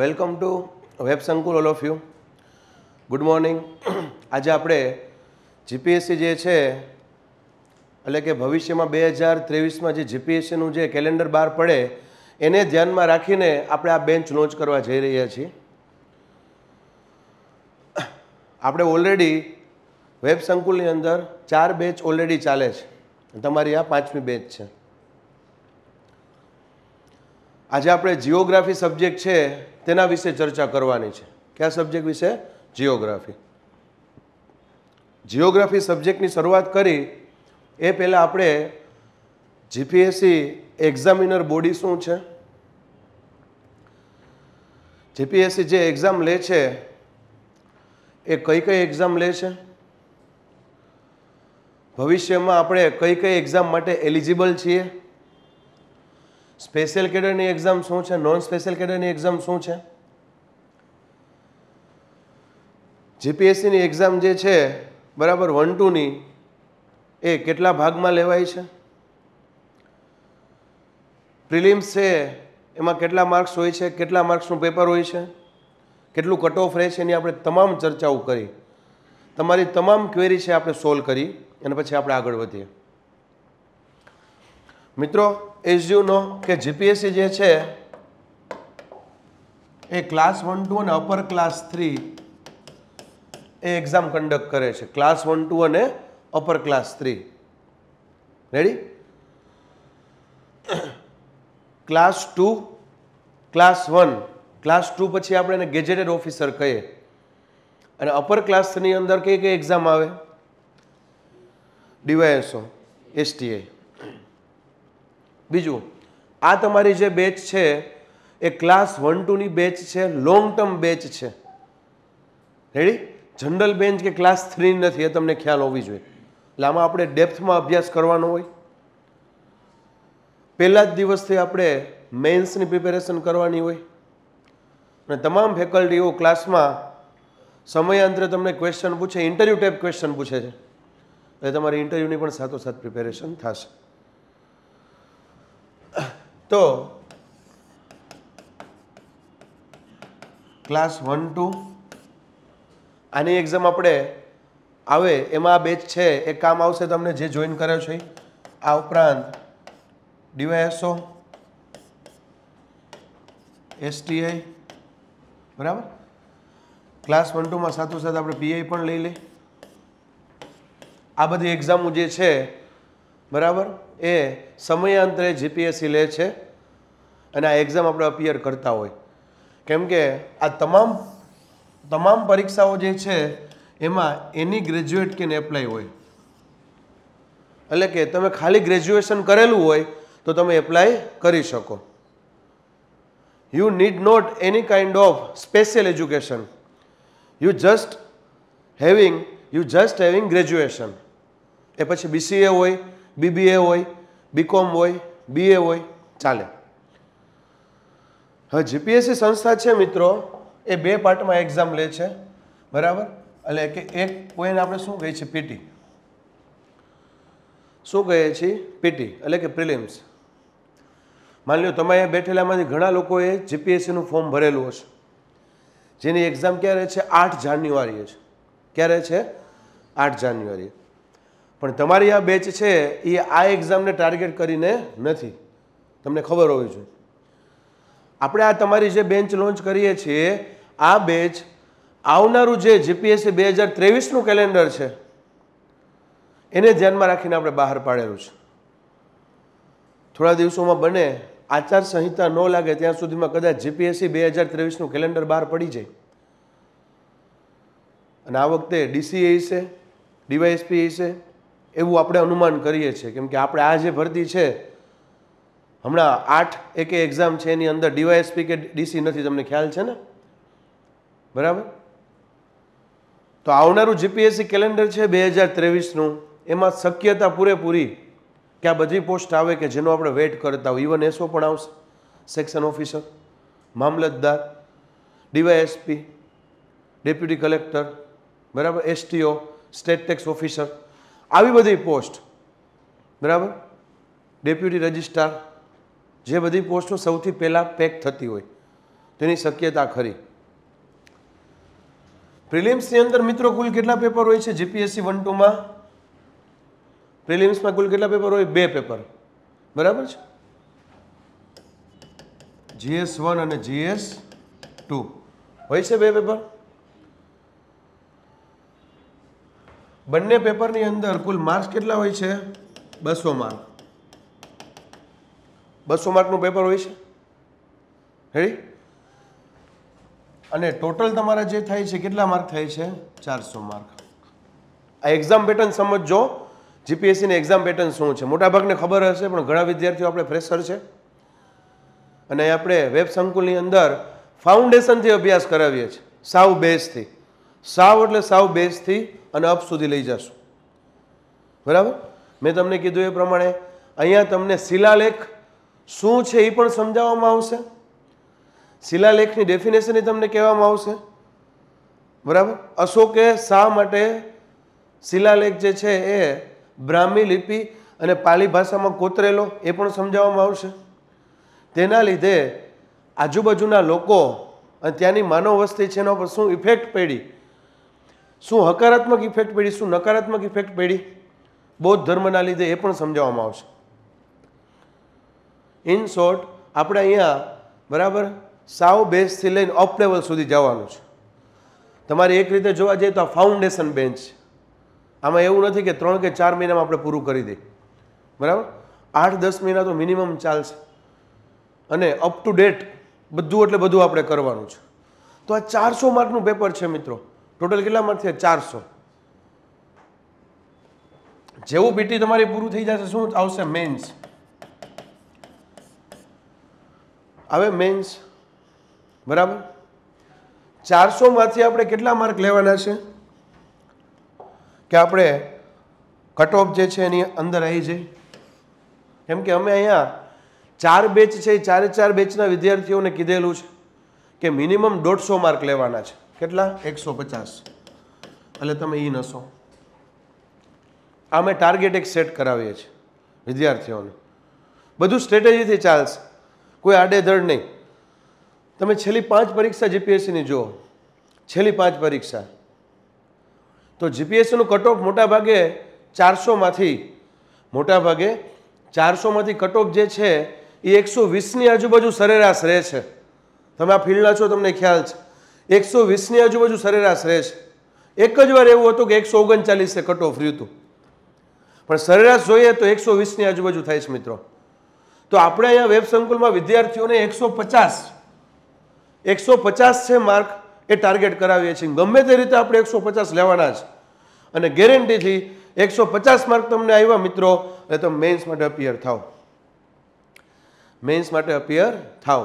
welcome to web Sankul all of you good morning આજે આપણે GPSC જે છે એટલે કે ભવિષ્યમાં બે હજાર ત્રેવીસમાં જે જીપીએસસીનું જે કેલેન્ડર બહાર પડે એને ધ્યાનમાં રાખીને આપણે આ બેન્ચ લોન્ચ કરવા જઈ રહ્યા છીએ આપણે ઓલરેડી વેબ સંકુલની અંદર ચાર બેચ ઓલરેડી ચાલે છે તમારી આ પાંચમી બેચ છે આજે આપણે જીઓગ્રાફી સબ્જેક્ટ છે તેના વિશે ચર્ચા કરવાની છે કયા સબ્જેક્ટ વિશે જીઓગ્રાફી જીઓગ્રાફી સબ્જેક્ટની શરૂઆત કરી એ પહેલાં આપણે જીપીએસસી એક્ઝામિનર બોડી શું છે જીપીએસસી જે એક્ઝામ લે છે એ કઈ કઈ એક્ઝામ લે છે ભવિષ્યમાં આપણે કઈ કઈ એક્ઝામ માટે એલિજિબલ છીએ સ્પેશિયલ કેડરની એક્ઝામ શું છે નોન સ્પેશિયલ કેડરની એક્ઝામ શું છે જીપીએસસીની એક્ઝામ જે છે બરાબર વન ટુની એ કેટલા ભાગમાં લેવાય છે પ્રિલિમ્સ છે એમાં કેટલા માર્ક્સ હોય છે કેટલા માર્ક્સનું પેપર હોય છે કેટલું કટ ઓફ રહે છે એની આપણે તમામ ચર્ચાઓ કરી તમારી તમામ ક્વેરી છે આપણે સોલ્વ કરી અને પછી આપણે આગળ વધીએ મિત્રો એઝ યુ નો કે જીપીએસસી જે છે એ ક્લાસ વન ટુ અને અપર ક્લાસ થ્રી એ એક્ઝામ કન્ડક્ટ કરે છે ક્લાસ વન ટુ અને upper class three ready class two class one class two પછી આપણે એને ગેજેટેડ ઓફિસર કહીએ અને અપર ક્લાસ ક્લાસની અંદર કઈ કઈ એક્ઝામ આવે ડીવાયએસઓ એસટીઆઈ બીજું આ તમારી જે બેચ છે એ ક્લાસ વન ટુની બેચ છે લોંગ ટર્મ બેચ છે રેડી જનરલ બેન્ચ કે ક્લાસ થ્રી નથી એ તમને ખ્યાલ હોવી જોઈએ એટલે આમાં આપણે ડેપ્થમાં અભ્યાસ કરવાનો હોય પહેલા જ દિવસથી આપણે મેન્સની પ્રિપેરેશન કરવાની હોય અને તમામ ફેકલ્ટીઓ ક્લાસમાં સમયાંતરે તમને ક્વેશ્ચન પૂછે ઇન્ટરવ્યૂ ટાઈપ ક્વેશ્ચન પૂછે છે એટલે તમારી ઇન્ટરવ્યૂની પણ સાથોસાથ પ્રિપેરેશન થશે તો ક્લાસ વન ટુ આની એક્ઝામ આપણે આવે એમાં આ બેચ છે એ કામ આવશે તમને જે જોઈન કર્યો છે આ ઉપરાંત ડીવાયએસઓ એસટીઆઈ બરાબર ક્લાસ વન ટુમાં સાથોસાથ આપણે પીઆઈ પણ લઈ લઈએ આ બધી એક્ઝામો જે છે બરાબર એ સમયાંતરે જીપીએસસી લે છે અને આ એક્ઝામ આપણે અપિયર કરતા હોય કેમ કે આ તમામ તમામ પરીક્ષાઓ જે છે એમાં એની ગ્રેજ્યુએટ કેન એપ્લાય હોય એટલે કે તમે ખાલી ગ્રેજ્યુએશન કરેલું હોય તો તમે એપ્લાય કરી શકો you need not any kind of special education you just having you just having graduation એ પછી બીસીએ હોય બીબીએ હોય બીકોમ હોય બીએ હોય ચાલે હવે જીપીએસસી સંસ્થા છે મિત્રો એ બે પાર્ટમાં એક્ઝામ લે છે બરાબર એટલે કે એક પોઈન્ટ આપણે શું કહીએ છીએ પીટી શું કહીએ છીએ પીટી એટલે કે પ્રિલિમ્સ માની લો તમે અહીંયા બેઠેલામાંથી ઘણા લોકોએ જીપીએસસીનું ફોર્મ ભરેલું હશે જેની એક્ઝામ ક્યારે છે આઠ જાન્યુઆરીએ છે ક્યારે છે આઠ જાન્યુઆરી પણ તમારી આ બેચ છે એ આ એક્ઝામને ટાર્ગેટ કરીને નથી તમને ખબર હોવી જોઈએ આપણે આ તમારી જે બેન્ચ લોન્ચ કરીએ છીએ આ બેચ આવનારું જે જીપીએસસી બે હજાર ત્રેવીસનું કેલેન્ડર છે એને ધ્યાનમાં રાખીને આપણે બહાર પાડેલું છે થોડા દિવસોમાં બને આચાર સંહિતા ન લાગે ત્યાં સુધીમાં કદાચ જીપીએસસી બે હજાર ત્રેવીસનું કેલેન્ડર બહાર પડી જાય અને આ વખતે ડીસીએ છે ડીવાયએસપી છે એવું આપણે અનુમાન કરીએ છીએ કેમ કે આપણે આ જે ભરતી છે હમણાં આઠ એકે એક્ઝામ છે એની અંદર ડીવાયએસપી કે ડીસી નથી તમને ખ્યાલ છે ને બરાબર તો આવનારું જીપીએસસી કેલેન્ડર છે બે હજાર ત્રેવીસનું એમાં શક્યતા પૂરેપૂરી કે આ બધી પોસ્ટ આવે કે જેનો આપણે વેઇટ કરતા હોય ઇવન એસઓ પણ આવશે સેક્શન ઓફિસર મામલતદાર ડીવાયએસપી ડેપ્યુટી કલેક્ટર બરાબર એસટીઓ સ્ટેટ ટેક્સ ઓફિસર આવી બધી પોસ્ટ બરાબર ડેપ્યુટી રજિસ્ટ્રાર જે બધી પોસ્ટો સૌથી પહેલાં પેક થતી હોય તેની શક્યતા ખરી પ્રિલિમ્સની અંદર મિત્રો કુલ કેટલા પેપર હોય છે જીપીએસસી વન ટુમાં પ્રિલિમ્સમાં કુલ કેટલા પેપર હોય બે પેપર બરાબર છે જીએસ વન અને જીએસ ટુ હોય છે બે પેપર બંને પેપરની અંદર કુલ માર્ક્સ કેટલા હોય છે બસો માર્ક બસો માર્કનું પેપર હોય છે હેડી અને ટોટલ તમારા જે થાય છે કેટલા માર્ક થાય છે ચારસો માર્ક આ એક્ઝામ પેટર્ન સમજો જીપીએસસીની એક્ઝામ પેટર્ન શું છે મોટાભાગને ખબર હશે પણ ઘણા વિદ્યાર્થીઓ આપણે ફ્રેશર છે અને આપણે વેબ સંકુલની અંદર ફાઉન્ડેશનથી અભ્યાસ કરાવીએ છીએ સાવ બેઝથી સાવ એટલે સાવ બેઝથી અને અપ સુધી લઈ જશું બરાબર મેં તમને કીધું એ પ્રમાણે અહીંયા તમને શિલાલેખ શું છે એ પણ સમજાવવામાં આવશે શિલાલેખની ડેફિનેશન એ તમને કહેવામાં આવશે બરાબર અશોકે શા માટે શિલાલેખ જે છે એ બ્રાહ્મી લિપિ અને પાલી ભાષામાં કોતરેલો એ પણ સમજાવવામાં આવશે તેના લીધે આજુબાજુના લોકો અને ત્યાંની માનવ વસ્તી છે એના પર શું ઇફેક્ટ પડી શું હકારાત્મક ઇફેક્ટ પડી શું નકારાત્મક ઇફેક્ટ પડી બૌદ્ધ ધર્મના લીધે એ પણ સમજાવવામાં આવશે ઇન શોર્ટ આપણે અહીંયા બરાબર સાવ બેઝથી લઈને અપ લેવલ સુધી જવાનું છે તમારે એક રીતે જોવા જઈએ તો આ ફાઉન્ડેશન બેન્ચ આમાં એવું નથી કે ત્રણ કે ચાર મહિનામાં આપણે પૂરું કરી દઈએ બરાબર આઠ દસ મહિના તો મિનિમમ ચાલશે અને અપ ટુ ડેટ બધું એટલે બધું આપણે કરવાનું છે તો આ ચારસો માર્કનું પેપર છે મિત્રો ટોટલ કેટલા માર્ક થયા ચારસો જેવું બીટી તમારી પૂરું થઈ જશે શું આવશે મેન્સ આવે મેન્સ બરાબર ચારસોમાંથી આપણે કેટલા માર્ક લેવાના છે કે આપણે કટ ઓફ જે છે એની અંદર આવી જાય કેમ કે અમે અહીંયા ચાર બેચ છે એ ચારે ચાર બેચના વિદ્યાર્થીઓને કીધેલું છે કે મિનિમમ દોઢસો માર્ક લેવાના છે કેટલા એકસો પચાસ એટલે તમે એ નસો અમે ટાર્ગેટ એક સેટ કરાવીએ છીએ વિદ્યાર્થીઓને બધું સ્ટ્રેટેજીથી ચાલશે કોઈ આડેધડ નહીં તમે છેલ્લી પાંચ પરીક્ષા જીપીએસસીની જુઓ છેલ્લી પાંચ પરીક્ષા તો જીપીએસસીનું કટ ઓફ મોટાભાગે ચારસોમાંથી મોટાભાગે ચારસોમાંથી કટ જે છે એ એકસો વીસની આજુબાજુ સરેરાશ રહે છે તમે આ ફિલ્ડના છો તમને ખ્યાલ છે એકસો વીસની આજુબાજુ સરેરાશ રહેશે એક જ વાર એવું હતું કે એકસો ઓગણચાલીસે કટ ઓફ રહ્યું હતું પણ સરેરાશ જોઈએ તો એકસો વીસની આજુબાજુ થાય છે મિત્રો તો આપણે અહીંયા વેબ સંકુલમાં વિદ્યાર્થીઓને એકસો પચાસ એકસો પચાસ છે માર્ક એ ટાર્ગેટ કરાવીએ છીએ ગમે તે રીતે આપણે એકસો પચાસ લેવાના છે અને ગેરંટીથી એકસો પચાસ માર્ક તમને આવ્યા મિત્રો એટલે તમે મેન્સ માટે અપિયર થાવ મેન્સ માટે અપિયર થાવ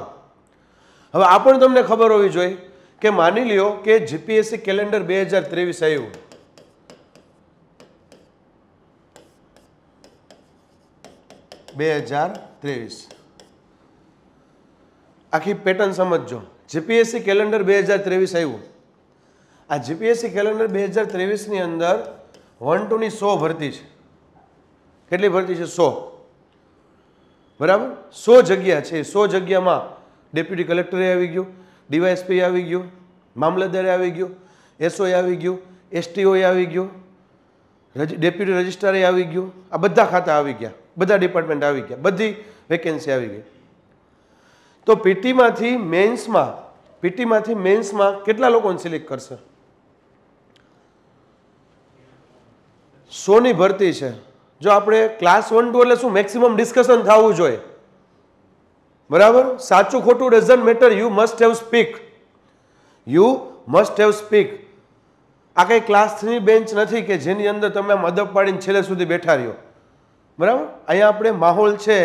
હવે આ પણ તમને ખબર હોવી જોઈએ કે માની લ્યો કે જીપીએસસી કેલેન્ડર બે હજાર ત્રેવીસ આવ્યું બે હજાર ત્રેવીસ આખી પેટર્ન સમજજો જીપીએસસી કેલેન્ડર બે હજાર ત્રેવીસ આવ્યું આ જીપીએસસી કેલેન્ડર બે હજાર ત્રેવીસની અંદર વન ટુની સો ભરતી છે કેટલી ભરતી છે સો બરાબર સો જગ્યા છે સો જગ્યામાં ડેપ્યુટી કલેક્ટરે આવી ગયું ડીવાયએસપી આવી ગયો મામલતદારે આવી ગયો એસઓએ આવી ગયો એસટીઓએ આવી ગયો ડેપ્યુટી રજિસ્ટ્રારે આવી ગયો આ બધા ખાતા આવી ગયા બધા ડિપાર્ટમેન્ટ આવી ગયા બધી વેકેન્સી આવી ગઈ તો પીટીમાંથી મેન્સમાં પીટીમાંથી મેન્સમાં કેટલા લોકોને સિલેક્ટ કરશે સોની ભરતી છે જો આપણે ક્લાસ વન ટુ એટલે શું મેક્સિમમ ડિસ્કશન થવું જોઈએ બરાબર સાચું ખોટું doesn't matter you must have speak you must have speak આ કંઈ ક્લાસ થ્રી બેન્ચ નથી કે જેની અંદર તમે મદબ અદબ પાડીને છેલ્લે સુધી બેઠા રહ્યો બરાબર અહીંયા આપણે માહોલ છે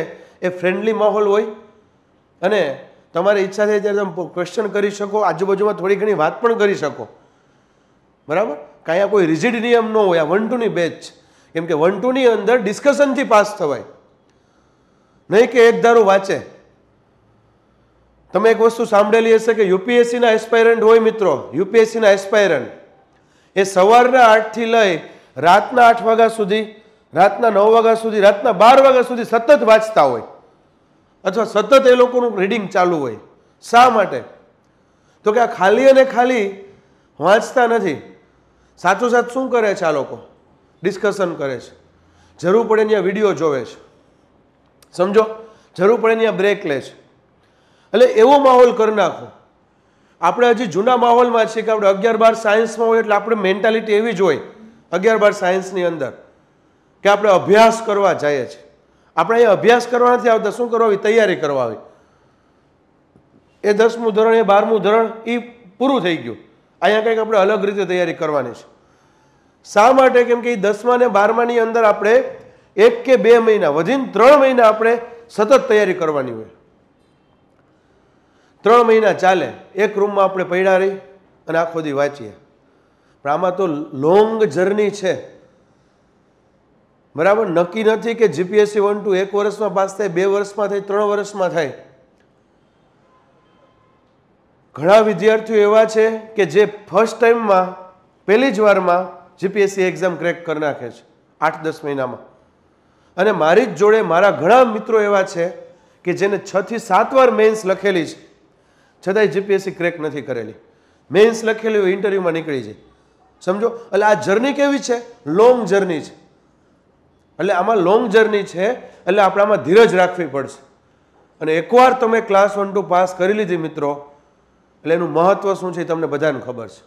એ ફ્રેન્ડલી માહોલ હોય અને તમારી ઈચ્છા થાય ત્યારે તમે ક્વેશ્ચન કરી શકો આજુબાજુમાં થોડી ઘણી વાત પણ કરી શકો બરાબર કાંઈ કોઈ રિઝિડ નિયમ ન હોય આ વન ટુની બેચ કેમ કે વન ટુની અંદર ડિસ્કશનથી પાસ થવાય નહીં કે એક ધારું વાંચે તમે એક વસ્તુ સાંભળેલી હશે કે યુપીએસસીના એસ્પાયરન્ટ હોય મિત્રો યુપીએસસીના એસ્પાયરન્ટ એ સવારના આઠથી લઈ રાતના આઠ વાગ્યા સુધી રાતના નવ વાગ્યા સુધી રાતના બાર વાગ્યા સુધી સતત વાંચતા હોય અથવા સતત એ લોકોનું રીડિંગ ચાલુ હોય શા માટે તો કે આ ખાલી અને ખાલી વાંચતા નથી સાચું સાચ શું કરે છે આ લોકો ડિસ્કશન કરે છે જરૂર પડે ત્યાં વિડીયો જોવે છે સમજો જરૂર પડે ત્યાં બ્રેક લે છે એટલે એવો માહોલ કરી નાખો આપણે હજી જૂના માહોલમાં છીએ કે આપણે અગિયાર બાર સાયન્સમાં હોય એટલે આપણે મેન્ટાલિટી એવી જ હોય અગિયાર બાર સાયન્સની અંદર કે આપણે અભ્યાસ કરવા જઈએ છીએ આપણે અહીંયા અભ્યાસ કરવા નથી આવતા શું કરવા તૈયારી કરવા આવી એ દસમું ધોરણ એ બારમું ધોરણ એ પૂરું થઈ ગયું અહીંયા કંઈક આપણે અલગ રીતે તૈયારી કરવાની છે શા માટે કેમ કે એ દસમા ને બારમાની અંદર આપણે એક કે બે મહિના વધીને ત્રણ મહિના આપણે સતત તૈયારી કરવાની હોય ત્રણ મહિના ચાલે એક રૂમમાં આપણે પડ્યા રહી અને આખો દી વાંચીએ પણ આમાં તો લોંગ જર્ની છે બરાબર નક્કી નથી કે જીપીએસસી વન ટુ એક વર્ષમાં પાસ થાય બે વર્ષમાં થાય ત્રણ વર્ષમાં થાય ઘણા વિદ્યાર્થીઓ એવા છે કે જે ફર્સ્ટ ટાઈમમાં પહેલી જ વારમાં જીપીએસસી એક્ઝામ ક્રેક કરી નાખે છે આઠ દસ મહિનામાં અને મારી જ જોડે મારા ઘણા મિત્રો એવા છે કે જેને છથી સાત વાર મેન્સ લખેલી છે છતાંય જીપીએસસી ક્રેક નથી કરેલી મેઇન્સ લખેલી હોય ઇન્ટરવ્યૂમાં નીકળી જાય સમજો એટલે આ જર્ની કેવી છે લોંગ જર્ની છે એટલે આમાં લોંગ જર્ની છે એટલે આપણે આમાં ધીરજ રાખવી પડશે અને એકવાર તમે ક્લાસ વન ટુ પાસ કરી લીધી મિત્રો એટલે એનું મહત્ત્વ શું છે તમને બધાને ખબર છે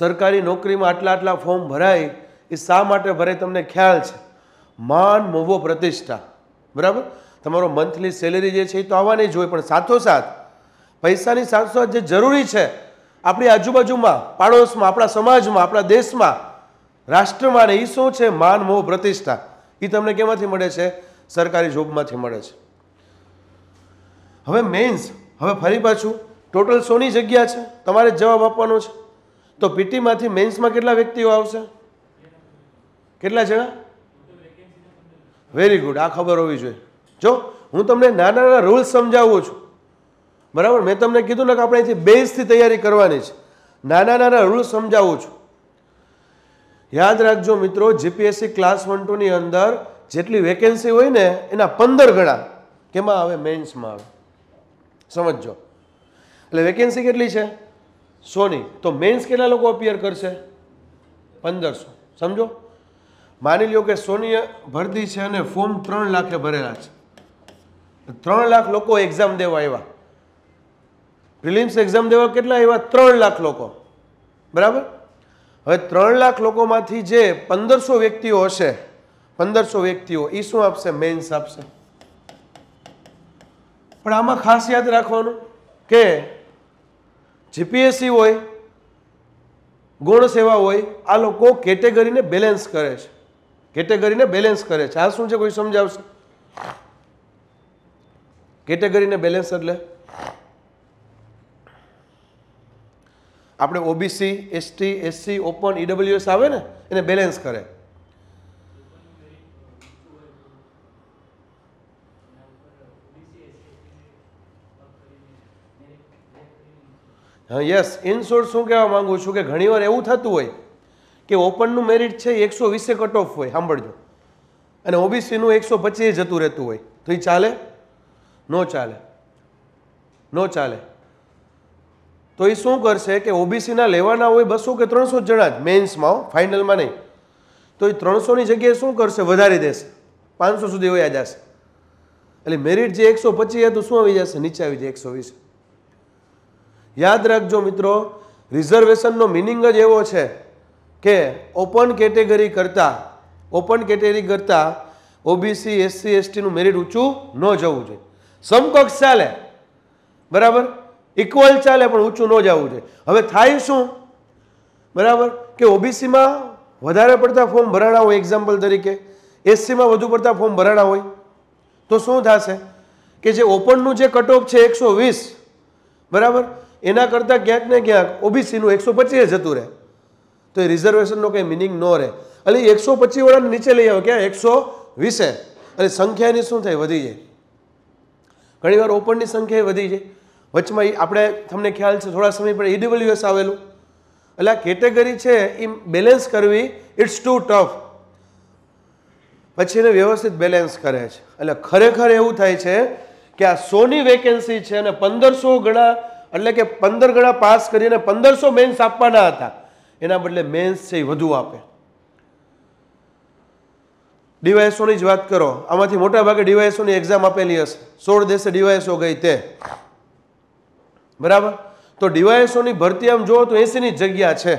સરકારી નોકરીમાં આટલા આટલા ફોર્મ ભરાય એ શા માટે ભરાય તમને ખ્યાલ છે માન મોવો પ્રતિષ્ઠા બરાબર તમારો મંથલી સેલેરી જે છે એ તો આવવાની જ હોય પણ સાથોસાથ પૈસાની સાથોસાથ જે જરૂરી છે આપણી આજુબાજુમાં પાડોશમાં આપણા સમાજમાં આપણા દેશમાં રાષ્ટ્રમાં ને એ શું છે માન મોહ પ્રતિષ્ઠા એ તમને કેમાંથી મળે છે સરકારી જોબમાંથી મળે છે હવે મેન્સ હવે ફરી પાછું ટોટલ સોની જગ્યા છે તમારે જવાબ આપવાનો છે તો પીટીમાંથી મેન્સમાં કેટલા વ્યક્તિઓ આવશે કેટલા જણા વેરી ગુડ આ ખબર હોવી જોઈએ જો હું તમને નાના નાના રૂલ્સ સમજાવું છું બરાબર મેં તમને કીધું ને કે આપણે અહીંથી બેઝથી તૈયારી કરવાની છે નાના નાના રૂલ્સ સમજાવું છું યાદ રાખજો મિત્રો જીપીએસસી ક્લાસ વન ટુની અંદર જેટલી વેકેન્સી હોય ને એના પંદર ગણા કેમાં આવે મેન્સમાં આવે સમજો એટલે વેકેન્સી કેટલી છે સોની તો મેન્સ કેટલા લોકો અપિયર કરશે પંદરસો સમજો માની લ્યો કે સોની ભરતી છે અને ફોર્મ ત્રણ લાખે ભરેલા છે ત્રણ લાખ લોકો એક્ઝામ દેવા આવ્યા પ્રિલિમ્સ એક્ઝામ દેવા કેટલા આવ્યા ત્રણ લાખ લોકો બરાબર હવે ત્રણ લાખ લોકોમાંથી જે પંદરસો વ્યક્તિઓ હશે પંદરસો વ્યક્તિઓ એ શું આપશે મેન્સ આપશે પણ આમાં ખાસ યાદ રાખવાનું કે જીપીએસસી હોય ગુણ સેવા હોય આ લોકો કેટેગરીને બેલેન્સ કરે છે કેટેગરીને બેલેન્સ કરે છે આ શું છે કોઈ સમજાવશે કેટેગરીને બેલેન્સ એટલે આપણે OBC ST SC open EWS આવે ને એને બેલેન્સ કરે હા યસ ઇન શું કહેવા માંગુ છું કે ઘણીવાર એવું થતું હોય કે ઓપનનું મેરિટ છે એકસો વીસે કટ ઓફ હોય સાંભળજો અને ઓબીસીનું એકસો પચીસ જતું રહેતું હોય તો એ ચાલે ન ચાલે નો ચાલે તો એ શું કરશે કે ઓબીસીના લેવાના હોય બસો કે ત્રણસો જણા જ મેન્સમાં ફાઇનલમાં નહીં તો એ ત્રણસોની જગ્યાએ શું કરશે વધારી દેશે પાંચસો સુધી વયા જશે એટલે મેરિટ જે એકસો પચીસ હતું શું આવી જશે નીચે આવી જાય એકસો વીસ યાદ રાખજો મિત્રો રિઝર્વેશનનો મિનિંગ જ એવો છે કે ઓપન કેટેગરી કરતાં ઓપન કેટેગરી કરતાં ઓબીસી એસસી એસટીનું મેરિટ ઊંચું ન જવું જોઈએ સમકક્ષ ચાલે બરાબર ઇક્વલ ચાલે પણ ઊંચું ન જવું જોઈએ હવે થાય શું બરાબર કે ઓબીસીમાં વધારે પડતા ફોર્મ ભરાણા હોય એક્ઝામ્પલ તરીકે એસસીમાં વધુ પડતા ફોર્મ ભરાણા હોય તો શું થશે કે જે ઓપનનું જે કટ છે એકસો વીસ બરાબર એના કરતાં ક્યાંક ને ક્યાંક ઓબીસીનું એકસો પચીસ જતું રહે તો એ રિઝર્વેશનનો કંઈ મિનિંગ ન રહે એટલે એકસો પચીસવાળાને નીચે લઈ આવે ક્યાં એકસો વીસે અને સંખ્યાની શું થાય વધી જાય ઘણીવાર ઓપનની સંખ્યા વધી છે વચમાં એ આપણે તમને ખ્યાલ છે થોડા સમય પર ઈડબ્લ્યુએસ આવેલું એટલે આ કેટેગરી છે એ બેલેન્સ કરવી ઇટ્સ ટુ ટફ પછી એને વ્યવસ્થિત બેલેન્સ કરે છે એટલે ખરેખર એવું થાય છે કે આ સોની વેકેન્સી છે અને પંદરસો ગણા એટલે કે પંદર ગણા પાસ કરીને પંદરસો મેન્સ આપવાના હતા એના બદલે મેન્સ છે એ વધુ આપે ડીવાયએસઓની જ વાત કરો આમાંથી મોટાભાગે ડીવાયસોની એક્ઝામ આપેલી હશે સોળ દેશે ડીવાયએસઓ ગઈ તે બરાબર તો ડીવાયએસઓની ભરતી આમ જુઓ તો એંસીની જગ્યા છે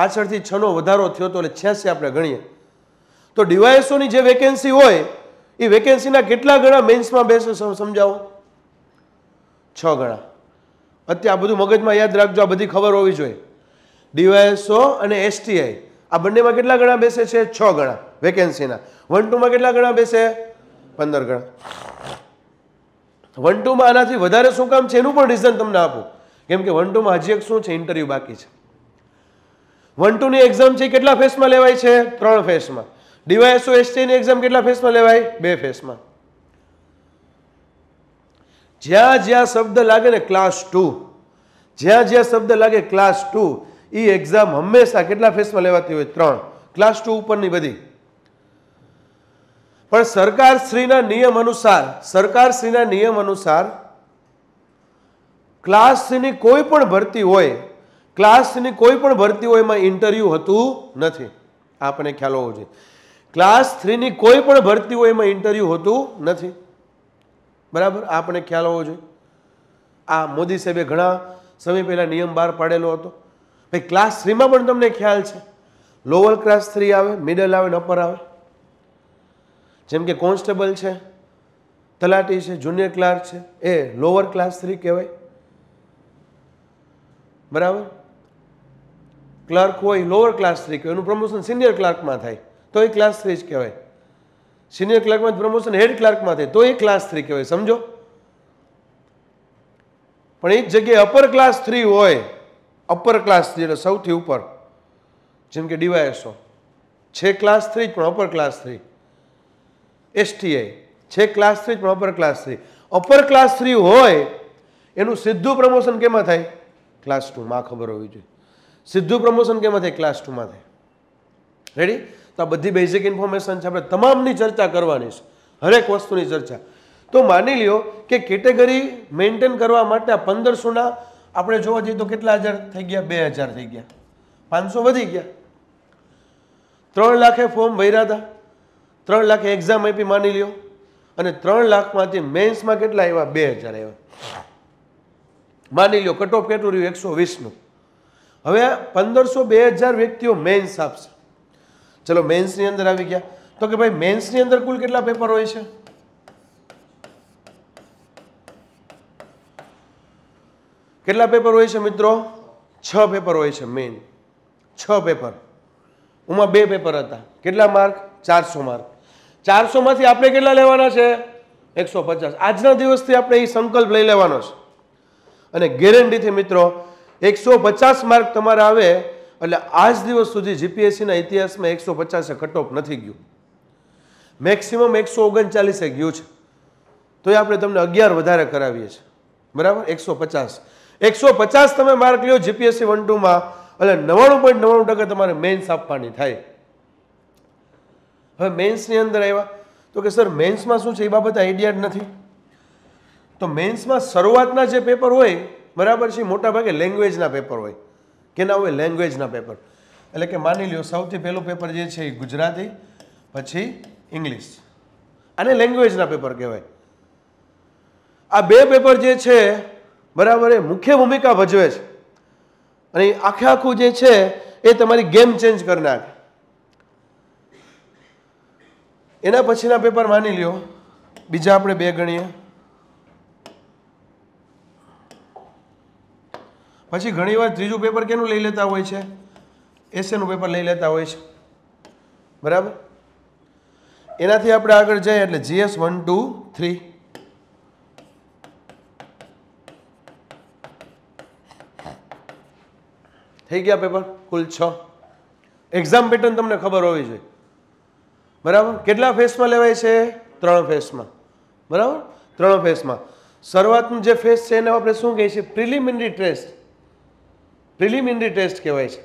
પાછળથી છનો વધારો થયો તો એટલે છ્યાસી આપણે ગણીએ તો ડીવાયએસઓની જે વેકેન્સી હોય એ વેકેન્સીના કેટલા ગણા મેન્સમાં બેસે સમજાવો છ ગણા અત્યારે આ બધું મગજમાં યાદ રાખજો આ બધી ખબર હોવી જોઈએ ડીવાયએસઓ અને એસટીઆઈ આ બંનેમાં કેટલા ગણા બેસે છે છ ગણા વેકેન્સીના વન ટુમાં કેટલા ગણા બેસે પંદર ગણા વન ટુમાં આનાથી વધારે શું કામ છે એનું પણ રીઝન તમને આપું કેમ કે વન ટુમાં હજી એક શું છે ઇન્ટરવ્યૂ બાકી છે વન ટુની એક્ઝામ છે કેટલા ફેસમાં લેવાય છે ત્રણ ફેસમાં ડીવાયએસઓ એસટીની એક્ઝામ કેટલા ફેસમાં લેવાય બે ફેસમાં જ્યાં જ્યાં શબ્દ લાગે ને ક્લાસ ટુ જ્યાં જ્યાં શબ્દ લાગે ક્લાસ ટુ એ એક્ઝામ હંમેશા કેટલા ફેસમાં લેવાતી હોય ત્રણ ક્લાસ ટુ ઉપરની બધી પણ સરકારશ્રીના નિયમ અનુસાર સરકારશ્રીના નિયમ અનુસાર ક્લાસ સીની કોઈ પણ ભરતી હોય ક્લાસ સીની કોઈ પણ ભરતી હોય એમાં ઇન્ટરવ્યૂ હતું નથી આપણે ખ્યાલ હોવો જોઈએ ક્લાસ થ્રીની કોઈ પણ ભરતી હોય એમાં ઇન્ટરવ્યૂ હોતું નથી બરાબર આપણે ખ્યાલ હોવો જોઈએ આ મોદી સાહેબે ઘણા સમય પહેલાં નિયમ બહાર પાડેલો હતો ભાઈ ક્લાસ થ્રીમાં પણ તમને ખ્યાલ છે લોઅર ક્લાસ થ્રી આવે મિડલ આવે ને અપર આવે જેમ કે કોન્સ્ટેબલ છે તલાટી છે જુનિયર ક્લાર્ક છે એ લોઅર ક્લાસ થ્રી કહેવાય બરાબર ક્લાર્ક હોય લોઅર ક્લાસ થ્રી કહેવાય એનું પ્રમોશન સિનિયર ક્લાર્કમાં થાય તો એ ક્લાસ થ્રી જ કહેવાય સિનિયર ક્લાર્કમાં પ્રમોશન હેડ ક્લાર્કમાં થાય તો એ ક્લાસ થ્રી કહેવાય સમજો પણ એક જગ્યાએ અપર ક્લાસ થ્રી હોય અપર ક્લાસ જેને સૌથી ઉપર જેમ કે ડીવાયએસઓ છે ક્લાસ થ્રી પણ અપર ક્લાસ થ્રી એસટીઆઈ છે ક્લાસ થ્રી પણ upper class three upper class three હોય એનું સીધું પ્રમોશન કેમાં થાય ક્લાસ ટુમાં આ ખબર હોવી જોઈએ સીધું પ્રમોશન કેમાં થાય ક્લાસ ટુમાં થાય રેડી તો આ બધી બેઝિક ઇન્ફોર્મેશન છે આપણે તમામની ચર્ચા કરવાની છે હરેક વસ્તુની ચર્ચા તો માની લ્યો કે કેટેગરી મેન્ટેન કરવા માટે આ પંદરસોના આપણે જોવા જઈએ તો કેટલા હજાર થઈ ગયા બે હજાર થઈ ગયા પાંચસો વધી ગયા ત્રણ લાખે ફોર્મ ભર્યા હતા ત્રણ લાખે એક્ઝામ આપી માની લ્યો અને ત્રણ લાખમાંથી મેન્સમાં કેટલા આવ્યા બે હજાર આવ્યા માની લ્યો કટ ઓફ કેટલું રહ્યું એકસો વીસનું હવે પંદરસો બે હજાર વ્યક્તિઓ મેન્સ આપશે ચલો મેન્સની અંદર આવી ગયા તો કે ભાઈ મેન્સની અંદર કુલ કેટલા પેપર હોય છે કેટલા પેપર હોય છે મિત્રો છ પેપર હોય છે મેઇન છ પેપર ઉમાં બે પેપર હતા કેટલા માર્ક ચારસો માર્ક ચારસોમાંથી આપણે કેટલા લેવાના છે એકસો પચાસ આજના દિવસથી આપણે એ સંકલ્પ લઈ લેવાનો છે અને ગેરંટીથી મિત્રો એકસો પચાસ માર્ક તમારે આવે એટલે આજ દિવસ સુધી જીપીએસસીના ઇતિહાસમાં એકસો પચાસ કટ નથી ગયું મેક્સિમમ એકસો ઓગણચાલીસે ગયું છે તો એ આપણે તમને અગિયાર વધારે કરાવીએ છીએ બરાબર એકસો પચાસ એકસો પચાસ તમે માર્ક લ્યો જીપીએસસી વન ટુમાં એટલે નવાણું પોઈન્ટ નવાણું ટકા તમારે મેન્સ આપવાની થાય હવે મેન્સની અંદર આવ્યા તો કે સર મેન્સમાં શું છે એ બાબત આઈડિયા નથી તો મેન્સમાં શરૂઆતના જે પેપર હોય બરાબર છે મોટાભાગે લેંગ્વેજના પેપર હોય કેના હોય લેંગ્વેજના પેપર એટલે કે માની લ્યો સૌથી પહેલું પેપર જે છે એ ગુજરાતી પછી ઇંગ્લિશ અને લેંગ્વેજના પેપર કહેવાય આ બે પેપર જે છે બરાબર એ મુખ્ય ભૂમિકા ભજવે છે અને આખે આખું જે છે એ તમારી ગેમ ચેન્જ કરી નાખે એના પછીના પેપર માની લ્યો બીજા આપણે બે ગણીએ પછી ઘણીવાર ત્રીજું પેપર કેનું લઈ લેતા હોય છે એસેનું પેપર લઈ લેતા હોય છે બરાબર એનાથી આપણે આગળ જઈએ એટલે જીએસ વન ટુ થ્રી થઈ ગયા પેપર કુલ છ એક્ઝામ પેટર્ન તમને ખબર હોવી જોઈએ બરાબર કેટલા ફેસમાં લેવાય છે ત્રણ ફેસમાં બરાબર ત્રણ ફેસમાં શરૂઆતનું જે ફેસ છે એને આપણે શું કહીએ છીએ પ્રિલિમિનરી ટેસ્ટ પ્રિલિમિનરી ટેસ્ટ કહેવાય છે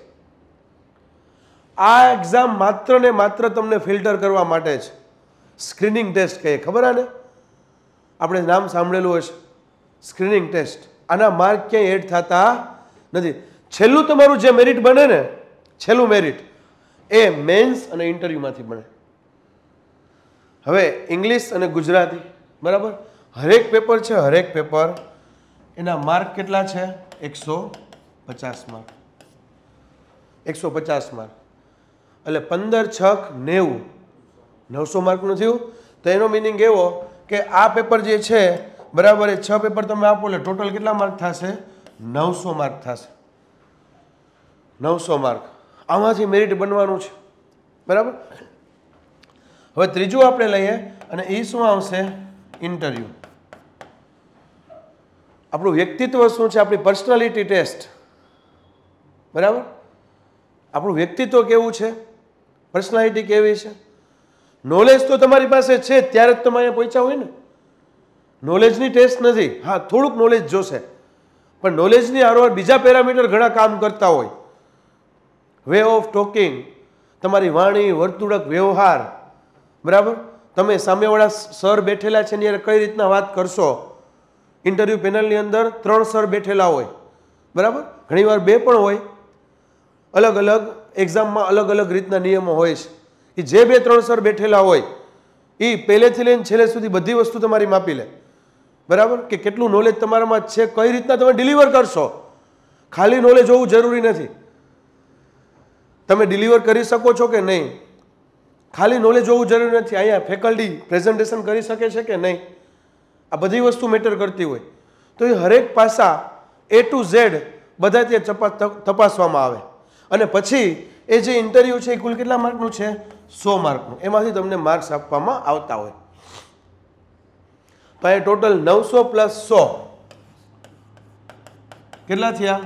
આ એક્ઝામ માત્ર ને માત્ર તમને ફિલ્ટર કરવા માટે જ સ્ક્રીનિંગ ટેસ્ટ કહીએ ખબર આને આપણે નામ સાંભળેલું હશે સ્ક્રીનિંગ ટેસ્ટ આના માર્ક ક્યાંય એડ થતા નથી છેલ્લું તમારું જે મેરિટ બને ને છેલ્લું મેરિટ એ મેન્સ અને ઇન્ટરવ્યૂમાંથી બને હવે ઇંગ્લિશ અને ગુજરાતી બરાબર હરેક પેપર છે હરેક પેપર એના માર્ક કેટલા છે એકસો પચાસ માર્ક એકસો પચાસ માર્ક એટલે પંદર છક નેવું નવસો માર્કનું થયું તો એનો મિનિંગ એવો કે આ પેપર જે છે બરાબર એ છ પેપર તમે આપો એટલે ટોટલ કેટલા માર્ક થશે નવસો માર્ક થશે નવસો માર્ક આમાંથી મેરિટ બનવાનું છે બરાબર હવે ત્રીજું આપણે લઈએ અને એ શું આવશે ઇન્ટરવ્યૂ આપણું વ્યક્તિત્વ શું છે આપણી પર્સનાલિટી ટેસ્ટ બરાબર આપણું વ્યક્તિત્વ કેવું છે પર્સનાલિટી કેવી છે નોલેજ તો તમારી પાસે છે ત્યારે જ તમે અહીંયા પહોંચ્યા હોય ને નોલેજની ટેસ્ટ નથી હા થોડુંક નોલેજ જોશે પણ નોલેજની આરોવાર બીજા પેરામીટર ઘણા કામ કરતા હોય વે ઓફ ટોકિંગ તમારી વાણી વર્તુળક વ્યવહાર બરાબર તમે સામેવાળા સર બેઠેલા છે એની કઈ રીતના વાત કરશો ઇન્ટરવ્યૂ પેનલની અંદર ત્રણ સર બેઠેલા હોય બરાબર ઘણીવાર બે પણ હોય અલગ અલગ એક્ઝામમાં અલગ અલગ રીતના નિયમો હોય છે એ જે બે ત્રણ સર બેઠેલા હોય એ પહેલેથી લઈને છેલ્લે સુધી બધી વસ્તુ તમારી માપી લે બરાબર કે કેટલું નોલેજ તમારામાં છે કઈ રીતના તમે ડિલિવર કરશો ખાલી નોલેજ હોવું જરૂરી નથી તમે ડિલિવર કરી શકો છો કે નહીં ખાલી નોલેજ હોવું જરૂરી નથી અહીંયા ફેકલ્ટી પ્રેઝન્ટેશન કરી શકે છે કે નહીં આ બધી વસ્તુ મેટર કરતી હોય તો એ હરેક પાસા એ ટુ ઝેડ બધા ત્યાં તપાસ તપાસવામાં આવે અને પછી એ જે ઇન્ટરવ્યૂ છે એ કુલ કેટલા માર્કનું છે સો માર્કનું એમાંથી તમને માર્ક્સ આપવામાં આવતા હોય તો અહીંયા ટોટલ નવસો પ્લસ સો કેટલા થયા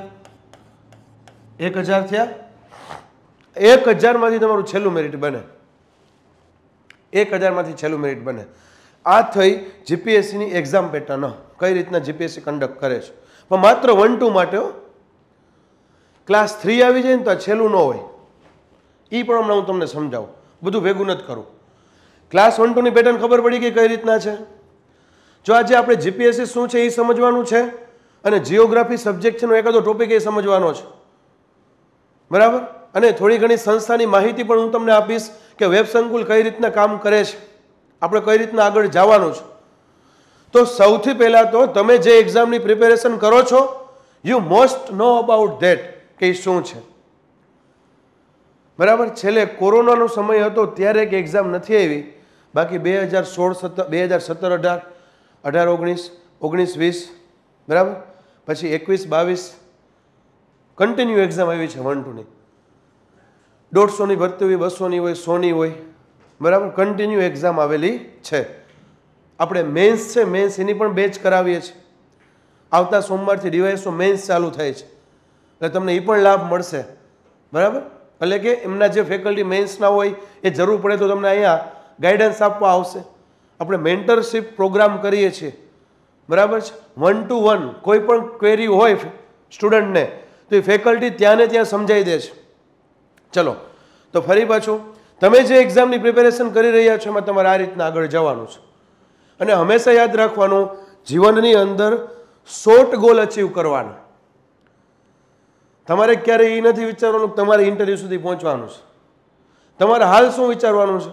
એક હજાર થયા એક હજારમાંથી તમારું છેલ્લું મેરિટ બને એક હજારમાંથી છેલ્લું મેરિટ બને આ થઈ જીપીએસસીની એક્ઝામ પેટર્ન કઈ રીતના જીપીએસસી કન્ડક્ટ કરે છે પણ માત્ર વન ટુ માટે ક્લાસ થ્રી આવી જાય ને તો આ છેલ્લું ન હોય એ પણ હમણાં હું તમને સમજાવું બધું ભેગું નથી કરું ક્લાસ વન ટુની પેટર્ન ખબર પડી કે કઈ રીતના છે જો આજે આપણે જીપીએસસી શું છે એ સમજવાનું છે અને જિયોગ્રાફી સબ્જેક્ટ છે એકાદો ટોપિક એ સમજવાનો છે બરાબર અને થોડી ઘણી સંસ્થાની માહિતી પણ હું તમને આપીશ કે વેબ સંકુલ કઈ રીતના કામ કરે છે આપણે કઈ રીતના આગળ જવાનું છે તો સૌથી પહેલાં તો તમે જે એક્ઝામની પ્રિપેરેશન કરો છો you must know about that કે શું છે બરાબર છેલ્લે કોરોનાનો સમય હતો ત્યારે એક એક્ઝામ નથી આવી બાકી બે હજાર સોળ સત્તર બે હજાર સત્તર અઢાર અઢાર ઓગણીસ ઓગણીસ વીસ બરાબર પછી એકવીસ બાવીસ કન્ટિન્યુ એક્ઝામ આવી છે વન ટુની દોઢસોની ભરતી હોય બસોની હોય સોની હોય બરાબર કન્ટિન્યુ એક્ઝામ આવેલી છે આપણે મેન્સ છે મેન્સ એની પણ બેચ કરાવીએ છીએ આવતા સોમવારથી ડીવાયસો મેન્સ ચાલુ થાય છે એટલે તમને એ પણ લાભ મળશે બરાબર એટલે કે એમના જે ફેકલ્ટી મેન્સના હોય એ જરૂર પડે તો તમને અહીંયા ગાઈડન્સ આપવા આવશે આપણે મેન્ટરશીપ પ્રોગ્રામ કરીએ છીએ બરાબર છે વન ટુ વન કોઈ પણ ક્વેરી હોય સ્ટુડન્ટને તો એ ફેકલ્ટી ત્યાંને ત્યાં સમજાવી દે છે ચલો તો ફરી પાછું તમે જે એક્ઝામની પ્રિપેરેશન કરી રહ્યા છો એમાં તમારે આ રીતના આગળ જવાનું છે અને હંમેશા યાદ રાખવાનું જીવનની અંદર શોર્ટ ગોલ અચીવ કરવાનો તમારે ક્યારેય એ નથી વિચારવાનું તમારે ઇન્ટરવ્યૂ સુધી પહોંચવાનું છે તમારે હાલ શું વિચારવાનું છે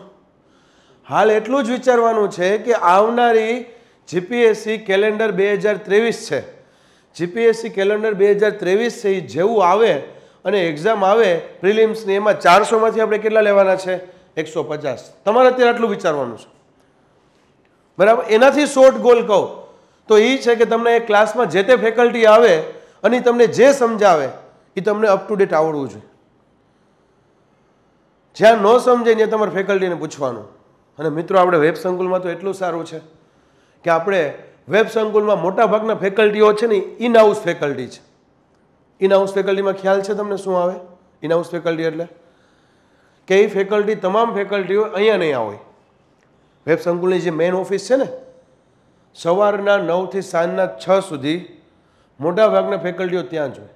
હાલ એટલું જ વિચારવાનું છે કે આવનારી જીપીએસસી કેલેન્ડર બે હજાર ત્રેવીસ છે જીપીએસસી કેલેન્ડર બે હજાર ત્રેવીસ છે એ જેવું આવે અને એક્ઝામ આવે પ્રિલિમ્સની એમાં ચારસોમાંથી આપણે કેટલા લેવાના છે એકસો પચાસ તમારે અત્યારે આટલું વિચારવાનું છે બરાબર એનાથી શોર્ટ ગોલ કહો તો એ છે કે તમને ક્લાસમાં જે તે ફેકલ્ટી આવે અને તમને જે સમજાવે એ તમને અપ ટુ ડેટ આવડવું જોઈએ જ્યાં ન સમજે ત્યાં તમારે ફેકલ્ટીને પૂછવાનું અને મિત્રો આપણે વેબ સંકુલમાં તો એટલું સારું છે કે આપણે વેબ સંકુલમાં મોટાભાગના ફેકલ્ટીઓ છે ને ઇન હાઉસ ફેકલ્ટી છે ઇનહાઉસ ફેકલ્ટીમાં ખ્યાલ છે તમને શું આવે ઇનહાઉસ ફેકલ્ટી એટલે કે એ ફેકલ્ટી તમામ ફેકલ્ટીઓ અહીંયા નહીં હોય વેબ સંકુલની જે મેઇન ઓફિસ છે ને સવારના નવથી સાંજના છ સુધી મોટાભાગના ફેકલ્ટીઓ ત્યાં જ હોય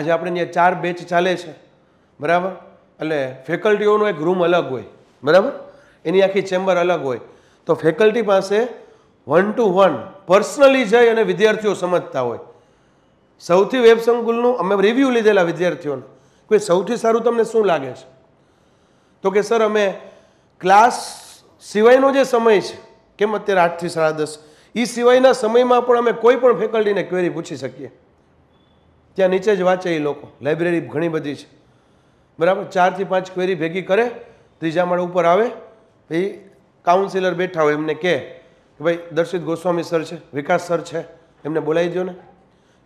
આજે આપણે ત્યાં ચાર બેચ ચાલે છે બરાબર એટલે ફેકલ્ટીઓનો એક રૂમ અલગ હોય બરાબર એની આખી ચેમ્બર અલગ હોય તો ફેકલ્ટી પાસે વન ટુ વન પર્સનલી જઈ અને વિદ્યાર્થીઓ સમજતા હોય સૌથી વેબ સંકુલનું અમે રિવ્યૂ લીધેલા વિદ્યાર્થીઓનું કે સૌથી સારું તમને શું લાગે છે તો કે સર અમે ક્લાસ સિવાયનો જે સમય છે કેમ અત્યારે આઠથી સાડા દસ એ સિવાયના સમયમાં પણ અમે કોઈ પણ ફેકલ્ટીને ક્વેરી પૂછી શકીએ ત્યાં નીચે જ વાંચે એ લોકો લાઇબ્રેરી ઘણી બધી છે બરાબર ચારથી પાંચ ક્વેરી ભેગી કરે ત્રીજા માળ ઉપર આવે એ કાઉન્સિલર બેઠા હોય એમને કહે કે ભાઈ દર્શિત ગોસ્વામી સર છે વિકાસ સર છે એમને બોલાવી દો ને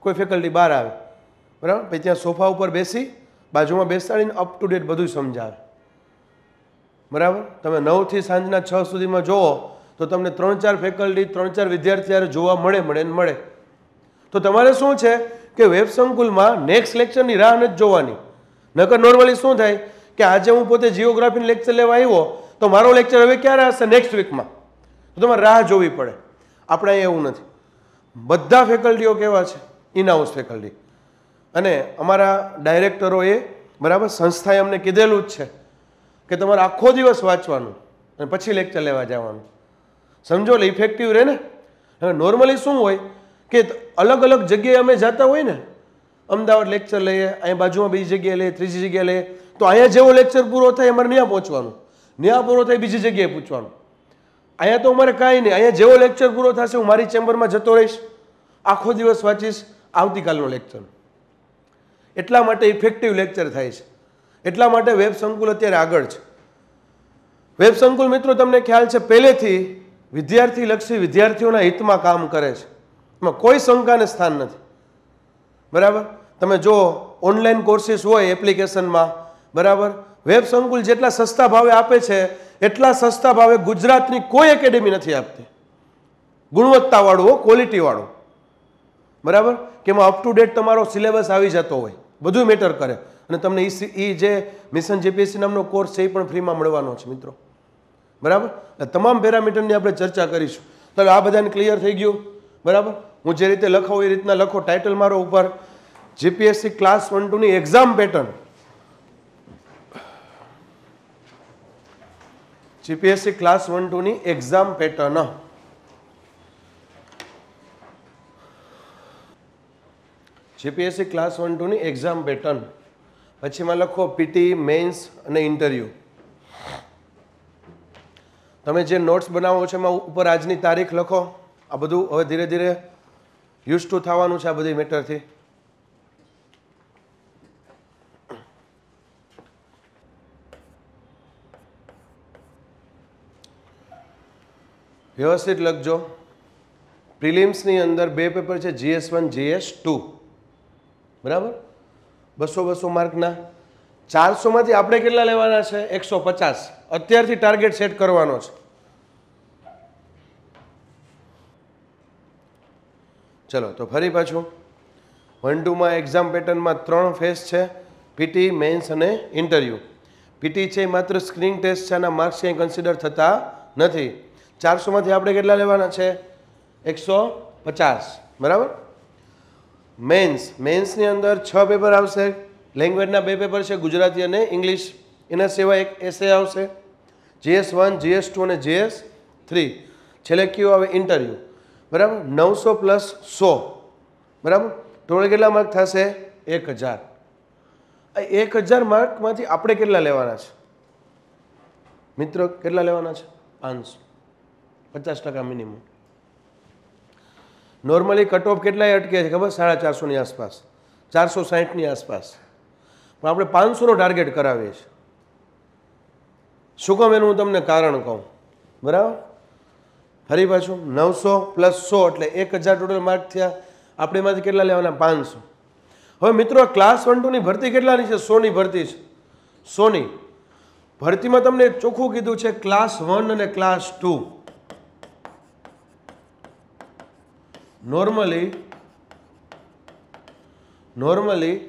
કોઈ ફેકલ્ટી બહાર આવે બરાબર પછી ત્યાં સોફા ઉપર બેસી બાજુમાં બેસાડીને અપ ટુ ડેટ બધું સમજાવે બરાબર તમે નવથી સાંજના છ સુધીમાં જુઓ તો તમને ત્રણ ચાર ફેકલ્ટી ત્રણ ચાર વિદ્યાર્થી જોવા મળે મળે ને મળે તો તમારે શું છે કે વેબ સંકુલમાં નેક્સ્ટ લેક્ચરની રાહ નથી જોવાની નકર નોર્મલી શું થાય કે આજે હું પોતે જીઓગ્રાફીનો લેક્ચર લેવા આવ્યો તો મારો લેક્ચર હવે ક્યારે હશે નેક્સ્ટ વીકમાં તો તમારે રાહ જોવી પડે આપણે એવું નથી બધા ફેકલ્ટીઓ કેવા છે ઇનહાઉસ ફેકલ્ટી અને અમારા ડાયરેક્ટરોએ બરાબર સંસ્થાએ અમને કીધેલું જ છે કે તમારે આખો દિવસ વાંચવાનું અને પછી લેક્ચર લેવા જવાનું સમજો એટલે ઇફેક્ટિવ રહે ને હવે નોર્મલી શું હોય કે અલગ અલગ જગ્યાએ અમે જતા હોય ને અમદાવાદ લેક્ચર લઈએ અહીં બાજુમાં બીજી જગ્યાએ લઈએ ત્રીજી જગ્યાએ લઈએ તો અહીંયા જેવો લેક્ચર પૂરો થાય અમારે ન્યા પહોંચવાનું ન્યા પૂરો થાય બીજી જગ્યાએ પૂછવાનું અહીંયા તો અમારે કાંઈ નહીં અહીંયા જેવો લેક્ચર પૂરો થશે હું મારી ચેમ્બરમાં જતો રહીશ આખો દિવસ વાંચીશ આવતીકાલનો લેક્ચર એટલા માટે ઇફેક્ટિવ લેક્ચર થાય છે એટલા માટે વેબ સંકુલ અત્યારે આગળ છે વેબ સંકુલ મિત્રો તમને ખ્યાલ છે પહેલેથી વિદ્યાર્થી લક્ષી વિદ્યાર્થીઓના હિતમાં કામ કરે છે એમાં કોઈ શંકાને સ્થાન નથી બરાબર તમે જો ઓનલાઈન કોર્સિસ હોય એપ્લિકેશનમાં બરાબર વેબ સંકુલ જેટલા સસ્તા ભાવે આપે છે એટલા સસ્તા ભાવે ગુજરાતની કોઈ એકેડેમી નથી આપતી ગુણવત્તાવાળું હો ક્વોલિટીવાળું બરાબર કે એમાં અપ ટુ ડેટ તમારો સિલેબસ આવી જતો હોય બધું મેટર કરે અને તમને એ એ જે મિશન જીપીએસસી નામનો કોર્સ છે એ પણ ફ્રીમાં મળવાનો છે મિત્રો બરાબર એટલે તમામ પેરામીટરની આપણે ચર્ચા કરીશું તો આ બધાને ક્લિયર થઈ ગયું બરાબર હું જે રીતે લખો એ રીતના લખો ટાઇટલ મારો ઉપર જીપીએસસી ક્લાસ વન ટુની exam pattern GPSC class one ટુની exam pattern GPSC class one ટુની એક્ઝામ પેટર્ન પછીમાં લખો પીટી મેન્સ અને ઇન્ટરવ્યૂ તમે જે નોટ્સ બનાવો છો એમાં ઉપર આજની તારીખ લખો આ બધું હવે ધીરે ધીરે યુઝ ટુ થવાનું છે આ બધી મેટરથી વ્યવસ્થિત લખજો પ્રિલિમ્સની અંદર બે પેપર છે જીએસ વન જીએસ ટુ બરાબર બસો બસો માર્કના ચારસોમાંથી આપણે કેટલા લેવાના છે એકસો પચાસ અત્યારથી ટાર્ગેટ સેટ કરવાનો છે ચલો તો ફરી પાછું વન ટુમાં એક્ઝામ પેટર્નમાં ત્રણ ફેસ છે પીટી મેન્સ અને ઇન્ટરવ્યૂ પીટી છે એ માત્ર સ્ક્રીન ટેસ્ટ છે અને માર્ક્સ ક્યાંય કન્સિડર થતા નથી ચારસોમાંથી આપણે કેટલા લેવાના છે એકસો પચાસ બરાબર મેન્સ મેન્સની અંદર છ પેપર આવશે લેંગ્વેજના બે પેપર છે ગુજરાતી અને ઇંગ્લિશ એના સિવાય એક એસે આવશે જીએસ વન જીએસ ટુ અને જીએસ થ્રી છેલ્લે કયું આવે ઇન્ટરવ્યૂ બરાબર નવસો પ્લસ સો બરાબર ટોટલ કેટલા માર્ક થશે એક હજાર એક હજાર માર્કમાંથી આપણે કેટલા લેવાના છે મિત્રો કેટલા લેવાના છે પાંચસો પચાસ ટકા મિનિમમ નોર્મલી કટ ઓફ કેટલાય અટકે છે ખબર સાડા ચારસોની આસપાસ ચારસો સાહીઠની આસપાસ પણ આપણે પાંચસોનો ટાર્ગેટ કરાવીએ છીએ શું કામ એનું હું તમને કારણ કહું બરાબર ફરી પાછું નવસો પ્લસ સો એટલે એક હજાર ટોટલ માર્ક થયા આપણીમાંથી કેટલા લેવાના પાંચસો હવે મિત્રો ક્લાસ વન ટુની ભરતી કેટલાની છે સોની ભરતી છે સોની ભરતીમાં તમને ચોખ્ખું કીધું છે ક્લાસ વન અને ક્લાસ ટુ નોર્મલી નોર્મલી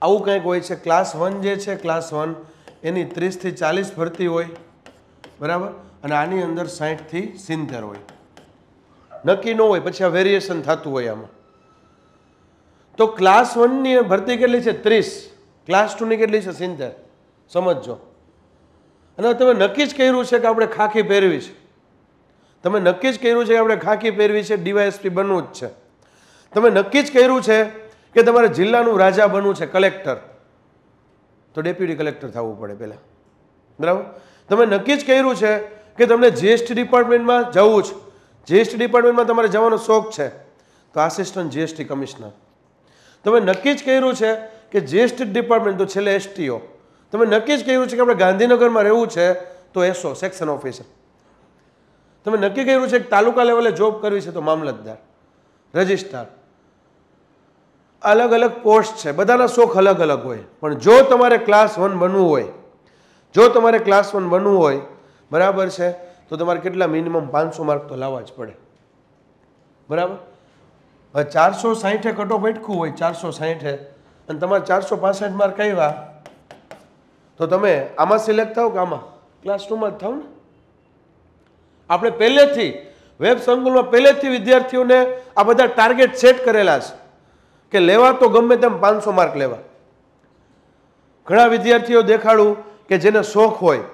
આવું કંઈક હોય છે ક્લાસ વન જે છે ક્લાસ વન એની ત્રીસથી ચાલીસ ભરતી હોય બરાબર અને આની અંદર સાહીઠથી સિત્તેર હોય નક્કી ન હોય પછી આ વેરિએશન થતું હોય આમાં તો ક્લાસ વનની ભરતી કેટલી છે ત્રીસ ક્લાસ ટુની કેટલી છે સિત્તેર સમજજો અને તમે નક્કી જ કર્યું છે કે આપણે ખાખી પહેરવી છે તમે નક્કી જ કર્યું છે કે આપણે ખાકી પહેરવી છે ડીવાયએસપી બનવું જ છે તમે નક્કી જ કર્યું છે કે તમારે જિલ્લાનું રાજા બનવું છે કલેક્ટર તો ડેપ્યુટી કલેક્ટર થવું પડે પહેલાં બરાબર તમે નક્કી જ કર્યું છે કે તમને જીએસટી ડિપાર્ટમેન્ટમાં જવું જ જીએસટી ડિપાર્ટમેન્ટમાં તમારે જવાનો શોખ છે તો આસિસ્ટન્ટ જીએસટી કમિશનર તમે નક્કી જ કર્યું છે કે જીએસટી ડિપાર્ટમેન્ટ તો છેલ્લે એસટીઓ તમે નક્કી જ કહ્યું છે કે આપણે ગાંધીનગરમાં રહેવું છે તો એસો સેક્શન ઓફિસર તમે નક્કી કર્યું છે કે તાલુકા લેવલે જોબ કરવી છે તો મામલતદાર રજિસ્ટ્રાર અલગ અલગ પોસ્ટ છે બધાના શોખ અલગ અલગ હોય પણ જો તમારે ક્લાસ વન બનવું હોય જો તમારે ક્લાસ વન બનવું હોય બરાબર છે તો તમારે કેટલા મિનિમમ પાંચસો માર્ક તો લાવવા જ પડે બરાબર હવે ચારસો સાહીઠે કટો બેઠખું હોય ચારસો સાહીઠે અને તમારે ચારસો પાસઠ માર્ક આવ્યા તો તમે આમાં સિલેક્ટ થાવ કે આમાં ક્લાસ ટુમાં જ થાવ ને આપણે પહેલેથી વેબ સંકુલમાં પહેલેથી વિદ્યાર્થીઓને આ બધા ટાર્ગેટ સેટ કરેલા છે કે લેવા તો ગમે તેમ પાંચસો માર્ક લેવા ઘણા વિદ્યાર્થીઓ દેખાડું કે જેને શોખ હોય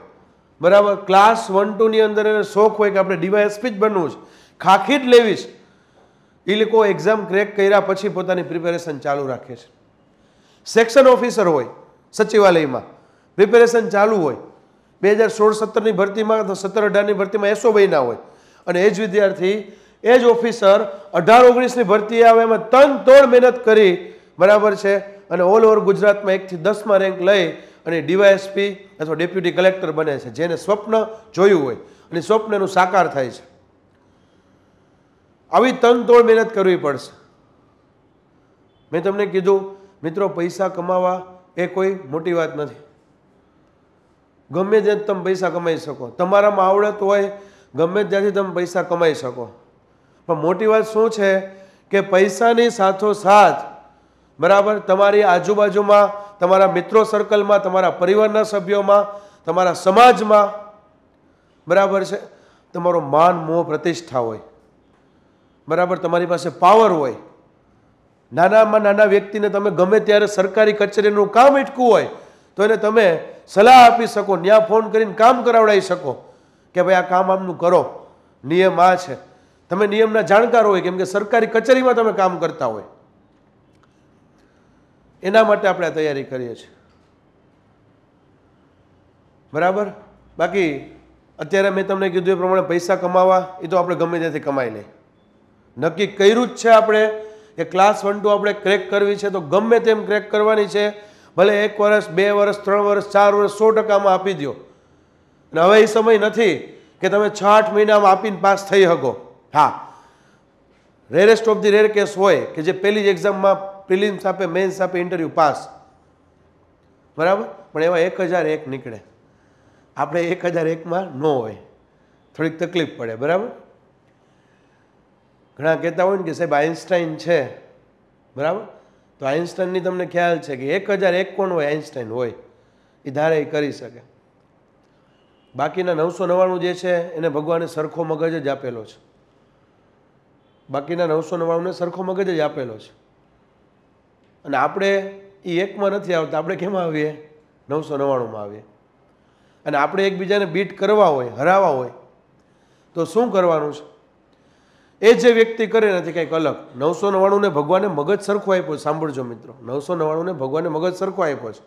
બરાબર ક્લાસ વન ટુની અંદર એને શોખ હોય કે આપણે ડીવાયએસપી જ બનવું છે ખાખી જ લેવી છે એ લોકો એક્ઝામ ક્રેક કર્યા પછી પોતાની પ્રિપેરેશન ચાલુ રાખે છે સેક્શન ઓફિસર હોય સચિવાલયમાં પ્રિપેરેશન ચાલુ હોય બે હજાર સોળ સત્તરની ભરતીમાં સત્તર અઢારની ભરતીમાં એસો બન્યા હોય અને એ જ વિદ્યાર્થી એ જ ઓફિસર અઢાર ઓગણીસની ભરતી આવે એમાં તન તોડ મહેનત કરી બરાબર છે અને ઓલ ઓવર ગુજરાતમાં એકથી દસમાં રેન્ક લઈ અને ડીવાયએસપી અથવા ડેપ્યુટી કલેક્ટર બને છે જેને સ્વપ્ન જોયું હોય અને સ્વપ્નનું સાકાર થાય છે આવી તન તોડ મહેનત કરવી પડશે મેં તમને કીધું મિત્રો પૈસા કમાવા એ કોઈ મોટી વાત નથી ગમે ત્યાં તમે પૈસા કમાઈ શકો તમારામાં આવડત હોય ગમે ત્યાંથી તમે પૈસા કમાઈ શકો પણ મોટી વાત શું છે કે પૈસાની સાથોસાથ બરાબર તમારી આજુબાજુમાં તમારા મિત્રો સર્કલમાં તમારા પરિવારના સભ્યોમાં તમારા સમાજમાં બરાબર છે તમારો માન મોહ પ્રતિષ્ઠા હોય બરાબર તમારી પાસે પાવર હોય નાનામાં નાના વ્યક્તિને તમે ગમે ત્યારે સરકારી કચેરીનું કામ ઇટકું હોય તો એને તમે સલાહ આપી શકો ત્યાં ફોન કરીને કામ કરાવડાવી શકો કે ભાઈ આ કામ આમનું કરો નિયમ આ છે તમે નિયમના જાણકાર હોય કેમ કે સરકારી કચેરીમાં તમે કામ કરતા હોય એના માટે આપણે તૈયારી કરીએ છીએ બરાબર બાકી અત્યારે મેં તમને કીધું એ પ્રમાણે પૈસા કમાવા એ તો આપણે ગમે ત્યાંથી કમાઈ લઈએ નક્કી કર્યું જ છે આપણે કે ક્લાસ વન ટુ આપણે ક્રેક કરવી છે તો ગમે તેમ ક્રેક કરવાની છે ભલે એક વર્ષ બે વર્ષ ત્રણ વર્ષ ચાર વર્ષ સો ટકામાં આપી દો અને હવે એ સમય નથી કે તમે છ આઠ મહિનામાં આપીને પાસ થઈ શકો હા rarest of the rare case હોય કે જે પહેલી જ એક્ઝામમાં પ્રિલિમ્સ આપે મેન્સ આપે ઇન્ટરવ્યૂ પાસ બરાબર પણ એવા એક હજાર એક નીકળે આપણે એક હજાર એકમાં ન હોય થોડીક તકલીફ પડે બરાબર ઘણા કહેતા હોય ને કે સાહેબ આઇન્સ્ટાઈન છે બરાબર તો આઇન્સ્ટાઈનની તમને ખ્યાલ છે કે એક હજાર એક કોણ હોય આઇન્સ્ટાઈન હોય એ ધારે એ કરી શકે બાકીના નવસો નવ્વાણું જે છે એને ભગવાને સરખો મગજ જ આપેલો છે બાકીના નવસો નવ્વાણુંને સરખો મગજ જ આપેલો છે અને આપણે એ એકમાં નથી આવતા આપણે કેમ આવીએ નવસો નવ્વાણુંમાં આવીએ અને આપણે એકબીજાને બીટ કરવા હોય હરાવા હોય તો શું કરવાનું છે એ જે વ્યક્તિ કરે એનાથી કંઈક અલગ નવસો નવ્વાણુંને ભગવાને મગજ સરખો આપ્યો છે સાંભળજો મિત્રો નવસો નવ્વાણુંને ભગવાને મગજ સરખો આપ્યો છે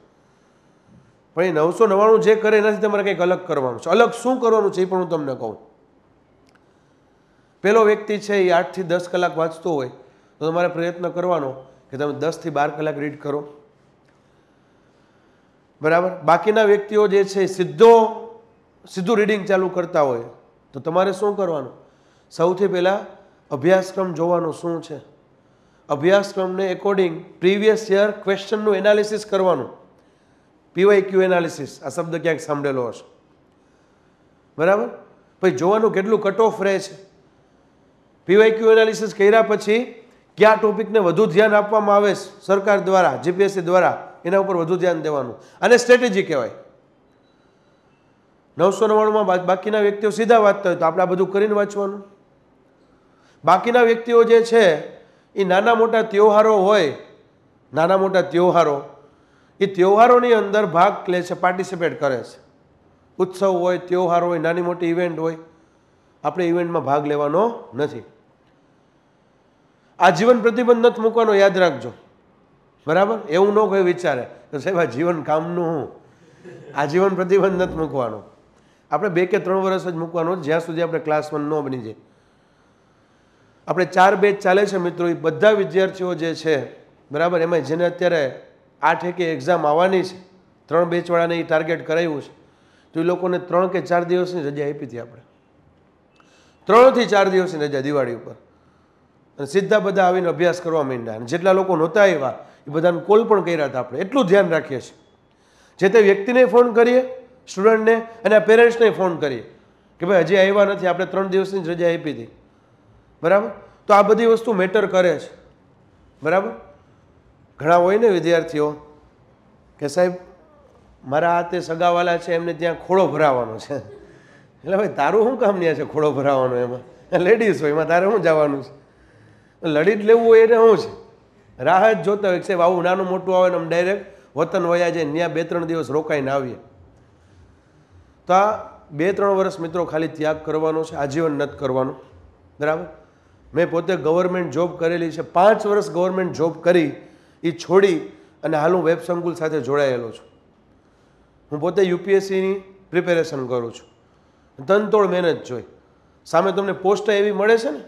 પણ એ નવસો નવ્વાણું જે કરે એનાથી તમારે કંઈક અલગ કરવાનું છે અલગ શું કરવાનું છે એ પણ હું તમને કહું પેલો વ્યક્તિ છે એ આઠથી દસ કલાક વાંચતો હોય તો તમારે પ્રયત્ન કરવાનો કે તમે દસથી બાર કલાક રીડ કરો બરાબર બાકીના વ્યક્તિઓ જે છે સીધો સીધું રીડિંગ ચાલુ કરતા હોય તો તમારે શું કરવાનું સૌથી પહેલાં અભ્યાસક્રમ જોવાનો શું છે અભ્યાસક્રમને એકોર્ડિંગ પ્રીવિયસ યર ક્વેશ્ચનનું એનાલિસિસ કરવાનું પીવાય ક્યુ એનાલિસિસ આ શબ્દ ક્યાંક સાંભળેલો હશે બરાબર પછી જોવાનું કેટલું કટ ઓફ રહે છે પીવાય ક્યુ એનાલિસિસ કર્યા પછી કયા ટોપિકને વધુ ધ્યાન આપવામાં આવે સરકાર દ્વારા જીપીએસસી દ્વારા એના ઉપર વધુ ધ્યાન દેવાનું અને સ્ટ્રેટેજી કહેવાય નવસો નવ્વાણુંમાં બાકીના વ્યક્તિઓ સીધા વાંચતા હોય તો આપણે આ બધું કરીને વાંચવાનું બાકીના વ્યક્તિઓ જે છે એ નાના મોટા તહેવારો હોય નાના મોટા તહેવારો એ તહેવારોની અંદર ભાગ લે છે પાર્ટિસિપેટ કરે છે ઉત્સવ હોય ત્યોહાર હોય નાની મોટી ઇવેન્ટ હોય આપણે ઇવેન્ટમાં ભાગ લેવાનો નથી આ જીવન પ્રતિબંધ નથી મૂકવાનો યાદ રાખજો બરાબર એવું ન કોઈ વિચારે તો સાહેબ આ જીવન કામનું હું જીવન પ્રતિબંધ નથી મૂકવાનો આપણે બે કે ત્રણ વર્ષ જ મૂકવાનું જ્યાં સુધી આપણે ક્લાસ વન ન બની જાય આપણે ચાર બેચ ચાલે છે મિત્રો એ બધા વિદ્યાર્થીઓ જે છે બરાબર એમાં જેને અત્યારે આઠ એકે એક્ઝામ આવવાની છે ત્રણ બેચવાળાને એ ટાર્ગેટ કરાવ્યું છે તો એ લોકોને ત્રણ કે ચાર દિવસની રજા આપી હતી આપણે ત્રણથી ચાર દિવસની રજા દિવાળી ઉપર અને સીધા બધા આવીને અભ્યાસ કરવા માંડ્યા અને જેટલા લોકો નહોતા આવ્યા એ બધાને કોલ પણ કર્યા હતા આપણે એટલું ધ્યાન રાખીએ છીએ જે તે વ્યક્તિને ફોન કરીએ સ્ટુડન્ટને અને પેરેન્ટ્સને ફોન કરીએ કે ભાઈ હજી આવ્યા નથી આપણે ત્રણ દિવસની જ રજા આપી હતી બરાબર તો આ બધી વસ્તુ મેટર કરે છે બરાબર ઘણા હોય ને વિદ્યાર્થીઓ કે સાહેબ મારા આ તે સગાવાલા છે એમને ત્યાં ખોળો ભરાવાનો છે એટલે ભાઈ તારું શું કામ ત્યાં છે ખોળો ભરાવાનો એમાં લેડીઝ હોય એમાં તારે શું જવાનું છે લડી જ લેવું હોય એને શું છે રાહત જોતા હોય સાહેબ આવું નાનું મોટું આવે ને આમ ડાયરેક્ટ વતન વયા જાય ત્યાં બે ત્રણ દિવસ રોકાઈને આવીએ તો આ બે ત્રણ વર્ષ મિત્રો ખાલી ત્યાગ કરવાનો છે આજીવન નથી કરવાનું બરાબર મેં પોતે ગવર્મેન્ટ જોબ કરેલી છે પાંચ વર્ષ ગવર્મેન્ટ જોબ કરી એ છોડી અને હાલ હું વેબ સંકુલ સાથે જોડાયેલો છું હું પોતે યુપીએસસીની પ્રિપેરેશન કરું છું તનતોડ મહેનત જોઈ સામે તમને પોસ્ટ એવી મળે છે ને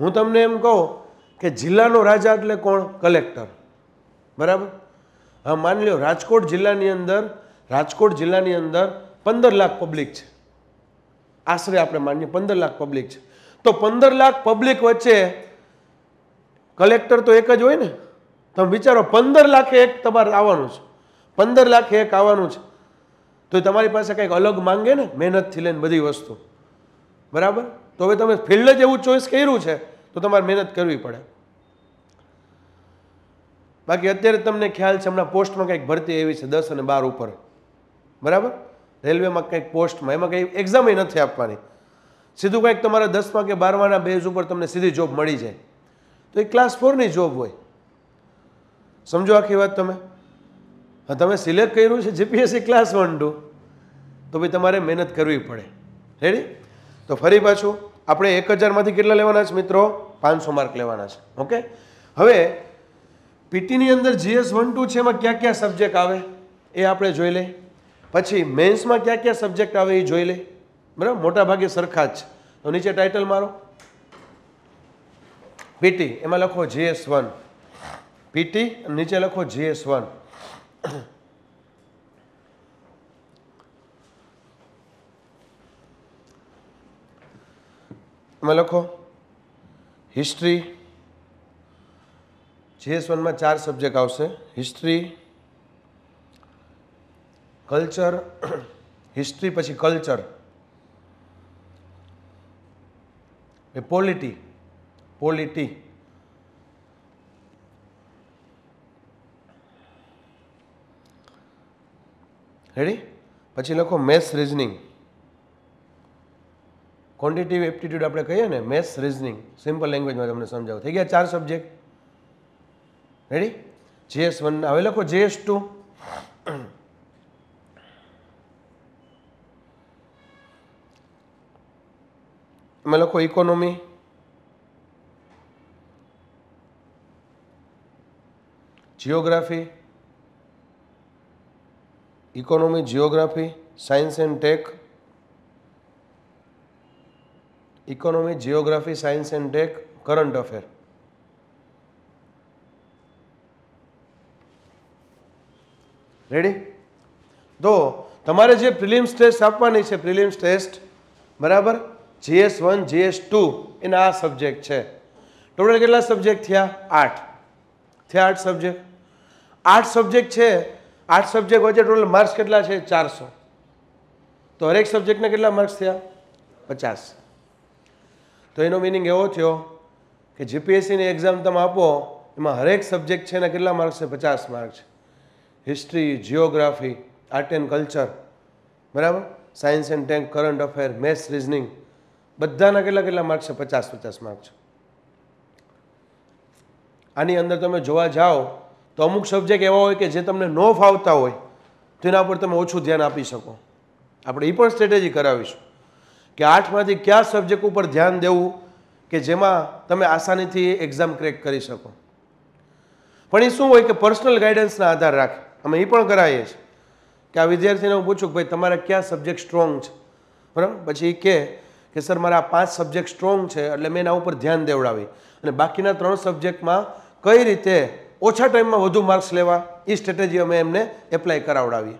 હું તમને એમ કહું કે જિલ્લાનો રાજા એટલે કોણ કલેક્ટર બરાબર હા માની લો રાજકોટ જિલ્લાની અંદર રાજકોટ જિલ્લાની અંદર પંદર લાખ પબ્લિક છે આશરે આપણે માનીએ પંદર લાખ પબ્લિક છે તો પંદર લાખ પબ્લિક વચ્ચે કલેક્ટર તો એક જ હોય ને તમે વિચારો પંદર લાખે એક તમારે આવવાનું છે પંદર લાખે એક આવવાનું છે તો તમારી પાસે કંઈક અલગ માંગે ને મહેનતથી લઈને બધી વસ્તુ બરાબર તો હવે તમે ફિલ્ડ જ એવું ચોઈસ કર્યું છે તો તમારે મહેનત કરવી પડે બાકી અત્યારે તમને ખ્યાલ છે હમણાં પોસ્ટમાં કંઈક ભરતી એવી છે દસ અને બાર ઉપર બરાબર રેલવેમાં કંઈક પોસ્ટમાં એમાં કંઈ એક્ઝામ નથી આપવાની સીધું કંઈક તમારા દસમા કે બારમાના બેઝ ઉપર તમને સીધી જોબ મળી જાય તો એ ક્લાસ ફોરની જોબ હોય સમજો આખી વાત તમે હા તમે સિલેક્ટ કર્યું છે જીપીએસસી ક્લાસ વન ટુ તો ભાઈ તમારે મહેનત કરવી પડે રેડી તો ફરી પાછું આપણે એક હજારમાંથી કેટલા લેવાના છે મિત્રો પાંચસો માર્ક લેવાના છે ઓકે હવે પીટીની અંદર જીએસ વન ટુ છે એમાં કયા કયા સબ્જેક્ટ આવે એ આપણે જોઈ લઈએ પછી મેન્સમાં ક્યાં કયા સબ્જેક્ટ આવે એ જોઈ લઈએ બરાબર મોટા ભાગે સરખા જ છે નીચે ટાઇટલ મારો પીટી એમાં લખો જીએસ વન પીટી નીચે લખો જીએસ વન એમાં લખો હિસ્ટ્રી જીએસ વનમાં ચાર સબ્જેક્ટ આવશે હિસ્ટ્રી કલ્ચર હિસ્ટ્રી પછી કલ્ચર એ પોલિટી પોલિટી રેડી પછી લખો મેથ્સ રિઝનિંગ ક્વોન્ટિટિવ એપ્ટિટ્યૂડ આપણે કહીએ ને મેથ્સ રિઝનિંગ સિમ્પલ લેંગ્વેજમાં તમને સમજાવું થઈ ગયા ચાર સબ્જેક્ટ રેડી જીએસ વન હવે લખો જીએસ ટુ मैं लखो economy geography economy geography science and tech economy geography science and tech current affair ready तो तुम्हारे जो प्रीलिम्स टेस्ट आप प्रीलिम्स टेस्ट बराबर જીએસ વન જીએસ ટુ એના આ સબ્જેક્ટ છે ટોટલ કેટલા સબ્જેક્ટ થયા આઠ થયા આઠ સબ્જેક્ટ આઠ સબ્જેક્ટ છે આઠ સબ્જેક્ટ વચ્ચે ટોટલ માર્ક્સ કેટલા છે ચારસો તો હરેક સબ્જેક્ટના કેટલા માર્ક્સ થયા પચાસ તો એનો મિનિંગ એવો થયો કે જીપીએસસીની એક્ઝામ તમે આપો એમાં હરેક સબ્જેક્ટ છે એના કેટલા માર્ક્સ છે પચાસ marks history geography art and culture બરાબર સાયન્સ એન્ડ ટેન્ક કરંટ અફેર મેથ્સ રિઝનિંગ બધાના કેટલા કેટલા માર્ક છે પચાસ પચાસ માર્ક છે આની અંદર તમે જોવા જાઓ તો અમુક સબ્જેક્ટ એવા હોય કે જે તમને ન ફાવતા હોય તેના એના પર તમે ઓછું ધ્યાન આપી શકો આપણે એ પણ સ્ટ્રેટેજી કરાવીશું કે આઠમાંથી કયા સબ્જેક્ટ ઉપર ધ્યાન દેવું કે જેમાં તમે આસાનીથી એક્ઝામ ક્રેક કરી શકો પણ એ શું હોય કે પર્સનલ ગાઈડન્સના આધાર રાખે અમે એ પણ કરાવીએ છીએ કે આ વિદ્યાર્થીને હું પૂછું કે ભાઈ તમારા કયા સબ્જેક્ટ સ્ટ્રોંગ છે બરાબર પછી એ કહે કે સર મારા પાંચ સબ્જેક્ટ સ્ટ્રોંગ છે એટલે મેં એના ઉપર ધ્યાન દેવડાવી અને બાકીના ત્રણ સબ્જેક્ટમાં કઈ રીતે ઓછા ટાઈમમાં વધુ માર્ક્સ લેવા એ સ્ટ્રેટેજી અમે એમને એપ્લાય કરાવડાવીએ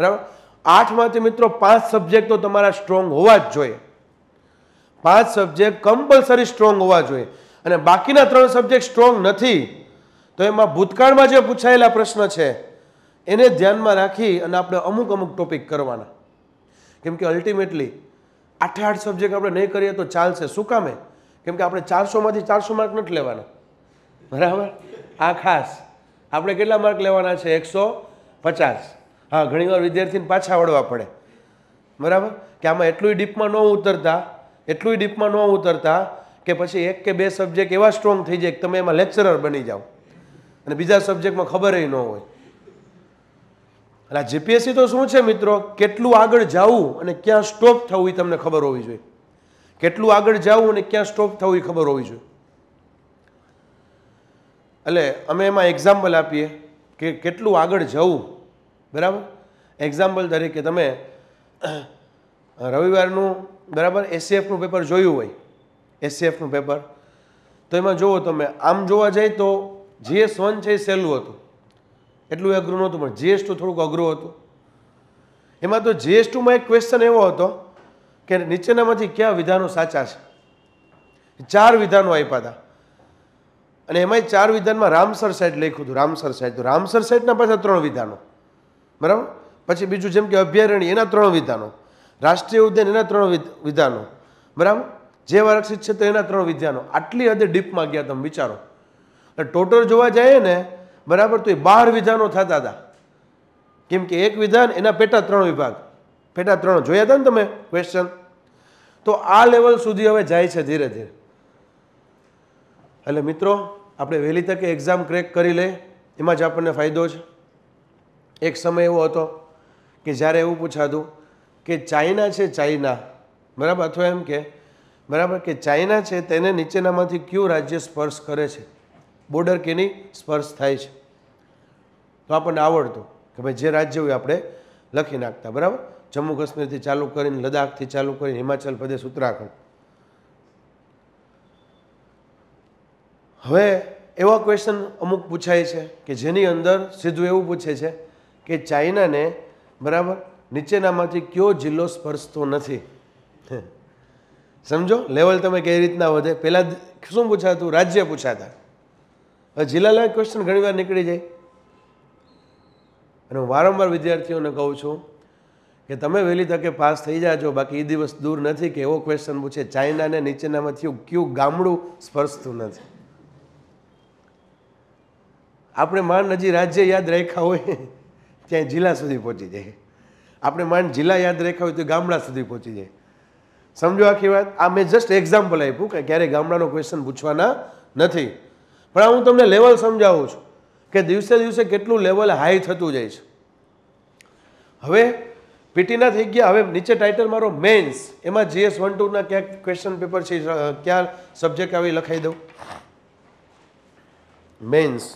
બરાબર આઠમાંથી મિત્રો પાંચ સબ્જેક્ટ તો તમારા સ્ટ્રોંગ હોવા જ જોઈએ પાંચ સબ્જેક્ટ કમ્પલસરી સ્ટ્રોંગ હોવા જોઈએ અને બાકીના ત્રણ સબ્જેક્ટ સ્ટ્રોંગ નથી તો એમાં ભૂતકાળમાં જે પૂછાયેલા પ્રશ્ન છે એને ધ્યાનમાં રાખી અને આપણે અમુક અમુક ટોપિક કરવાના કેમ કે અલ્ટિમેટલી આઠે આઠ સબ્જેક્ટ આપણે નહીં કરીએ તો ચાલશે શું કામે કેમ કે આપણે ચારસોમાંથી ચારસો માર્ક નથી લેવાના બરાબર આ ખાસ આપણે કેટલા માર્ક લેવાના છે એકસો પચાસ હા ઘણીવાર વિદ્યાર્થીને પાછા વળવા પડે બરાબર કે આમાં એટલું ડીપમાં ન ઉતરતા એટલું ડીપમાં ન ઉતરતા કે પછી એક કે બે સબ્જેક્ટ એવા સ્ટ્રોંગ થઈ જાય કે તમે એમાં લેક્ચરર બની જાઓ અને બીજા સબ્જેક્ટમાં ખબરય ન હોય એટલે આ જીપીએસસી તો શું છે મિત્રો કેટલું આગળ જવું અને ક્યાં સ્ટોપ થવું એ તમને ખબર હોવી જોઈએ કેટલું આગળ જવું અને ક્યાં સ્ટોપ થવું એ ખબર હોવી જોઈએ એટલે અમે એમાં એક્ઝામ્પલ આપીએ કે કેટલું આગળ જવું બરાબર એક્ઝામ્પલ તરીકે તમે રવિવારનું બરાબર એસીએફનું પેપર જોયું હોય એસીએફનું પેપર તો એમાં જુઓ તમે આમ જોવા જાય તો જીએસ વન છે એ સહેલું હતું એટલું અઘરું નહોતું પણ જીએસ થોડુંક અઘરું હતું એમાં તો જીએસ ટુમાં એક ક્વેશ્ચન એવો હતો કે નીચેનામાંથી કયા વિધાનો સાચા છે ચાર વિધાનો આપ્યા હતા અને એમાંય ચાર વિધાનમાં રામસર સાઈડ લખ્યું હતું રામસર સાઈડ તો રામસર સાઈડના પાછા ત્રણ વિધાનો બરાબર પછી બીજું જેમ કે અભયારણ્ય એના ત્રણ વિધાનો રાષ્ટ્રીય ઉદ્યાન એના ત્રણ વિધાનો બરાબર જે છે તો એના ત્રણ વિધાનો આટલી હદે ડીપમાં ગયા તમે વિચારો એટલે ટોટલ જોવા જઈએ ને બરાબર તો એ બાર વિધાનો થતા હતા કેમ કે એક વિધાન એના પેટા ત્રણ વિભાગ પેટા ત્રણ જોયા હતા ને તમે ક્વેશ્ચન તો આ લેવલ સુધી હવે જાય છે ધીરે ધીરે એટલે મિત્રો આપણે વહેલી તકે એક્ઝામ ક્રેક કરી લઈએ એમાં જ આપણને ફાયદો છે એક સમય એવો હતો કે જ્યારે એવું પૂછાતું કે ચાઇના છે ચાઇના બરાબર અથવા એમ કે બરાબર કે ચાઇના છે તેને નીચેનામાંથી કયું રાજ્ય સ્પર્શ કરે છે બોર્ડર કેની સ્પર્શ થાય છે તો આપણને આવડતું કે ભાઈ જે રાજ્ય હોય આપણે લખી નાખતા બરાબર જમ્મુ કાશ્મીરથી ચાલુ કરીને લદ્દાખથી ચાલુ કરીને હિમાચલ પ્રદેશ ઉત્તરાખંડ હવે એવા ક્વેશ્ચન અમુક પૂછાય છે કે જેની અંદર સીધું એવું પૂછે છે કે ચાઇનાને બરાબર નીચેનામાંથી કયો જિલ્લો સ્પર્શતો નથી સમજો લેવલ તમે કઈ રીતના વધે પહેલાં શું પૂછાતું રાજ્ય પૂછાતા જિલ્લા લેવલ ક્વેશ્ચન ઘણીવાર નીકળી જાય અને હું વારંવાર વિદ્યાર્થીઓને કહું છું કે તમે વહેલી તકે પાસ થઈ જાજો બાકી એ દિવસ દૂર નથી કે એવો ક્વેશ્ચન પૂછે ચાઇનાને નીચેનામાંથી થયું ગામડું સ્પર્શતું નથી આપણે માંડ હજી રાજ્ય યાદ રાખ્યા હોય ત્યાં જિલ્લા સુધી પહોંચી જાય આપણે માંડ જિલ્લા યાદ રાખ્યા હોય તો ગામડા સુધી પહોંચી જાય સમજો આખી વાત આ મેં જસ્ટ એક્ઝામ્પલ આપ્યું કે ક્યારેય ગામડાનો ક્વેશ્ચન પૂછવાના નથી પણ આ હું તમને લેવલ સમજાવું છું કે દિવસે દિવસે કેટલું લેવલ હાઈ થતું જાય છે હવે પીટીના થઈ ગયા હવે નીચે ટાઇટલ મારો મેન્સ એમાં જીએસ વન ટુના ક્યાંક ક્વેશ્ચન પેપર છે ક્યાં સબ્જેક્ટ આવી લખાઈ દઉં મેન્સ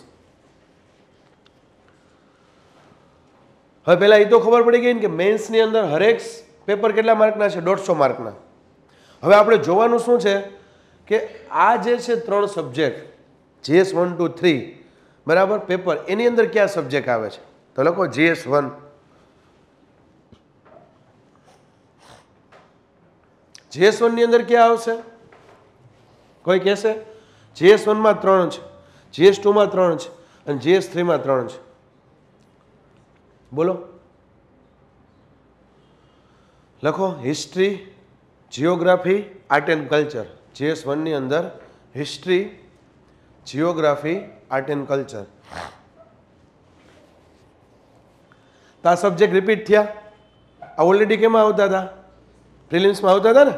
હવે પહેલાં એ તો ખબર પડી ગઈ ને કે મેન્સની અંદર હરેક પેપર કેટલા માર્કના છે દોઢસો માર્કના હવે આપણે જોવાનું શું છે કે આ જે છે ત્રણ subject GS one two three બરાબર પેપર એની અંદર કયા સબ્જેક્ટ આવે છે તો લખો જીએસ વન જીએસ વનની અંદર ક્યાં આવશે કોઈ કહેશે જીએસ વનમાં ત્રણ છે જીએસ ટુમાં ત્રણ છે અને જીએસ થ્રીમાં ત્રણ છે બોલો લખો history geography art and culture GS વનની અંદર history geography art and culture તો આ સબ્જેક્ટ રિપીટ થયા આ ઓલરેડી કેમાં આવતા હતા પ્રિલિમ્સમાં આવતા હતા ને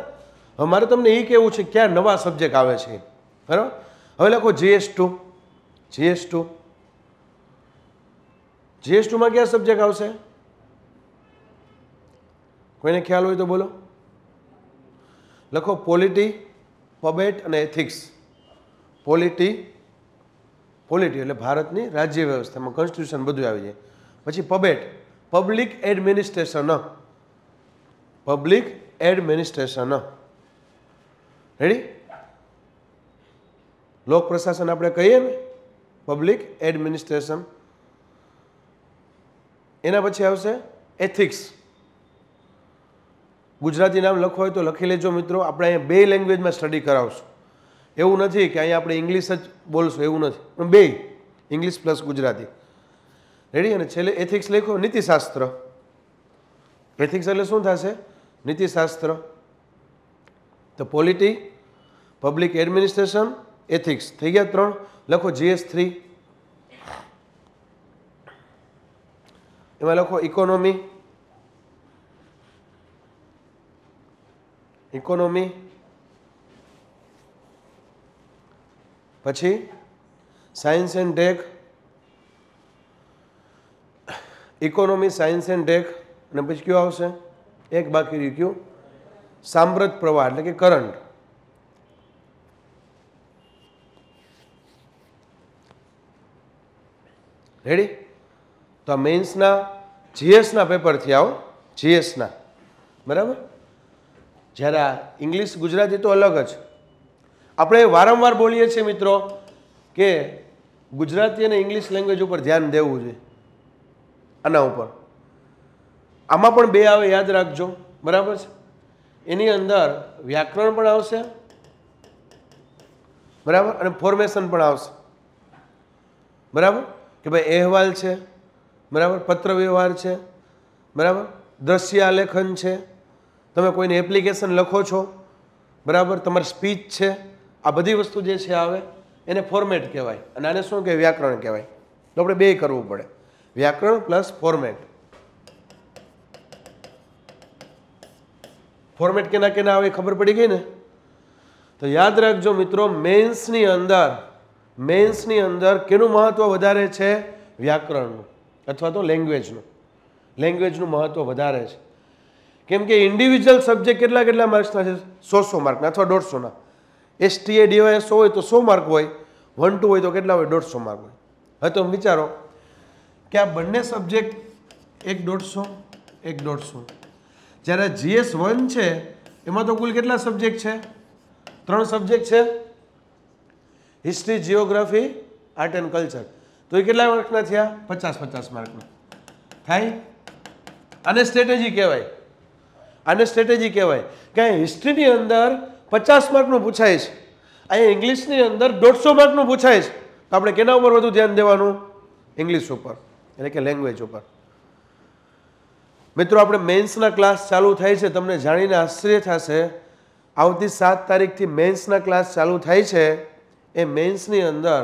હવે મારે તમને એ કેવું છે ક્યાં નવા સબ્જેક્ટ આવે છે બરાબર હવે લખો GS two GS two GS ટુમાં કયા સબ્જેક્ટ આવશે કોઈને ખ્યાલ હોય તો બોલો લખો પોલિટી પબેટ અને એથિક્સ પોલિટી પોલિટી એટલે ભારતની રાજ્ય વ્યવસ્થામાં કોન્સ્ટિટ્યુશન બધું આવી જાય પછી પબેટ public administration public administration ready લોક પ્રશાસન આપણે કહીએ ને પબ્લિક એડમિનિસ્ટ્રેશન એના પછી આવશે એથિક્સ ગુજરાતી નામ લખો હોય તો લખી લેજો મિત્રો આપણે અહીંયા બે લેંગ્વેજમાં સ્ટડી કરાવશું એવું નથી કે અહીંયા આપણે ઇંગ્લિશ જ બોલશું એવું નથી બે ઇંગ્લિશ પ્લસ ગુજરાતી રેડી અને છેલ્લે એથિક્સ લખો નીતિશાસ્ત્ર એથિક્સ એટલે શું થશે નીતિશાસ્ત્ર તો પોલિટી પબ્લિક એડમિનિસ્ટ્રેશન એથિક્સ થઈ ગયા ત્રણ લખો જીએસ થ્રી એમાં લખો ઇકોનોમી ઇકોનોમી પછી science and tech economy science and tech અને પછી કયું આવશે એક બાકી રહ્યું કયું સામ્રત પ્રવાહ એટલે કે કરંટ રેડી તો આ મેન્સના જીએસના પેપરથી આવો જીએસના બરાબર જ્યારે આ ઇંગ્લિશ ગુજરાતી તો અલગ જ આપણે વારંવાર બોલીએ છીએ મિત્રો કે ગુજરાતી અને ઇંગ્લિશ લેંગ્વેજ ઉપર ધ્યાન દેવું જોઈએ આના ઉપર આમાં પણ બે આવે યાદ રાખજો બરાબર છે એની અંદર વ્યાકરણ પણ આવશે બરાબર અને ફોર્મેશન પણ આવશે બરાબર કે ભાઈ અહેવાલ છે બરાબર પત્ર વ્યવહાર છે બરાબર દ્રશ્ય આલેખન છે તમે કોઈને એપ્લિકેશન લખો છો બરાબર તમારી સ્પીચ છે આ બધી વસ્તુ જે છે આવે એને ફોર્મેટ કહેવાય અને આને શું કહેવાય વ્યાકરણ કહેવાય તો આપણે બે કરવું પડે વ્યાકરણ પ્લસ ફોર્મેટ ફોર્મેટ કેના કેના આવે ખબર પડી ગઈ ને તો યાદ રાખજો મિત્રો મેન્સની અંદર મેન્સની અંદર કેનું મહત્ત્વ વધારે છે વ્યાકરણનું અથવા તો લેંગ્વેજનું લેંગ્વેજનું મહત્ત્વ વધારે છે કેમ કે ઇન્ડિવિજ્યુઅલ સબ્જેક્ટ કેટલા કેટલા માર્ક્સના છે સોસો માર્કના અથવા દોઢસોના એસટીએ ડીવાય સો હોય તો સો માર્ક હોય વન ટુ હોય તો કેટલા હોય દોઢસો માર્ક હોય હવે તમે વિચારો કે આ બંને સબ્જેક્ટ એક દોઢસો એક દોઢસો જ્યારે જીએસ વન છે એમાં તો કુલ કેટલા સબ્જેક્ટ છે ત્રણ સબ્જેક્ટ છે history geography art and culture તો એ કેટલા માર્કના થયા પચાસ પચાસ માર્કના થાય આને સ્ટ્રેટેજી કહેવાય આને સ્ટ્રેટેજી કહેવાય કે હિસ્ટ્રીની અંદર પચાસ માર્કનું પૂછાય છે અહીંયા ઇંગ્લિશની અંદર દોઢસો માર્કનું પૂછાય છે તો આપણે કેના ઉપર વધુ ધ્યાન દેવાનું ઇંગ્લિશ ઉપર એટલે કે લેંગ્વેજ ઉપર મિત્રો આપણે મેન્સના ક્લાસ ચાલુ થાય છે તમને જાણીને આશ્ચર્ય થશે આવતી સાત તારીખથી મેન્સના ક્લાસ ચાલુ થાય છે એ મેન્સની અંદર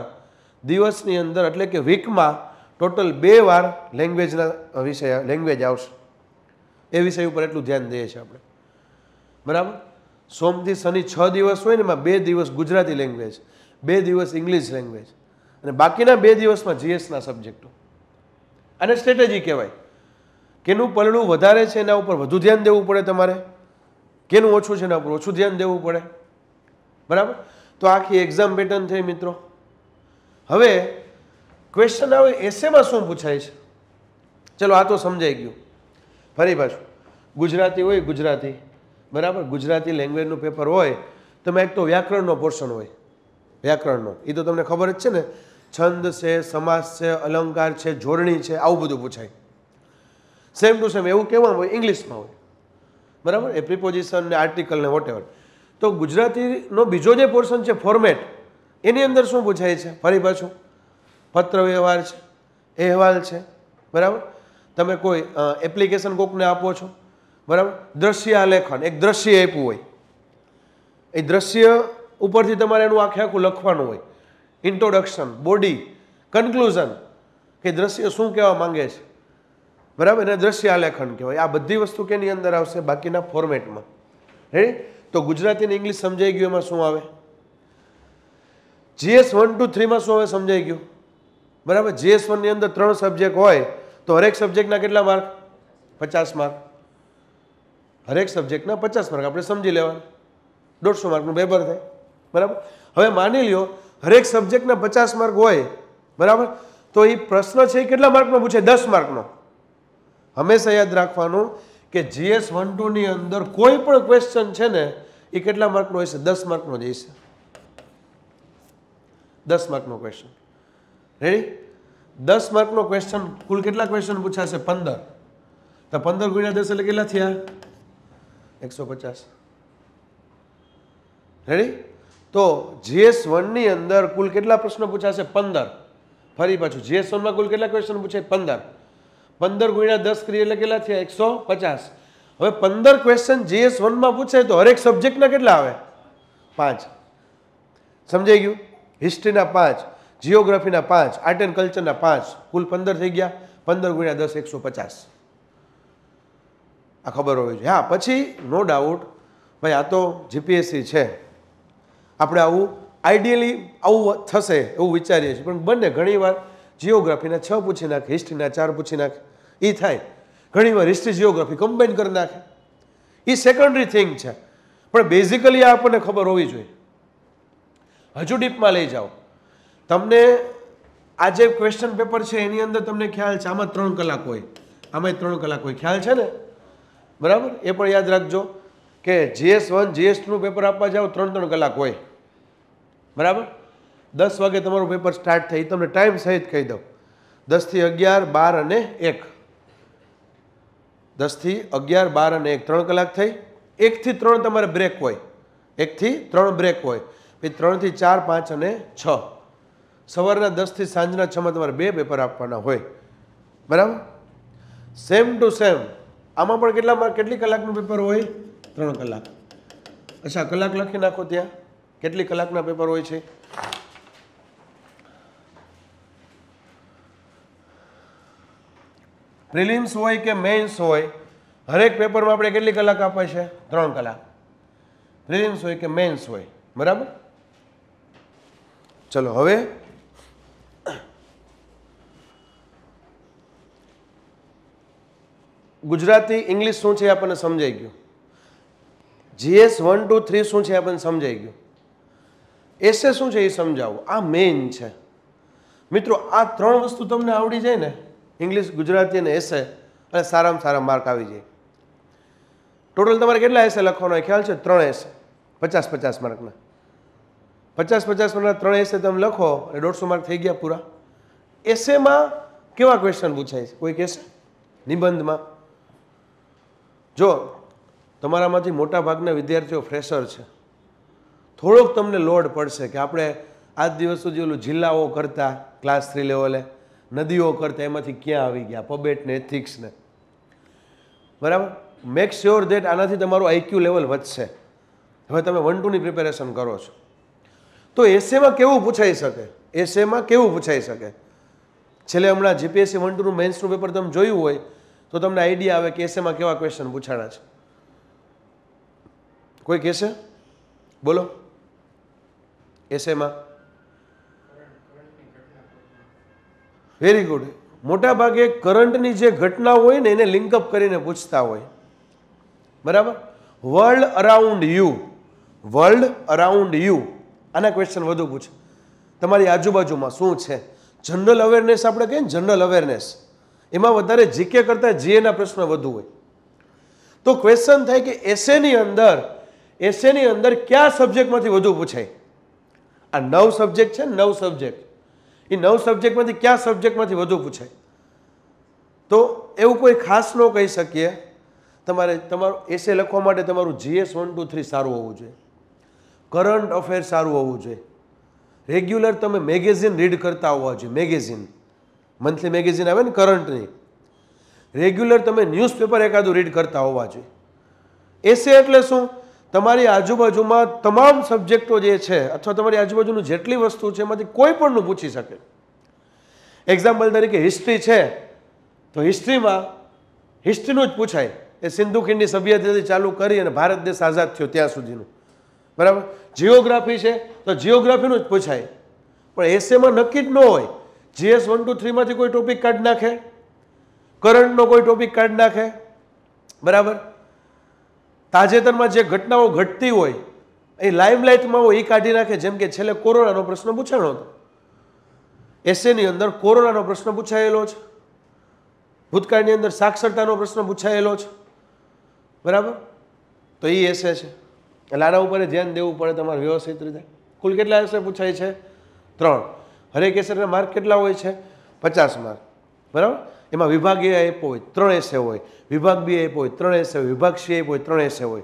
દિવસની અંદર એટલે કે વીકમાં ટોટલ બે વાર લેંગ્વેજના વિષય લેંગ્વેજ આવશે એ વિષય ઉપર એટલું ધ્યાન દઈએ છીએ આપણે બરાબર સોમથી શનિ છ દિવસ હોય ને એમાં બે દિવસ ગુજરાતી લેંગ્વેજ બે દિવસ ઇંગ્લિશ લેંગ્વેજ અને બાકીના બે દિવસમાં જીએસના સબ્જેક્ટો અને સ્ટ્રેટેજી કહેવાય કેનું પલણું વધારે છે એના ઉપર વધુ ધ્યાન દેવું પડે તમારે કેનું ઓછું છે એના ઉપર ઓછું ધ્યાન દેવું પડે બરાબર તો આખી એક્ઝામ પેટર્ન થઈ મિત્રો હવે ક્વેશ્ચન આવે એસેમાં શું પૂછાય છે ચલો આ તો સમજાઈ ગયું ફરી પાછું ગુજરાતી હોય ગુજરાતી બરાબર ગુજરાતી લેંગ્વેજનું પેપર હોય તમે એક તો વ્યાકરણનો પોર્શન હોય વ્યાકરણનો એ તો તમને ખબર જ છે ને છંદ છે સમાસ છે અલંકાર છે જોડણી છે આવું બધું પૂછાય સેમ ટુ સેમ એવું કહેવામાં હોય ઇંગ્લિશમાં હોય બરાબર એ પ્રિપોઝિશન ને આર્ટિકલ ને વોટેવર તો ગુજરાતીનો બીજો જે પોર્શન છે ફોર્મેટ એની અંદર શું પૂછાય છે ફરી પાછું પત્ર વ્યવહાર છે અહેવાલ છે બરાબર તમે કોઈ એપ્લિકેશન કોકને આપો છો બરાબર દ્રશ્ય આલેખન એક દ્રશ્ય આપ્યું હોય એ દ્રશ્ય ઉપરથી તમારે એનું આખે આખું લખવાનું હોય ઇન્ટ્રોડક્શન બોડી કન્ક્લુઝન કે દ્રશ્ય શું કહેવા માંગે છે બરાબર એને દ્રશ્ય આલેખન કહેવાય આ બધી વસ્તુ કેની અંદર આવશે બાકીના ફોર્મેટમાં હે તો ગુજરાતી ઇંગ્લિશ સમજાઈ ગયું એમાં શું આવે જીએસ વન ટુ થ્રીમાં શું આવે સમજાઈ ગયું બરાબર જીએસ વનની અંદર ત્રણ સબ્જેક્ટ હોય તો હરેક સબ્જેક્ટના કેટલા માર્ક પચાસ માર્ક હરેક સબ્જેક્ટના પચાસ માર્ક આપણે સમજી લેવાના દોઢસો માર્કનું પેપર થાય બરાબર હવે માની લ્યો હરેક સબ્જેક્ટના પચાસ માર્ક હોય બરાબર તો એ પ્રશ્ન છે એ કેટલા માર્કનો પૂછે દસ માર્કનો હંમેશા યાદ રાખવાનું કે જીએસ વન ટુની અંદર કોઈ પણ ક્વેશ્ચન છે ને એ કેટલા માર્કનો હશે દસ માર્કનો જ હશે દસ માર્કનો ક્વેશ્ચન રેડી દસ માર્કનો ક્વેશ્ચન કુલ કેટલા ક્વેશ્ચન પૂછાશે પંદર તો પંદર ગુણ્યા દસ એટલે કેટલા થયા એકસો પચાસ રેડી તો જીએસ વનની અંદર કુલ કેટલા પ્રશ્નો પૂછાશે પંદર ફરી પાછું જીએસ વનમાં કુલ કેટલા ક્વેશ્ચન પૂછાય પંદર પંદર ગુણ્યા દસ કરીએ એટલે કેટલા થયા એકસો પચાસ હવે પંદર ક્વેશ્ચન જીએસ વનમાં પૂછાય તો હરેક સબ્જેક્ટના કેટલા આવે પાંચ સમજાઈ ગયું હિસ્ટ્રીના પાંચ જીઓગ્રાફીના પાંચ આર્ટ એન્ડ કલ્ચરના પાંચ કુલ પંદર થઈ ગયા પંદર ગુણ્યા દસ એકસો પચાસ આ ખબર હોવી જોઈએ હા પછી નો ડાઉટ ભાઈ આ તો જીપીએસસી છે આપણે આવું આઈડિયલી આવું થશે એવું વિચારીએ છીએ પણ બંને ઘણીવાર જીઓગ્રાફીના છ પૂછી નાખે હિસ્ટ્રીના ચાર પૂછી નાખે એ થાય ઘણીવાર હિસ્ટ્રી જિયોગ્રાફી કમ્બાઈન કરી નાખે એ સેકન્ડરી થિંગ છે પણ બેઝિકલી આ આપણને ખબર હોવી જોઈએ હજુ ડીપમાં લઈ જાઓ તમને આ જે ક્વેશ્ચન પેપર છે એની અંદર તમને ખ્યાલ છે આમાં ત્રણ કલાક હોય આમાં ત્રણ કલાક હોય ખ્યાલ છે ને બરાબર એ પણ યાદ રાખજો કે જીએસ વન જીએસ ટુનું પેપર આપવા જાઓ ત્રણ ત્રણ કલાક હોય બરાબર દસ વાગે તમારું પેપર સ્ટાર્ટ થાય તમને ટાઈમ સહિત કહી દઉં દસથી અગિયાર બાર અને એક દસથી અગિયાર બાર અને એક ત્રણ કલાક થઈ એકથી ત્રણ તમારે બ્રેક હોય એકથી ત્રણ બ્રેક હોય પછી ત્રણથી ચાર પાંચ અને છ સવારના દસથી સાંજના છમાં તમારે બે પેપર આપવાના હોય બરાબર સેમ ટુ સેમ આમાં પણ કેટલા કેટલી કલાકનું પેપર હોય ત્રણ કલાક અચ્છા કલાક લખી નાખો ત્યાં કેટલી કલાકના પેપર હોય છે પ્રિલિમ્સ હોય કે મેન્સ હોય હરેક પેપરમાં આપણે કેટલી કલાક આપે છે ત્રણ કલાક પ્રિલિમ્સ હોય કે મેન્સ હોય બરાબર ચલો હવે ગુજરાતી ઇંગ્લિશ શું છે આપણને સમજાઈ ગયું જીએસ વન ટુ થ્રી શું છે આપણને સમજાઈ ગયું એસે શું છે એ સમજાવો આ મેઇન છે મિત્રો આ ત્રણ વસ્તુ તમને આવડી જાય ને ઇંગ્લિશ ગુજરાતી અને એસે અને સારામાં સારા માર્ક આવી જાય ટોટલ તમારે કેટલા એસે લખવાનો ખ્યાલ છે ત્રણ એસે પચાસ પચાસ માર્કના પચાસ પચાસ માર્કના ત્રણ એસે તમે લખો અને દોઢસો માર્ક થઈ ગયા પૂરા એસેમાં કેવા ક્વેશ્ચન પૂછાય છે કોઈ કહેશે નિબંધમાં જો તમારામાંથી મોટાભાગના વિદ્યાર્થીઓ ફ્રેશર છે થોડોક તમને લોડ પડશે કે આપણે આજ દિવસ સુધી ઓલું જિલ્લાઓ કરતા ક્લાસ થ્રી લેવલે નદીઓ કરતા એમાંથી ક્યાં આવી ગયા પબેટ ને એથિક્સ ને બરાબર મેક શ્યોર દેટ આનાથી તમારું આઈક્યુ લેવલ વધશે હવે તમે વન ટુની પ્રિપેરેશન કરો છો તો એસેમાં કેવું પૂછાઈ શકે એસેમાં કેવું પૂછાઈ શકે છેલ્લે હમણાં જીપીએસસી વન ટુનું મેન્સનું પેપર તમે જોયું હોય તો તમને આઈડિયા આવે કે એસેમાં કેવા ક્વેશ્ચન પૂછાણા છે કોઈ કહેશે બોલો એસેમાં વેરી ગુડ મોટા ભાગે કરંટની જે ઘટના હોય ને એને લિંકઅપ કરીને પૂછતા હોય બરાબર world around you world around you આના ક્વેશ્ચન વધુ પૂછે તમારી આજુબાજુમાં શું છે જનરલ અવેરનેસ આપણે કહીએ જનરલ અવેરનેસ એમાં વધારે જીકે કરતાં જીએના પ્રશ્ન વધુ હોય તો ક્વેશ્ચન થાય કે એસેની અંદર એસેની અંદર કયા સબ્જેક્ટમાંથી વધુ પૂછાય આ નવ સબ્જેક્ટ છે નવ સબ્જેક્ટ એ નવ સબ્જેક્ટમાંથી કયા સબ્જેક્ટમાંથી વધુ પૂછાય તો એવું કોઈ ખાસ ન કહી શકીએ તમારે તમારું એસે લખવા માટે તમારું જીએસ વન ટુ થ્રી સારું હોવું જોઈએ કરંટ અફેર સારું હોવું જોઈએ રેગ્યુલર તમે મેગેઝિન રીડ કરતા હોવા જોઈએ મેગેઝિન મંથલી મેગેઝિન આવે ને કરંટની રેગ્યુલર તમે ન્યૂઝપેપર એકાદું રીડ કરતા હોવા જોઈએ એસે એટલે શું તમારી આજુબાજુમાં તમામ સબ્જેક્ટો જે છે અથવા તમારી આજુબાજુનું જેટલી વસ્તુ છે એમાંથી કોઈ પણનું પૂછી શકે એક્ઝામ્પલ તરીકે હિસ્ટ્રી છે તો હિસ્ટ્રીમાં હિસ્ટ્રીનું જ પૂછાય એ સિંધુ ખીણની સભ્યતાથી ચાલુ કરી અને ભારત દેશ આઝાદ થયો ત્યાં સુધીનું બરાબર જિયોગ્રાફી છે તો જિયોગ્રાફીનું જ પૂછાય પણ એસેમાં નક્કી જ ન હોય જીએસ વન ટુ થ્રીમાંથી કોઈ ટોપિક કાઢી નાખે કરંટનો કોઈ ટોપિક કાઢી નાખે બરાબર તાજેતરમાં જે ઘટનાઓ ઘટતી હોય એ લાઇમલાઇટમાં હોય એ કાઢી નાખે જેમ કે છેલ્લે કોરોનાનો પ્રશ્ન પૂછાણો હતો એસેની અંદર કોરોનાનો પ્રશ્ન પૂછાયેલો છે ભૂતકાળની અંદર સાક્ષરતાનો પ્રશ્ન પૂછાયેલો છે બરાબર તો એ એસે છે એટલે આના ઉપર ધ્યાન દેવું પડે તમારે વ્યવસ્થિત રીતે કુલ કેટલા એસે પૂછાય છે ત્રણ હરેક કેસરના માર્ક કેટલા હોય છે પચાસ માર્ક બરાબર એમાં વિભાગ એ આપ્યો હોય ત્રણ એસે હોય વિભાગ બી આપ્યો હોય ત્રણ એસે હોય વિભાગ સી આપ્યો હોય ત્રણ એસે હોય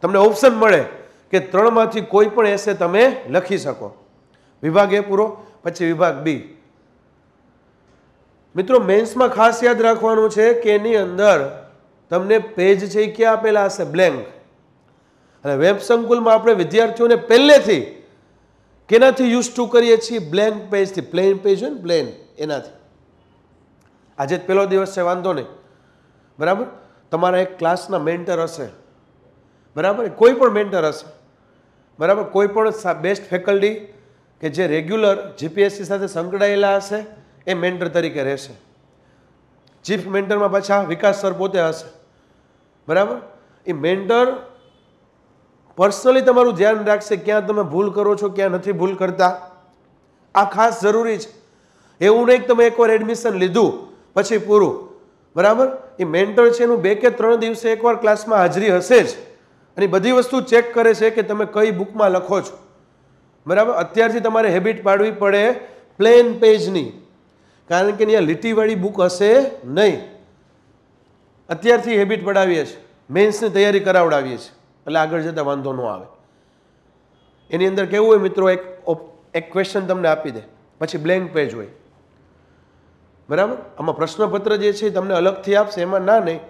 તમને ઓપ્શન મળે કે ત્રણમાંથી કોઈ પણ એસે તમે લખી શકો વિભાગ એ પૂરો પછી વિભાગ બી મિત્રો મેન્સમાં ખાસ યાદ રાખવાનું છે કે એની અંદર તમને પેજ છે એ ક્યાં આપેલા હશે બ્લેન્ક અને વેબ સંકુલમાં આપણે વિદ્યાર્થીઓને પહેલેથી કેનાથી યુઝ ટુ કરીએ છીએ બ્લેન્ક પેજથી પ્લેન પેજ હોય ને પ્લેન એનાથી આજે પહેલો દિવસ છે વાંધો નહીં બરાબર તમારા એક ક્લાસના મેન્ટર હશે બરાબર કોઈ પણ મેન્ટર હશે બરાબર કોઈ પણ બેસ્ટ ફેકલ્ટી કે જે રેગ્યુલર જીપીએસસી સાથે સંકળાયેલા હશે એ મેન્ટર તરીકે રહેશે ચીફ મેન્ટરમાં પાછા વિકાસ સર પોતે હશે બરાબર એ મેન્ટર પર્સનલી તમારું ધ્યાન રાખશે ક્યાં તમે ભૂલ કરો છો ક્યાં નથી ભૂલ કરતા આ ખાસ જરૂરી છે એવું નહીં તમે એકવાર એડમિશન લીધું પછી પૂરું બરાબર એ મેન્ટર છે એનું બે કે ત્રણ દિવસે એકવાર ક્લાસમાં હાજરી હશે જ અને બધી વસ્તુ ચેક કરે છે કે તમે કઈ બુકમાં લખો છો બરાબર અત્યારથી તમારે હેબિટ પાડવી પડે પ્લેન પેજની કારણ કે અહીંયા લીટીવાળી બુક હશે નહીં અત્યારથી હેબિટ પડાવીએ છીએ મેન્સની તૈયારી કરાવડાવીએ છીએ એટલે આગળ જતાં વાંધો ન આવે એની અંદર કેવું હોય મિત્રો એક એક ક્વેશ્ચન તમને આપી દે પછી બ્લેન્ક પેજ હોય બરાબર આમાં પ્રશ્નપત્ર જે છે તમને અલગથી આપશે એમાં ના નહીં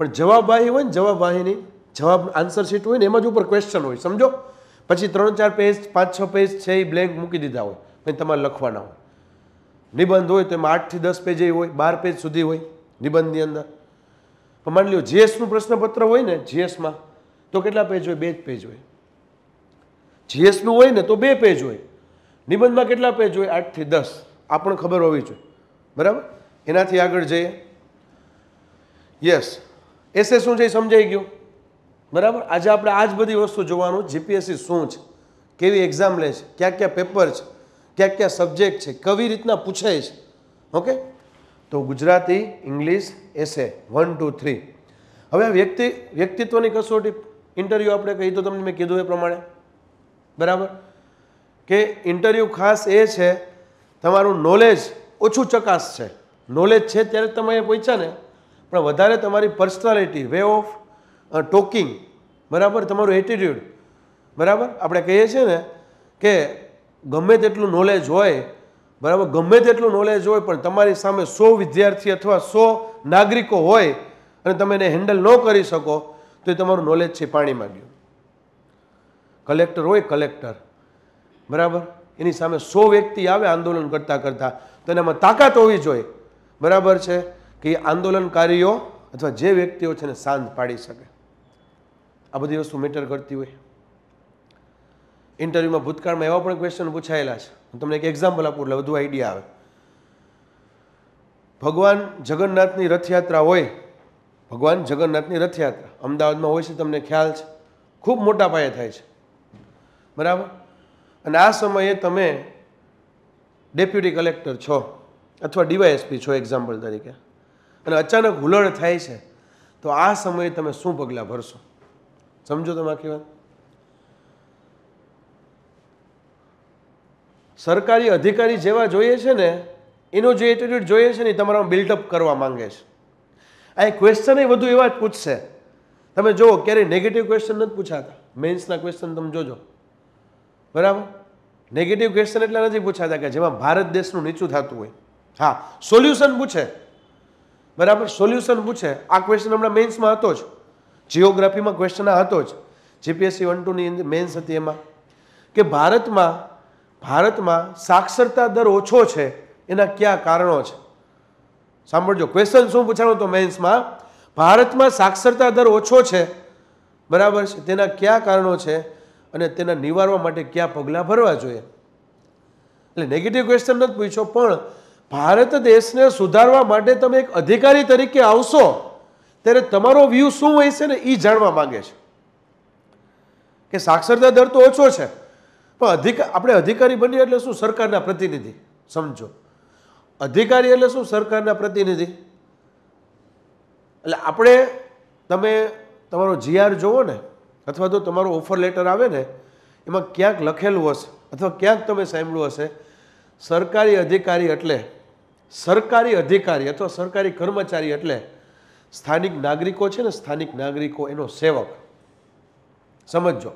પણ જવાબવાહી હોય ને જવાબવાહીની જવાબ આન્સર શીટ હોય ને એમાં જ ઉપર ક્વેશ્ચન હોય સમજો પછી ત્રણ ચાર પેજ પાંચ છ પેજ છે એ બ્લેન્ક મૂકી દીધા હોય પછી તમારે લખવાના હોય નિબંધ હોય તો એમાં આઠથી દસ પેજ એ હોય બાર પેજ સુધી હોય નિબંધની અંદર પણ માની લો જીએસનું પ્રશ્નપત્ર હોય ને જીએસમાં તો કેટલા પેજ હોય બે જ પેજ હોય જીએસનું હોય ને તો બે પેજ હોય નિબંધમાં કેટલા પેજ હોય આઠથી દસ આ પણ ખબર હોવી જોઈએ બરાબર એનાથી આગળ જઈએ યસ એસે શું છે એ સમજાઈ ગયું બરાબર આજે આપણે આ જ બધી વસ્તુ જોવાનું જીપીએસસી શું છે કેવી એક્ઝામ લે છે ક્યાં ક્યાં પેપર છે ક્યાં ક્યાં સબ્જેક્ટ છે કવી રીતના પૂછાય છે ઓકે તો Gujarati English essay one two three હવે વ્યક્તિ વ્યક્તિત્વની કસોટી ઇન્ટરવ્યૂ આપણે કહી તો તમને મેં કીધું એ પ્રમાણે બરાબર કે ઇન્ટરવ્યૂ ખાસ એ છે તમારું નોલેજ ઓછું ચકાસ છે નોલેજ છે ત્યારે તમે એ પૂછ્યા ને પણ વધારે તમારી પર્સનાલિટી વે ઓફ ટોકિંગ બરાબર તમારું એટીટ્યૂડ બરાબર આપણે કહીએ છીએ ને કે ગમે તેટલું નોલેજ હોય બરાબર ગમે તેટલું નોલેજ હોય પણ તમારી સામે સો વિદ્યાર્થી અથવા સો નાગરિકો હોય અને તમે એને હેન્ડલ ન કરી શકો તો એ તમારું નોલેજ છે પાણીમાં ગયું કલેક્ટર હોય કલેક્ટર બરાબર એની સામે સો વ્યક્તિ આવે આંદોલન કરતાં કરતાં તો એનામાં તાકાત હોવી જોઈએ બરાબર છે કે આંદોલનકારીઓ અથવા જે વ્યક્તિઓ છે એને શાંત પાડી શકે આ બધી વસ્તુ મેટર કરતી હોય ઇન્ટરવ્યુમાં ભૂતકાળમાં એવા પણ ક્વેશ્ચન પૂછાયેલા છે હું તમને એક એક્ઝામ્પલ આપું એટલે વધુ આઈડિયા આવે ભગવાન જગન્નાથની રથયાત્રા હોય ભગવાન જગન્નાથની રથયાત્રા અમદાવાદમાં હોય છે તમને ખ્યાલ છે ખૂબ મોટા પાયે થાય છે બરાબર અને આ સમયે તમે ડેપ્યુટી કલેક્ટર છો અથવા ડીવાયએસપી છો એક્ઝામ્પલ તરીકે અને અચાનક હુલળ થાય છે તો આ સમયે તમે શું પગલાં ભરશો સમજો તમે આખી વાત સરકારી અધિકારી જેવા જોઈએ છે ને એનો જે એટીટ્યુડ જોઈએ છે ને એ તમારામાં બિલ્ડઅપ કરવા માંગે છે આ એ ક્વેશ્ચન એ વધુ એવા જ પૂછશે તમે જુઓ ક્યારેય નેગેટિવ ક્વેશ્ચન નથી પૂછાતા મેન્સના ક્વેશ્ચન તમે જોજો બરાબર નેગેટિવ ક્વેશ્ચન એટલા નથી પૂછાતા કે જેમાં ભારત દેશનું નીચું થતું હોય હા સોલ્યુશન પૂછે બરાબર સોલ્યુશન પૂછે આ ક્વેશ્ચન હમણાં મેન્સમાં હતો જ જિયોગ્રાફીમાં ક્વેશ્ચન હતો જ જીપીએસસી વન ટુની મેન્સ હતી એમાં કે ભારતમાં ભારતમાં સાક્ષરતા દર ઓછો છે એના કયા કારણો છે સાંભળજો ક્વેશ્ચન શું પૂછાણું તો મેન્સમાં ભારતમાં સાક્ષરતા દર ઓછો છે બરાબર છે તેના કયા કારણો છે અને તેના નિવારવા માટે કયા પગલાં ભરવા જોઈએ એટલે નેગેટિવ ક્વેશ્ચન નથી પૂછ્યો પણ ભારત દેશને સુધારવા માટે તમે એક અધિકારી તરીકે આવશો ત્યારે તમારો વ્યૂ શું હોય છે ને એ જાણવા માંગે છે કે સાક્ષરતા દર તો ઓછો છે પણ અધિકાર આપણે અધિકારી બનીએ એટલે શું સરકારના પ્રતિનિધિ સમજો અધિકારી એટલે શું સરકારના પ્રતિનિધિ એટલે આપણે તમે તમારો જીઆર જોવો ને અથવા તો તમારો ઓફર લેટર આવે ને એમાં ક્યાંક લખેલું હશે અથવા ક્યાંક તમે સાંભળ્યું હશે સરકારી અધિકારી એટલે સરકારી અધિકારી અથવા સરકારી કર્મચારી એટલે સ્થાનિક નાગરિકો છે ને સ્થાનિક નાગરિકો એનો સેવક સમજો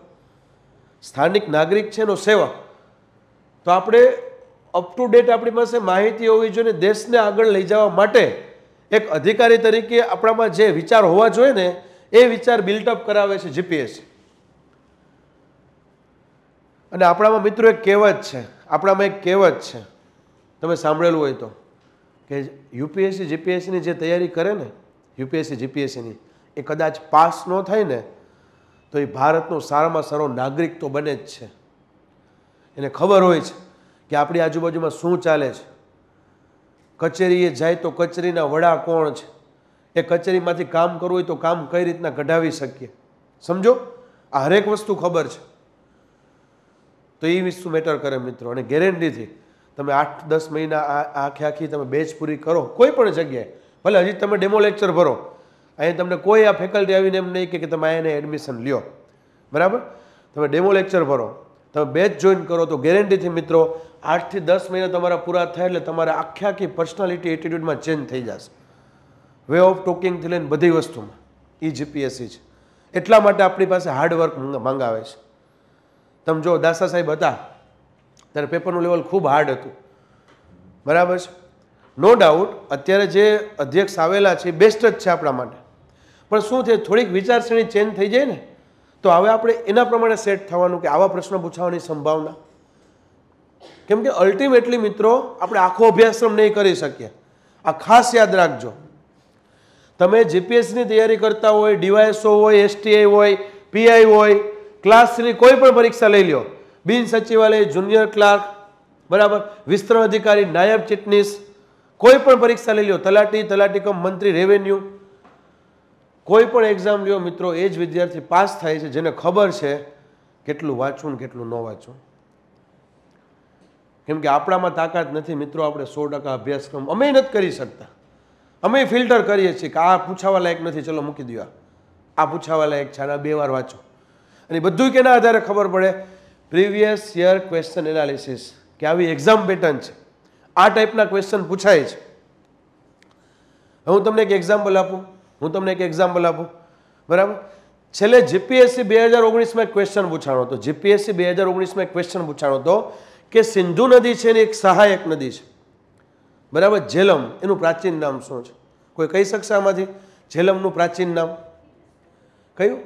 સ્થાનિક નાગરિક છે એનો સેવક તો આપણે અપ ટુ ડેટ આપણી પાસે માહિતી હોવી જોઈએ દેશને આગળ લઈ જવા માટે એક અધિકારી તરીકે આપણામાં જે વિચાર હોવા જોઈએ ને એ વિચાર બિલ્ટઅપ કરાવે છે જીપીએસ અને આપણામાં મિત્રો એક કહેવત છે આપણામાં એક કહેવત છે તમે સાંભળેલું હોય તો કે યુપીએસસી જીપીએસસીની જે તૈયારી કરે ને યુપીએસસી જીપીએસસીની એ કદાચ પાસ ન થાય ને તો એ ભારતનો સારામાં સારો નાગરિક તો બને જ છે એને ખબર હોય છે કે આપણી આજુબાજુમાં શું ચાલે છે કચેરીએ જાય તો કચેરીના વડા કોણ છે એ કચેરીમાંથી કામ કરવું હોય તો કામ કઈ રીતના કઢાવી શકીએ સમજો આ હરેક વસ્તુ ખબર છે તો એ વસ્તુ મેટર કરે મિત્રો અને ગેરંટીથી તમે આઠ દસ મહિના આ આખી આખી તમે બેચ પૂરી કરો કોઈ પણ જગ્યાએ ભલે હજી તમે ડેમો લેક્ચર ભરો અહીંયા તમને કોઈ આ ફેકલ્ટી આવીને એમ નહીં કે તમે એને એડમિશન લ્યો બરાબર તમે ડેમો લેક્ચર ભરો તમે બેચ જોઈન કરો તો ગેરંટીથી મિત્રો આઠથી દસ મહિના તમારા પૂરા થાય એટલે તમારા આખી આખી પર્સનાલિટી એટીટ્યૂડમાં ચેન્જ થઈ જશે વે ઓફ ટોકિંગથી લઈને બધી વસ્તુમાં એ જીપીએસસી છે એટલા માટે આપણી પાસે હાર્ડવર્ક મંગાવે છે તમે જો દાસા સાહેબ હતા ત્યારે પેપરનું લેવલ ખૂબ હાર્ડ હતું બરાબર છે નો ડાઉટ અત્યારે જે અધ્યક્ષ આવેલા છે બેસ્ટ જ છે આપણા માટે પણ શું છે થોડીક વિચારસરણી ચેન્જ થઈ જાય ને તો હવે આપણે એના પ્રમાણે સેટ થવાનું કે આવા પ્રશ્નો પૂછાવાની સંભાવના કેમ કે અલ્ટિમેટલી મિત્રો આપણે આખો અભ્યાસક્રમ નહીં કરી શકીએ આ ખાસ યાદ રાખજો તમે જીપીએસસીની તૈયારી કરતા હોય ડીવાયસો હોય એસટીઆઈ હોય પીઆઈ હોય ક્લાસ થ્રી કોઈ પણ પરીક્ષા લઈ લો બિન સચિવાલય જુનિયર ક્લાર્ક બરાબર વિસ્તરણ અધિકારી નાયબ ચીટનીસ કોઈ પણ પરીક્ષા લઈ લ્યો તલાટી તલાટી કમ મંત્રી રેવન્યુ કોઈ પણ એક્ઝામ લ્યો મિત્રો એ જ વિદ્યાર્થી પાસ થાય છે જેને ખબર છે કેટલું વાંચવું કેટલું ન વાંચવું કેમ કે આપણામાં તાકાત નથી મિત્રો આપણે સો ટકા અભ્યાસક્રમ અમે નથી કરી શકતા અમે ફિલ્ટર કરીએ છીએ કે આ પૂછાવા લાયક નથી ચલો મૂકી દો આ પૂછાવા લાયક છે આના બે વાર વાંચો અને બધું કેના આધારે ખબર પડે પ્રીવિયસ યર ક્વેશ્ચન એનાલિસિસ કે આવી એક્ઝામ પેટર્ન છે આ ટાઈપના ક્વેશ્ચન પૂછાય છે હું તમને એક એક્ઝામ્પલ આપું હું તમને એક એક્ઝામ્પલ આપું બરાબર છેલ્લે જીપીએસસી બે હજાર ઓગણીસમાં એક ક્વેશ્ચન પૂછાણો હતો જીપીએસસી બે હજાર ઓગણીસમાં એક ક્વેશ્ચન પૂછાણો હતો કે સિંધુ નદી છે ને એક સહાયક નદી છે બરાબર ઝેલમ એનું પ્રાચીન નામ શું છે કોઈ કહી શકશે આમાંથી ઝેલમનું પ્રાચીન નામ કયું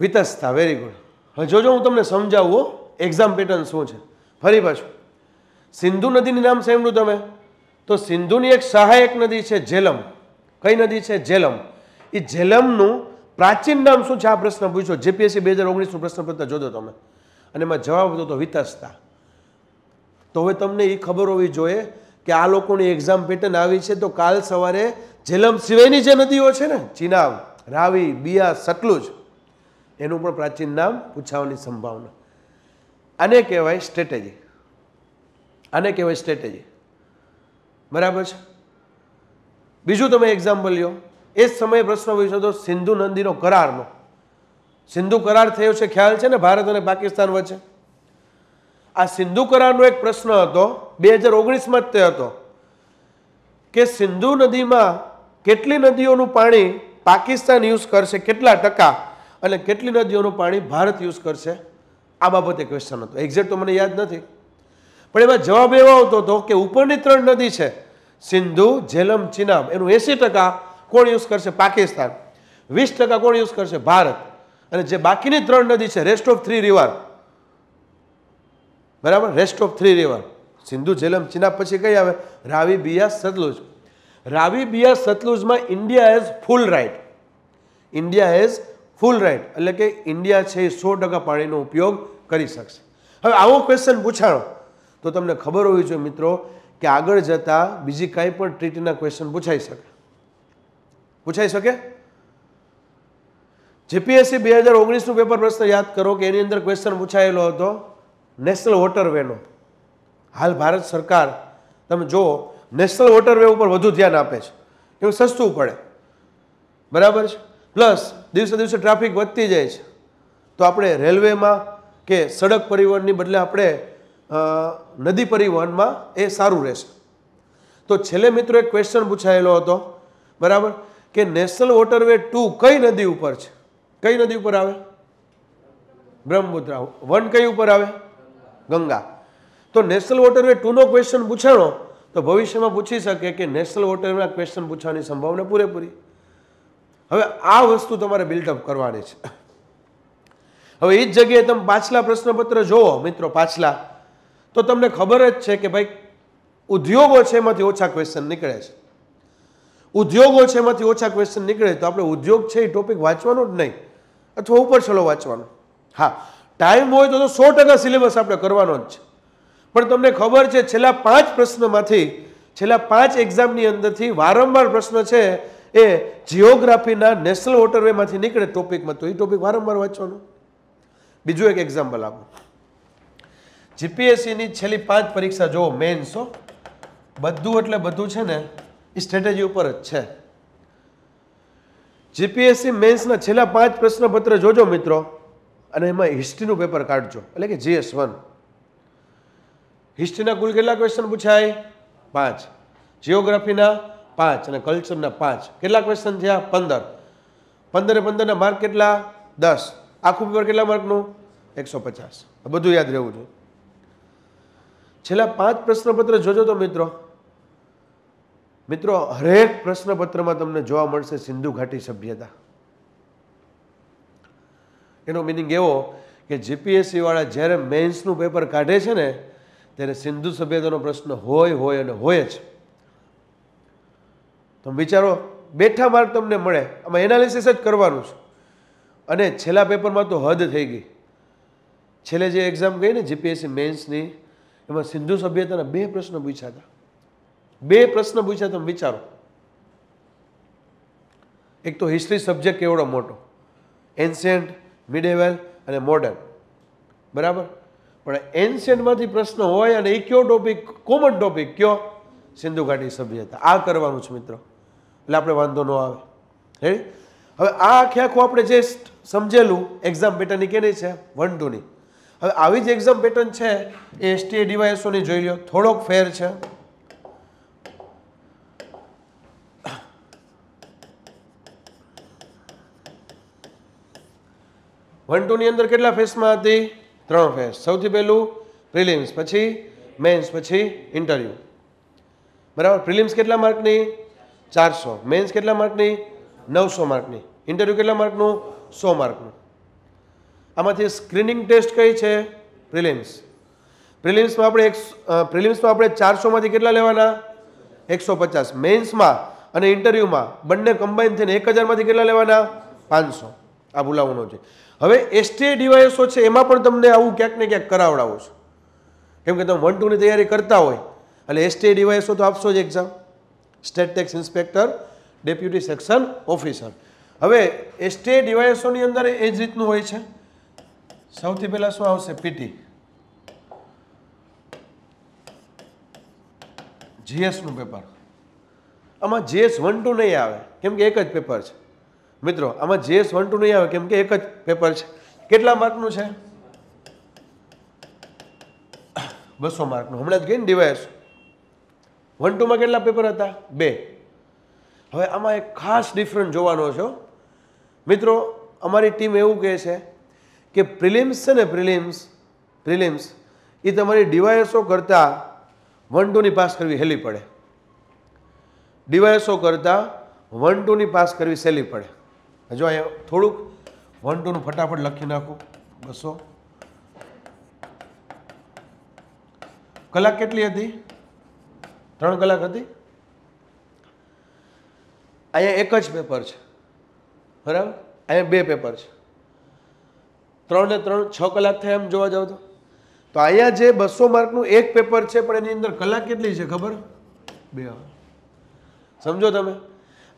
વિતસ્તા વેરી ગુડ હવે જોજો હું તમને સમજાવું એક્ઝામ પેટર્ન શું છે ફરી પાછું સિંધુ નદીનું નામ સાંભળ્યું તમે તો સિંધુની એક સહાયક નદી છે ઝેલમ કઈ નદી છે ઝેલમ એ ઝેલમનું પ્રાચીન નામ શું છે આ પ્રશ્ન પૂછો જેપીએસસી બે હજાર ઓગણીસનું પ્રશ્નપત્ર જોજો તમે અને એમાં જવાબ હતો તો વિતસતા તો હવે તમને એ ખબર હોવી જોઈએ કે આ લોકોની એક્ઝામ પેટર્ન આવી છે તો કાલ સવારે જેલમ સિવાયની જે નદીઓ છે ને ચિનાવ રાવી બિયા સટલુજ એનું પણ પ્રાચીન નામ પૂછાવાની સંભાવના આને કહેવાય સ્ટ્રેટેજી આને કહેવાય સ્ટ્રેટેજી બરાબર છે બીજું તમે એક્ઝામ્પલ લ્યો એ જ સમયે પ્રશ્ન પૂછ્યો તો સિંધુ નદીનો કરારનો સિંધુ કરાર થયો છે ખ્યાલ છે ને ભારત અને પાકિસ્તાન વચ્ચે આ સિંધુ કરારનો એક પ્રશ્ન હતો બે હજાર ઓગણીસમાં જ તે હતો કે સિંધુ નદીમાં કેટલી નદીઓનું પાણી પાકિસ્તાન યુઝ કરશે કેટલા ટકા અને કેટલી નદીઓનું પાણી ભારત યુઝ કરશે આ બાબતે ક્વેશ્ચન હતો એક્ઝેક્ટ તો મને યાદ નથી પણ એમાં જવાબ એવો આવતો હતો કે ઉપરની ત્રણ નદી છે સિંધુ જેલમ ચિનાબ એનું એંસી ટકા કોણ યુઝ કરશે પાકિસ્તાન વીસ ટકા કોણ યુઝ કરશે ભારત અને જે બાકીની ત્રણ નદી છે રેસ્ટ ઓફ થ્રી રિવર બરાબર rest of three river Sindhu Jhelum Chenab પછી કઈ આવે રાવી બિયા સતલુજ રાવી બિયા સતલુજમાં India has full right India has full right એટલે કે ઇન્ડિયા છે એ સો ટકા પાણીનો ઉપયોગ કરી શકશે હવે આવો ક્વેશ્ચન પૂછાણો તો તમને ખબર હોવી જોઈએ મિત્રો કે આગળ જતા બીજી કાંઈ પણ ટ્રીટના ક્વેશ્ચન પૂછાઈ શકે પૂછાઈ શકે જીપીએસસી બે હજાર ઓગણીસનું પેપર પ્રશ્ન યાદ કરો કે એની અંદર ક્વેશ્ચન પૂછાયેલો હતો નેશનલ વોટર હાલ ભારત સરકાર તમે જુઓ નેશનલ વોટરવે ઉપર વધુ ધ્યાન આપે છે એવું સસ્તું પડે બરાબર છે પ્લસ દિવસે દિવસે ટ્રાફિક વધતી જાય છે તો આપણે રેલવેમાં કે સડક પરિવહનની બદલે આપણે નદી પરિવહનમાં એ સારું રહેશે તો છેલ્લે મિત્રો એક ક્વેશ્ચન પૂછાયેલો હતો બરાબર કે નેશનલ વોટરવે ટુ કઈ નદી ઉપર છે કઈ નદી ઉપર આવે બ્રહ્મપુત્રા વન કઈ ઉપર આવે ગંગા તો નેશનલ વોટરવે ટુનો ક્વેશ્ચન પૂછાણો તો ભવિષ્યમાં પૂછી શકે કે નેશનલ વોટરવેના ક્વેશ્ચન પૂછવાની સંભાવના પૂરેપૂરી હવે આ વસ્તુ તમારે બિલ્ડઅપ કરવાની છે હવે એ જ જગ્યાએ તમે પાછલા પ્રશ્નપત્ર જોવો મિત્રો પાછલા તો તમને ખબર જ છે કે ભાઈ ઉદ્યોગો છે એમાંથી ઓછા ક્વેશ્ચન નીકળે છે ઉદ્યોગો છે એમાંથી ઓછા ક્વેશ્ચન નીકળે તો આપણે ઉદ્યોગ છે એ ટોપિક વાંચવાનો જ નહીં અથવા ઉપર છલો વાંચવાનો હા ટાઈમ હોય તો સો ટકા સિલેબસ આપણે કરવાનો જ છે પણ તમને ખબર છે છેલ્લા પાંચ પ્રશ્નોમાંથી છેલ્લા પાંચ એક્ઝામની અંદરથી વારંવાર પ્રશ્ન છે એ જિયોગ્રાફીના નેશનલ વોટરવેમાંથી નીકળે ટોપિકમાં તો એ ટોપિક વારંવાર વાંચવાનો બીજું એક એક્ઝામ્પલ આપું જીપીએસસીની છેલ્લી પાંચ પરીક્ષા જુઓ મેન્સ બધું એટલે બધું છે ને એ સ્ટ્રેટેજી ઉપર જ છે જીપીએસસી મેન્સના છેલ્લા પાંચ પ્રશ્નપત્ર જોજો મિત્રો અને એમાં હિસ્ટ્રીનું પેપર કાઢજો એટલે કે જીએસ વન હિસ્ટ્રીના કુલ કેટલા ક્વેશ્ચન પૂછાય પાંચ જિયોગ્રાફીના પાંચ અને કલ્ચરના પાંચ કેટલા ક્વેશ્ચન થયા પંદર પંદરે પંદરના માર્ક કેટલા દસ આખું પેપર કેટલા માર્કનું એકસો પચાસ બધું યાદ રહેવું જોઈએ છેલ્લા પાંચ પ્રશ્નપત્ર જોજો તો મિત્રો મિત્રો હરેક પ્રશ્નપત્રમાં તમને જોવા મળશે સિંધુ ઘાટી સભ્યતા એનો મિનિંગ એવો કે જીપીએસસીવાળા જ્યારે મેન્સનું પેપર કાઢે છે ને ત્યારે સિંધુ સભ્યતાનો પ્રશ્ન હોય હોય અને હોય જ તો વિચારો બેઠા માર્ક તમને મળે આમાં એનાલિસિસ જ કરવાનું છે અને છેલ્લા પેપરમાં તો હદ થઈ ગઈ છેલ્લે જે એક્ઝામ ગઈ ને જીપીએસસી મેન્સની એમાં સિંધુ સભ્યતાના બે પ્રશ્ન પૂછ્યા હતા બે પ્રશ્ન પૂછ્યા તમે વિચારો એક તો હિસ્ટ્રી સબ્જેક્ટ એવડો મોટો એન્શિયન્ટ મિડેવલ અને મોડર્ન બરાબર પણ એન્શિયન્ટમાંથી પ્રશ્ન હોય અને એ કયો ટોપિક કોમન ટોપિક કયો સિંધુ ઘાટી સભ્યતા આ કરવાનું છે મિત્રો એટલે આપણે વાંધો ન આવે હે હવે આ આખે આખું આપણે જે સમજેલું એક્ઝામ પેટર્નની કેની છે વન ટુની હવે આવી જ એક્ઝામ પેટર્ન છે એ એસટીએ ડીવાયએસઓની જોઈ લો થોડોક ફેર છે વન ટુની અંદર કેટલા ફેસમાં હતી ત્રણ ફેસ સૌથી પહેલું પ્રિલિમ્સ પછી મેન્સ પછી ઇન્ટરવ્યૂ બરાબર પ્રિલિમ્સ કેટલા માર્કની ચારસો મેન્સ કેટલા માર્કની નવસો માર્કની ઇન્ટરવ્યૂ કેટલા માર્કનું સો માર્કનું આમાંથી સ્ક્રીનિંગ ટેસ્ટ કઈ છે પ્રિલિમ્સ પ્રિલિમ્સમાં આપણે એક પ્રિલિમ્સમાં આપણે ચારસોમાંથી કેટલા લેવાના એકસો પચાસ મેન્સમાં અને ઇન્ટરવ્યૂમાં બંને કમ્બાઈન થઈને એક હજારમાંથી કેટલા લેવાના પાંચસો આ ભૂલાવવાનો છે હવે એસટી ડિવાઇસો છે એમાં પણ તમને આવું ક્યાંક ને ક્યાંક કરાવડાવો છો કેમ કે તમે વન ટુની તૈયારી કરતા હોય એટલે એસટી ડિવાઇસો તો આપશો જ exam state tax inspector deputy section officer હવે એસટી ડિવાઇસોની અંદર એ જ રીતનું હોય છે સૌથી પહેલાં શું આવશે પીટી જીએસનું પેપર આમાં જીએસ વન ટુ નહીં આવે કેમ કે એક જ પેપર છે મિત્રો આમાં જેએસ વન ટુ નહીં આવે કેમ કે એક જ પેપર છે કેટલા માર્કનું છે બસો માર્કનું હમણાં જ ગઈ ને ડિવાઇસ વન ટુમાં કેટલા પેપર હતા બે હવે આમાં એક ખાસ ડિફરન્સ જોવાનો છો મિત્રો અમારી ટીમ એવું કહે છે કે પ્રિલિમ્સ છે ને પ્રિલિમ્સ પ્રિલિમ્સ એ તમારી ડિવાઇસો કરતાં વન ટુની પાસ કરવી હેલી પડે ડિવાઇસો કરતાં વન ટુની પાસ કરવી સહેલી પડે હજુ એ થોડુંક વન ટુનું ફટાફટ લખી નાખું બસો કલાક કેટલી હતી ત્રણ કલાક હતી અહીંયા એક જ પેપર છે બરાબર અહીંયા બે પેપર છે ત્રણ ને ત્રણ છ કલાક થાય એમ જોવા જાવ તો તો અહીંયા જે બસો માર્કનું એક પેપર છે પણ એની અંદર કલાક કેટલી છે ખબર બે સમજો તમે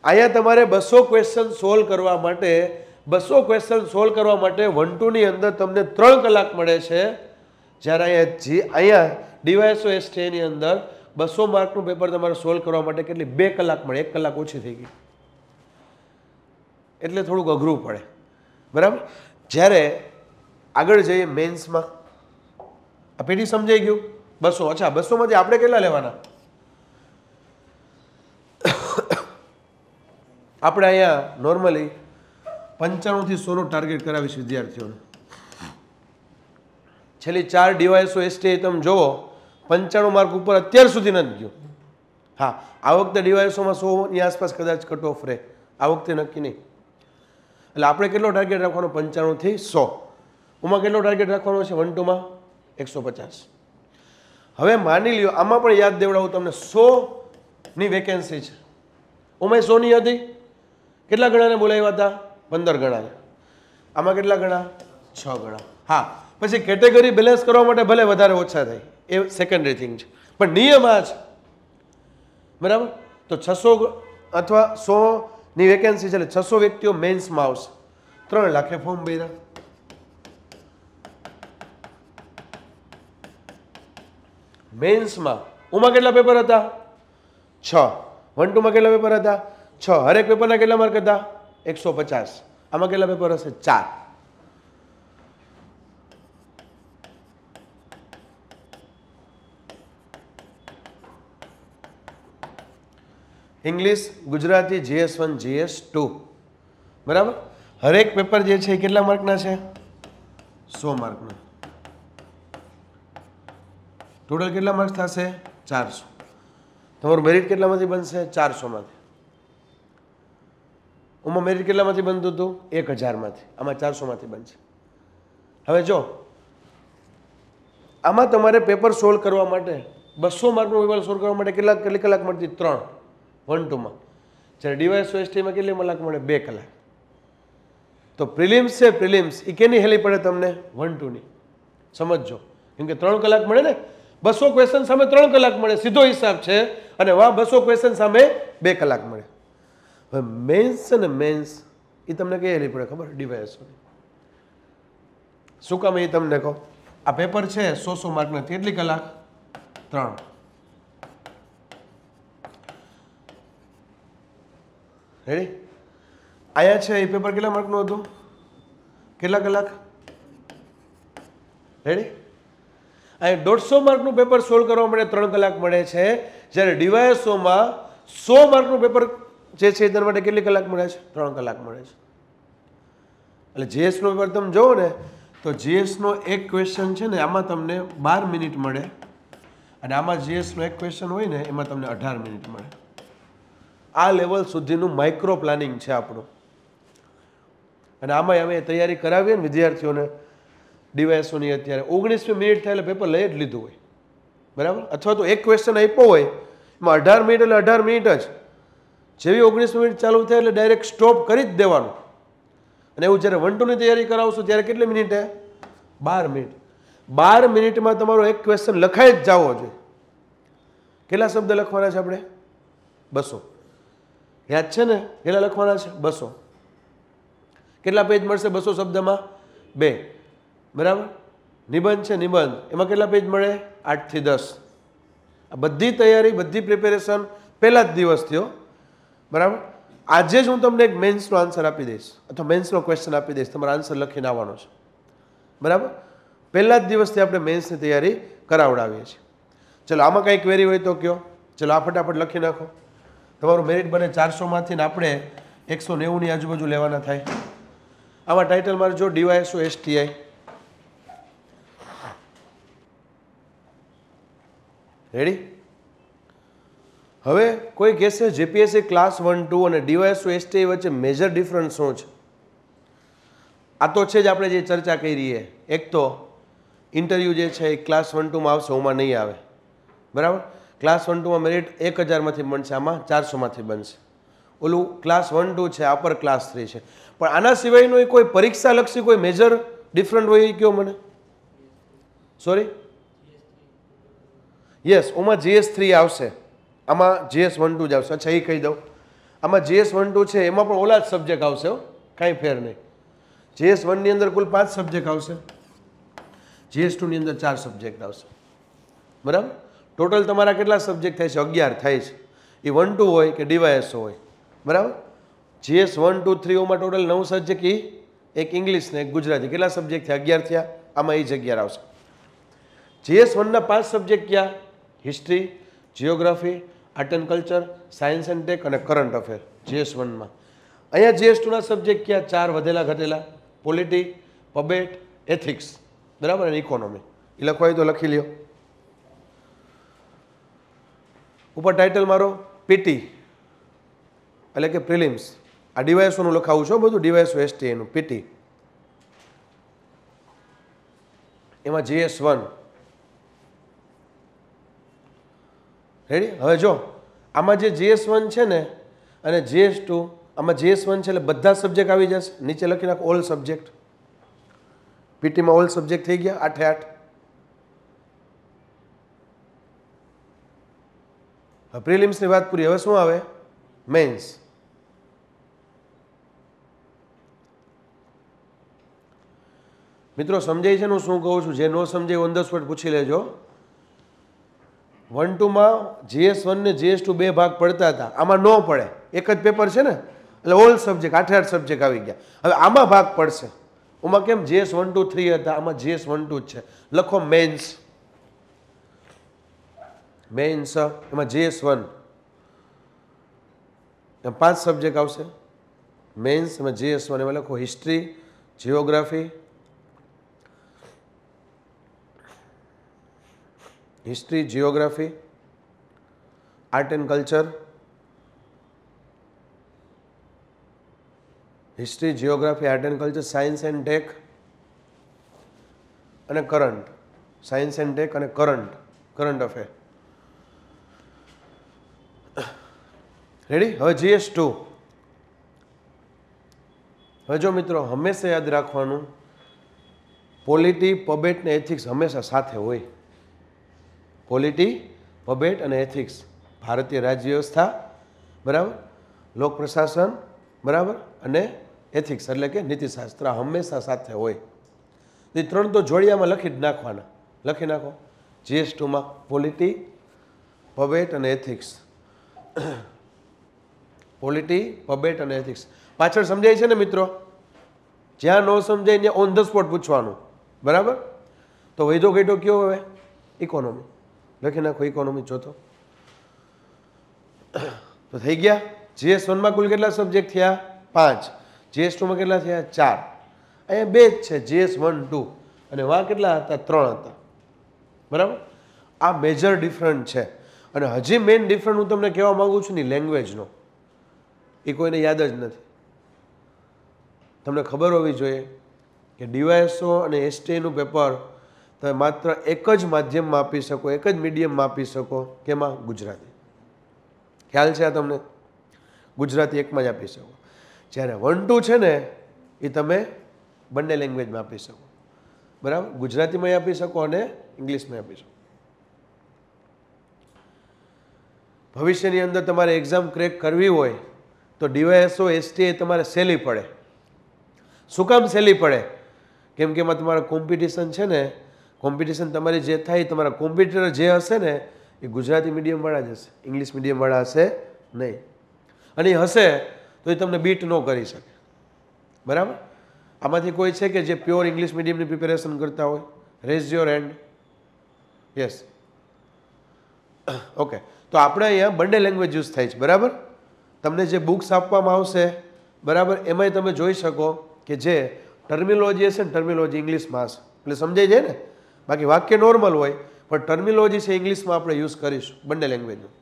અહીંયા તમારે બસો ક્વેશ્ચન સોલ્વ કરવા માટે બસો ક્વેશ્ચન સોલ્વ કરવા માટે વન ટુની અંદર તમને ત્રણ કલાક મળે છે જ્યારે અહીંયા જી અહીંયા ડીવાયસો એસટીની અંદર બસો માર્કનું પેપર તમારે સોલ્વ કરવા માટે કેટલી બે કલાક મળે એક કલાક ઓછી થઈ ગઈ એટલે થોડુંક અઘરું પડે બરાબર જ્યારે આગળ જઈએ મેન્સમાં આ પેઢી સમજાઈ ગયું બસો અચ્છા બસોમાંથી આપણે કેટલા લેવાના આપણે અહીંયા નોર્મલી પંચાણુંથી સોનું ટાર્ગેટ કરાવીશ વિદ્યાર્થીઓને છેલ્લી ચાર ડીવાયસો એસટી તમે જોવો પંચાણું માર્ક ઉપર અત્યાર સુધી નથી ગયું હા આ વખતે ડીવાયસોમાં સોની આસપાસ કદાચ કટ ઓફ રહે આ વખતે નક્કી નહીં એટલે આપણે કેટલો ટાર્ગેટ રાખવાનો પંચાણુંથી સો ઉમાં કેટલો ટાર્ગેટ રાખવાનો છે વન ટુમાં એકસો પચાસ હવે માની લ્યો આમાં પણ યાદ દેવડાવું તમને સોની વેકેન્સી છે ઓમાં સોની હતી કેટલા ગણાને બોલાવ્યા હતા પંદર ગણાને આમાં કેટલા ગણા છ ગણા હા પછી કેટેગરી બેલેન્સ કરવા માટે ભલે વધારે ઓછા થાય એ સેકન્ડરી થિંગ છે પણ નિયમ આ છે બરાબર તો છસો અથવા સોની વેકેન્સી છે એટલે છસો વ્યક્તિઓ મેન્સમાં આવશે ત્રણ લાખે ફોર્મ ભર્યા મેન્સમાં ઉમાં કેટલા પેપર હતા છ વન ટુમાં કેટલા પેપર હતા છ હરેક પેપરના કેટલા માર્ક હતા એકસો પચાસ આમાં કેટલા પેપર હશે ચાર English Gujarati GS one GS two બરાબર હરેક પેપર જે છે એ કેટલા માર્કના છે સો માર્કના ટોટલ કેટલા માર્ક્સ થશે ચારસો તમારું મેરિટ કેટલામાંથી બનશે ચારસોમાંથી ઉમા મેરિટ કેટલામાંથી બનતું હતું એક હજારમાંથી આમાં ચારસોમાંથી બનશે હવે જો આમાં તમારે પેપર સોલ્વ કરવા માટે બસો માર્કનું પેપર સોલ્વ કરવા માટે કેટલાક કેટલી કલાક મળતી ત્રણ વન ટુમાં જ્યારે ડીવાયસો એસટીમાં કેટલી કલાક મળે બે કલાક તો પ્રિલિમ્સ છે પ્રિલિમ્સ એ કેની હેલી પડે તમને વન ટુની સમજો કેમ કે ત્રણ કલાક મળે ને બસો ક્વેશ્ચન સામે ત્રણ કલાક મળે સીધો હિસાબ છે અને વાહ બસો ક્વેશ્ચન સામે બે કલાક મળે હવે મેન્સ અને મેન્સ એ તમને કઈ નહીં પડે ખબર ડીવાયએસઓની શું કામ એ તમને કહો આ પેપર છે સો સો માર્ક નથી કેટલી કલાક ત્રણ રેડી આયા છે એ પેપર કેટલા માર્કનું હતું કેટલા કલાક રેડી અહીં દોઢસો માર્કનું પેપર સોલ્વ કરવા માટે ત્રણ કલાક મળે છે જ્યારે ડીવાયએસઓમાં સો માર્કનું પેપર જે છે દર માટે કેટલી કલાક મળે છે ત્રણ કલાક મળે છે એટલે જીએસનો પેપર તમે જુઓ ને તો જીએસનો એક ક્વેશ્ચન છે ને આમાં તમને બાર મિનિટ મળે અને આમાં જીએસનો એક ક્વેશ્ચન હોય ને એમાં તમને અઢાર મિનિટ મળે આ લેવલ સુધીનું માઇક્રો પ્લાનિંગ છે આપણું અને આમાં અમે તૈયારી કરાવીએ ને વિદ્યાર્થીઓને ડીવાયસોની અત્યારે ઓગણીસમી મિનિટ થાય એટલે પેપર લઈ જ લીધું હોય બરાબર અથવા તો એક ક્વેશ્ચન આપ્યો હોય એમાં અઢાર મિનિટ એટલે અઢાર મિનિટ જ જેવી ઓગણીસ મિનિટ ચાલુ થાય એટલે ડાયરેક્ટ સ્ટોપ કરી જ દેવાનું અને એવું જ્યારે વન ટુની તૈયારી કરાવશો ત્યારે કેટલી મિનિટે બાર મિનિટ બાર મિનિટમાં તમારો એક ક્વેશ્ચન લખાય જ જવો જોઈએ કેટલા શબ્દ લખવાના છે આપણે બસો યાદ છે ને કેટલા લખવાના છે બસો કેટલા પેજ મળશે બસો શબ્દમાં બે બરાબર નિબંધ છે નિબંધ એમાં કેટલા પેજ મળે આઠથી દસ આ બધી તૈયારી બધી પ્રિપેરેશન પહેલા જ દિવસ થયો બરાબર આજે જ હું તમને એક મેન્સનો આન્સર આપી દઈશ અથવા મેન્સનો ક્વેશ્ચન આપી દઈશ તમારો આન્સર લખીને આવવાનો છે બરાબર પહેલાં જ દિવસથી આપણે મેન્સની તૈયારી કરાવડાવીએ છીએ ચલો આમાં કાંઈ ક્વેરી હોય તો કયો ચલો આ ફટાફટ લખી નાખો તમારું મેરિટ બને ચારસોમાંથી ને આપણે એકસો નેવુંની આજુબાજુ લેવાના થાય આમાં ટાઇટલ મારે જો ડીવાયએસઓ એસટીઆઈ રેડી હવે કોઈ કહેશે જેપીએસસી ક્લાસ વન ટુ અને ડીવાયસો એસટી વચ્ચે મેજર ડિફરન્સ શું છે આ તો છે જ આપણે જે ચર્ચા કરીએ એક તો ઇન્ટરવ્યૂ જે છે એ ક્લાસ વન ટુમાં આવશે ઓમાં નહીં આવે બરાબર ક્લાસ વન ટુમાં મેરિટ એક હજારમાંથી બનશે આમાં ચારસોમાંથી બનશે ઓલું ક્લાસ વન ટુ છે આ ક્લાસ થ્રી છે પણ આના સિવાયનું એ કોઈ પરીક્ષા લક્ષી કોઈ મેજર ડિફરન્ટ હોય એ કયો મને સોરી યસ ઓમાં જીએસ થ્રી આવશે આમાં જીએસ વન ટુ જ આવશે અચ્છા એ કહી દઉં આમાં જીએસ વન ટુ છે એમાં પણ ઓલા જ સબ્જેક્ટ આવશે કાંઈ ફેર નહીં જીએસ વનની અંદર કુલ પાંચ સબ્જેક્ટ આવશે જીએસ ટુની અંદર ચાર સબ્જેક્ટ આવશે બરાબર ટોટલ તમારા કેટલા સબ્જેક્ટ થાય છે અગિયાર થાય છે એ વન ટુ હોય કે ડીવાયએસઓ હોય બરાબર જીએસ વન ટુ થ્રીઓમાં ટોટલ નવ સબ્જેક્ટ એ એક ઇંગ્લિશને એક ગુજરાતી કેટલા સબ્જેક્ટ થયા અગિયાર થયા આમાં એ જ અગિયાર આવશે જીએસ વનના પાંચ સબ્જેક્ટ કયા history geography art and culture science and tech અને કરંટ અફેર જીએસ વનમાં અહીંયા જીએસ ટુના સબ્જેક્ટ ક્યાં ચાર વધેલા ઘટેલા પોલિટી પબેટ એથિક્સ બરાબર અને ઇકોનોમી એ લખવાય તો લખી લ્યો ઉપર ટાઇટલ મારો પીટી એટલે કે પ્રિલિમ્સ આ ડીવાયસોનું લખાવું છું બધું ડીવાયસો એનું પીટી એમાં જીએસ વન રેડી હવે જો આમાં જે જીએસ વન છે ને અને જીએસ ટુ આમાં જીએસ વન છે એટલે બધા સબ્જેક્ટ આવી જશે નીચે લખી નાખો ઓલ સબ્જેક્ટ પીટીમાં ઓલ સબ્જેક્ટ થઈ ગયા આઠે આઠ પ્રિલિમ્સની વાત પૂરી હવે શું આવે મેન્સ મિત્રો સમજાય છે ને હું શું કહું છું જે ન સમજાય ઓન ધ સ્પોટ પૂછી લેજો વન ટુમાં જીએસ વન ને જીએસ ટુ બે ભાગ પડતા હતા આમાં ન પડે એક જ પેપર છે ને એટલે ઓલ સબ્જેક્ટ આઠે આઠ સબ્જેક્ટ આવી ગયા હવે આમાં ભાગ પડશે ઓમાં કેમ જીએસ વન ટુ થ્રી હતા આમાં જીએસ વન ટુ જ છે લખો મેન્સ મેન્સ એમાં જીએસ વન એમ પાંચ સબ્જેક્ટ આવશે મેન્સ એમાં જીએસ વન એમાં લખો history geography history geography art and culture history geography art and culture science and tech અને કરંટ સાયન્સ એન્ડ ટેક અને કરંટ કરંટ અફેર રેડી હવે જીએસ ટુ હવે જો મિત્રો હંમેશા યાદ રાખવાનું પોલિટી પબેટ ને એથિક્સ હંમેશા સાથે હોય પોલિટી પબેટ અને એથિક્સ ભારતીય રાજ્ય વ્યવસ્થા બરાબર લોક પ્રશાસન બરાબર અને એથિક્સ એટલે કે નીતિશાસ્ત્ર હંમેશા સાથે હોય એ ત્રણ તો જોડિયામાં લખી જ નાખવાના લખી નાખો જીએસ ટુમાં પોલિટી પબેટ અને એથિક્સ પોલિટી પબેટ અને એથિક્સ પાછળ સમજાય છે ને મિત્રો જ્યાં ન સમજાય ત્યાં ઓન ધ સ્પોટ પૂછવાનું બરાબર તો વૈધો ઘેટો કયો હવે ઇકોનોમી લખી નાખો ઇકોનોમિક્સ જોતો તો થઈ ગયા જીએસ વનમાં કુલ કેટલા સબ્જેક્ટ થયા પાંચ જીએસ ટુમાં કેટલા થયા ચાર અહીંયા બે જ છે જીએસ વન ટુ અને વા કેટલા હતા ત્રણ હતા બરાબર આ મેજર ડિફરન્ટ છે અને હજી મેઇન ડિફરન્ટ હું તમને કહેવા માગું છું ને લેંગ્વેજનો એ કોઈને યાદ જ નથી તમને ખબર હોવી જોઈએ કે ડીવાયસો અને એસટીનું પેપર તમે માત્ર એક જ માધ્યમમાં આપી શકો એક જ મીડિયમમાં આપી શકો કેમાં ગુજરાતી ખ્યાલ છે આ તમને ગુજરાતી એકમાં જ આપી શકો જ્યારે વન ટુ છે ને એ તમે બંને લેંગ્વેજમાં આપી શકો બરાબર ગુજરાતીમાં આપી શકો અને ઇંગ્લિશમાં આપી શકો ભવિષ્યની અંદર તમારે એક્ઝામ ક્રેક કરવી હોય તો ડીવાયએસઓ એસટી તમારે સહેલી પડે શું કામ સહેલી પડે કેમ કે એમાં તમારા કોમ્પિટિશન છે ને કોમ્પિટિશન તમારે જે થાય તમારા કોમ્પિટિટર જે હશે ને એ ગુજરાતી મીડિયમવાળા જ હશે ઇંગ્લિશ મીડિયમવાળા હશે નહીં અને એ હશે તો એ તમને બીટ ન કરી શકે બરાબર આમાંથી કોઈ છે કે જે પ્યોર ઇંગ્લિશ મીડિયમની પ્રિપેરેશન કરતા હોય raise your hand yes okay તો આપણે અહીંયા બંને લેંગ્વેજ યુઝ થાય છે બરાબર તમને જે બુક્સ આપવામાં આવશે બરાબર એમાંય તમે જોઈ શકો કે જે ટર્મિનોલોજી હશે ને ટર્મિનોલોજી ઇંગ્લિશમાં હશે એટલે સમજાઈ જાય ને બાકી વાક્ય નોર્મલ હોય પણ ટર્મિનોલોજી છે ઇંગ્લિશમાં આપણે યુઝ કરીશું બંને લેંગ્વેજનું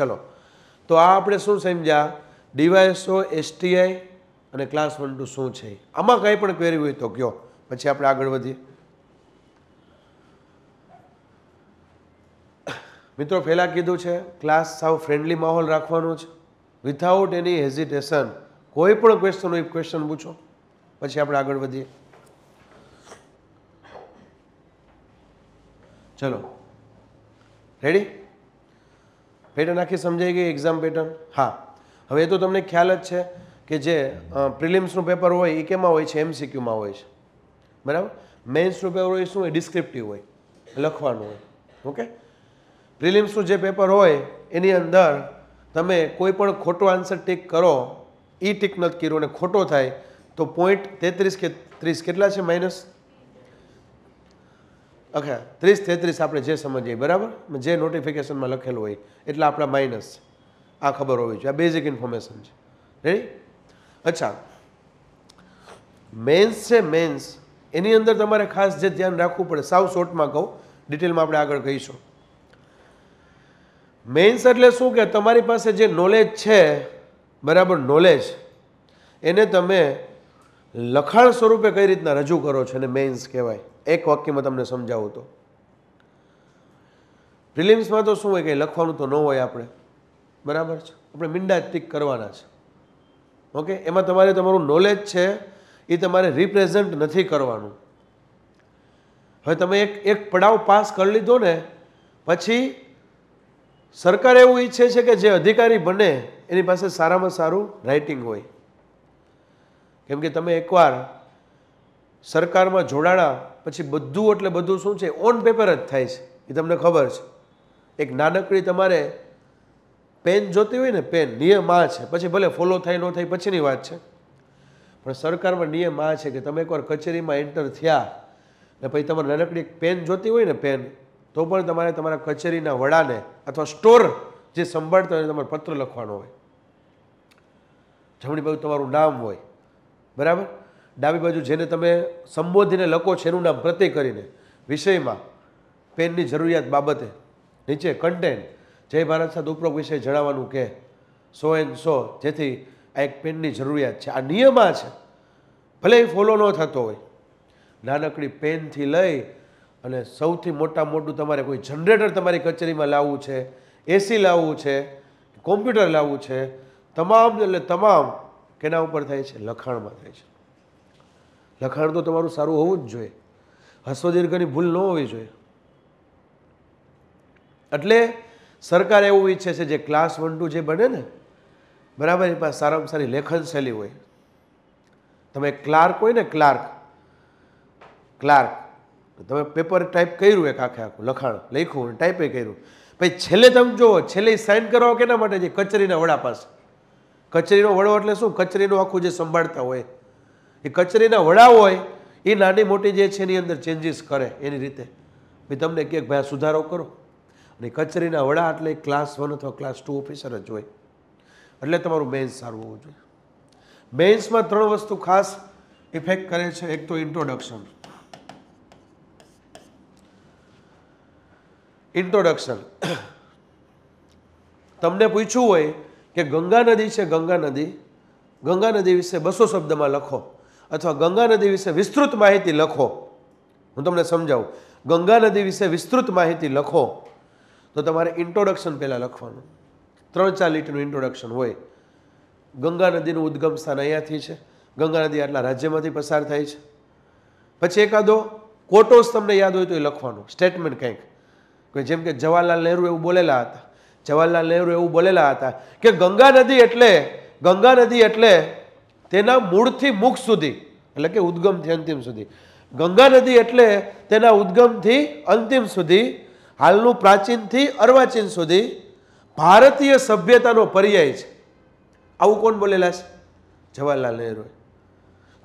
ચલો તો આ આપણે શું સમજ્યા ડીવાયએસઓ એસટીઆઈ અને ક્લાસ વન ટુ શું છે આમાં કંઈ પણ ક્વેરી હોય તો કયો પછી આપણે આગળ વધીએ મિત્રો પહેલાં કીધું છે ક્લાસ સાવ ફ્રેન્ડલી માહોલ રાખવાનો છે વિથઆઉટ એની હેઝિટેશન કોઈ પણ ક્વેશ્ચન હોય ક્વેશ્ચન પૂછો પછી આપણે આગળ વધીએ ચલો રેડી પેટર્ન આખી સમજાઈ ગઈ એક્ઝામ પેટર્ન હા હવે એ તો તમને ખ્યાલ જ છે કે જે પ્રિલિમ્સનું પેપર હોય એ કેમાં હોય છે એમસીક્યુમાં હોય છે બરાબર મેન્સનું પેપર હોય શું એ ડિસ્ક્રિપ્ટિવ હોય લખવાનું હોય ઓકે પ્રિલિમ્સનું જે પેપર હોય એની અંદર તમે કોઈ પણ ખોટો આન્સર ટીક કરો એ ટીક નથી કર્યો અને ખોટો થાય તો પોઈન્ટ તેત્રીસ કે ત્રીસ કેટલા છે માઇનસ અખા ત્રીસ તેત્રીસ આપણે જે સમજીએ બરાબર જે નોટિફિકેશનમાં લખેલું હોય એટલે આપણા માઇનસ આ ખબર હોવી જોઈએ આ બેઝિક ઇન્ફોર્મેશન છે રેડી અચ્છા મેન્સ છે મેન્સ એની અંદર તમારે ખાસ જે ધ્યાન રાખવું પડે સાવ શોર્ટમાં કહું ડિટેલમાં આપણે આગળ કહીશું મેન્સ એટલે શું કે તમારી પાસે જે નોલેજ છે બરાબર નોલેજ એને તમે લખાણ સ્વરૂપે કઈ રીતના રજૂ કરો છો એને મેન્સ કહેવાય એક વાક્યમાં તમને સમજાવું તો પ્રિલિમ્સમાં તો શું હોય કંઈ લખવાનું તો ન હોય આપણે બરાબર છે આપણે મીંડા ટીક કરવાના છે ઓકે એમાં તમારે તમારું નોલેજ છે એ તમારે રિપ્રેઝેન્ટ નથી કરવાનું હવે તમે એક એક પડાવ પાસ કરી લીધો ને પછી સરકાર એવું ઈચ્છે છે કે જે અધિકારી બને એની પાસે સારામાં સારું રાઇટિંગ હોય કેમ કે તમે એકવાર સરકારમાં જોડાણા પછી બધું એટલે બધું શું છે ઓન પેપર જ થાય છે એ તમને ખબર છે એક નાનકડી તમારે પેન જોતી હોય ને પેન નિયમ આ છે પછી ભલે ફોલો થાય ન થાય પછીની વાત છે પણ સરકારમાં નિયમ આ છે કે તમે એકવાર કચેરીમાં એન્ટર થયા ને પછી તમારે નાનકડી પેન જોતી હોય ને પેન તો પણ તમારે તમારા કચેરીના વડાને અથવા સ્ટોર જે સંભાળતા હોય તમારે પત્ર લખવાનો હોય જમણી બાજુ તમારું નામ હોય બરાબર ડાબી બાજુ જેને તમે સંબોધીને લખો છે એનું નામ પ્રત્યય કરીને વિષયમાં પેનની જરૂરિયાત બાબતે નીચે કન્ટેન્ટ જય ભારત સાથે ઉપરોગ વિષય જણાવવાનું કે સો એન્ડ સો જેથી આ એક પેનની જરૂરિયાત છે આ નિયમ આ છે ભલે એ ફોલો ન થતો હોય નાનકડી પેનથી લઈ અને સૌથી મોટા મોટું તમારે કોઈ જનરેટર તમારી કચેરીમાં લાવવું છે એસી લાવવું છે કોમ્પ્યુટર લાવવું છે તમામ એટલે તમામ કેના ઉપર થાય છે લખાણમાં થાય છે લખાણ તો તમારું સારું હોવું જ જોઈએ હસ્વદીર્ઘની ભૂલ ન હોવી જોઈએ એટલે સરકાર એવું ઈચ્છે છે જે ક્લાસ વન ટુ જે બને ને બરાબર એ પાસે સારામાં સારી લેખન શૈલી હોય તમે ક્લાર્ક હોય ને ક્લાર્ક ક્લાર્ક તમે પેપર ટાઈપ કર્યું એક આખે આખું લખાણ લખ્યું ટાઈપે કર્યું પછી છેલ્લે તમે જુઓ છેલ્લે સાઇન કરવા કેના માટે જે કચેરીના વડા પાસે કચેરીનો વડો એટલે શું કચેરીનું આખું જે સંભાળતા હોય એ કચેરીના વડા હોય એ નાની મોટી જે છે એની અંદર ચેન્જીસ કરે એની રીતે ભાઈ તમને કહે ભાઈ સુધારો કરો અને કચેરીના વડા એટલે ક્લાસ વન અથવા ક્લાસ ટુ ઓફિસર જ હોય એટલે તમારું બેન્સ સારું હોવું જોઈએ બેન્સમાં ત્રણ વસ્તુ ખાસ ઇફેક્ટ કરે છે એક તો ઇન્ટ્રોડક્શન ઇન્ટ્રોડક્શન તમને પૂછ્યું હોય કે ગંગા નદી છે ગંગા નદી ગંગા નદી વિશે બસો શબ્દમાં લખો અથવા ગંગા નદી વિશે વિસ્તૃત માહિતી લખો હું તમને સમજાવું ગંગા નદી વિશે વિસ્તૃત માહિતી લખો તો તમારે ઇન્ટ્રોડક્શન પહેલાં લખવાનું ત્રણ ચાર લીટીનું ઇન્ટ્રોડક્શન હોય ગંગા નદીનું ઉદ્ગમ સ્થાન અહીંયાથી છે ગંગા નદી આટલા રાજ્યમાંથી પસાર થાય છે પછી એકાદો કોટોસ તમને યાદ હોય તો એ લખવાનું સ્ટેટમેન્ટ કંઈક કે જેમ કે જવાહરલાલ નહેરુ એવું બોલેલા હતા જવાહરલાલ નહેરુ એવું બોલેલા હતા કે ગંગા નદી એટલે ગંગા નદી એટલે તેના મૂળથી મુખ સુધી એટલે કે ઉદ્ગમથી અંતિમ સુધી ગંગા નદી એટલે તેના ઉદ્ગમથી અંતિમ સુધી હાલનું પ્રાચીનથી અર્વાચીન સુધી ભારતીય સભ્યતાનો પર્યાય છે આવું કોણ બોલેલા છે જવાહરલાલ નહેરુએ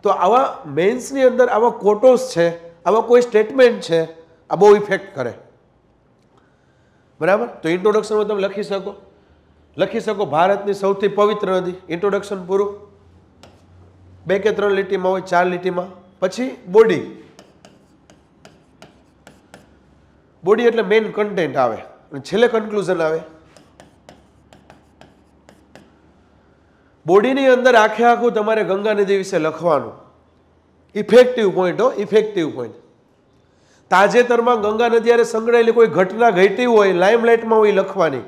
તો આવા મેન્સની અંદર આવા કોટોસ છે આવા કોઈ સ્ટેટમેન્ટ છે આ બહુ ઇફેક્ટ કરે બરાબર તો ઇન્ટ્રોડક્શનમાં તમે લખી શકો લખી શકો ભારતની સૌથી પવિત્ર નદી ઇન્ટ્રોડક્શન પૂરું બે કે ત્રણ લીટીમાં હોય ચાર લીટીમાં પછી બોડી બોડી એટલે મેઇન કન્ટેન્ટ આવે અને છેલ્લે કન્ક્લુઝન આવે બોડીની અંદર આખે આખું તમારે ગંગા નદી વિશે લખવાનું ઇફેક્ટિવ પોઈન્ટ હો ઇફેક્ટિવ પોઈન્ટ તાજેતરમાં ગંગા નદી સંકળાયેલી કોઈ ઘટના ઘટી હોય લાઇમલાઇટમાં હોય લખવાની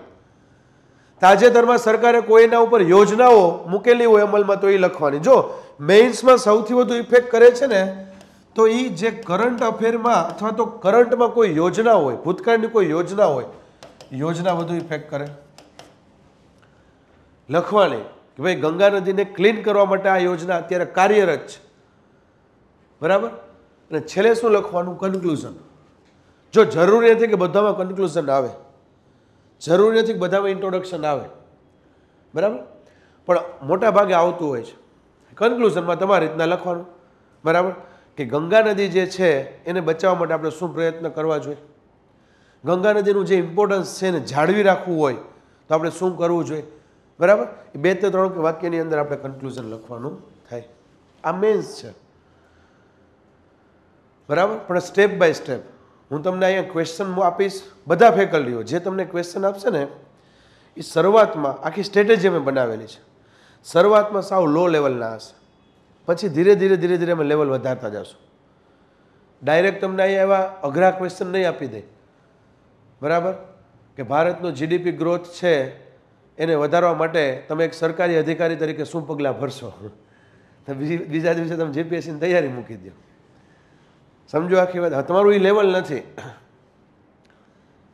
તાજેતરમાં સરકારે કોઈ એના ઉપર યોજનાઓ મૂકેલી હોય અમલમાં તો એ લખવાની જો મેઇન્સમાં સૌથી વધુ ઇફેક્ટ કરે છે ને તો એ જે કરંટ અફેરમાં અથવા તો કરંટમાં કોઈ યોજના હોય ભૂતકાળની કોઈ યોજના હોય યોજના વધુ ઇફેક્ટ કરે લખવાની કે ભાઈ ગંગા નદીને ક્લીન કરવા માટે આ યોજના અત્યારે કાર્યરત છે બરાબર અને છેલ્લે શું લખવાનું કન્ક્લુઝન જો જરૂરી નથી કે બધામાં કન્ક્લુઝન આવે જરૂરી નથી બધામાં ઇન્ટ્રોડક્શન આવે બરાબર પણ મોટા ભાગે આવતું હોય છે કન્ક્લુઝનમાં તમારી રીતના લખવાનું બરાબર કે ગંગા નદી જે છે એને બચાવવા માટે આપણે શું પ્રયત્ન કરવા જોઈએ ગંગા નદીનું જે ઇમ્પોર્ટન્સ છે એને જાળવી રાખવું હોય તો આપણે શું કરવું જોઈએ બરાબર એ બે તે ત્રણ વાક્યની અંદર આપણે કન્ક્લુઝન લખવાનું થાય આ મેન્સ છે બરાબર પણ સ્ટેપ બાય સ્ટેપ હું તમને અહીંયા ક્વેશ્ચન આપીશ બધા ફેકલ્ટીઓ જે તમને ક્વેશ્ચન આપશે ને એ શરૂઆતમાં આખી સ્ટ્રેટેજી અમે બનાવેલી છે શરૂઆતમાં સાવ લો લેવલના હશે પછી ધીરે ધીરે ધીરે ધીરે અમે લેવલ વધારતા જશું ડાયરેક્ટ તમને અહીંયા એવા અઘરા ક્વેશ્ચન નહીં આપી દે બરાબર કે ભારતનો જીડીપી ગ્રોથ છે એને વધારવા માટે તમે એક સરકારી અધિકારી તરીકે શું પગલાં ભરશો બીજા દિવસે તમે જીપીએસસીની તૈયારી મૂકી દો સમજો આખી વાત તમારું એ લેવલ નથી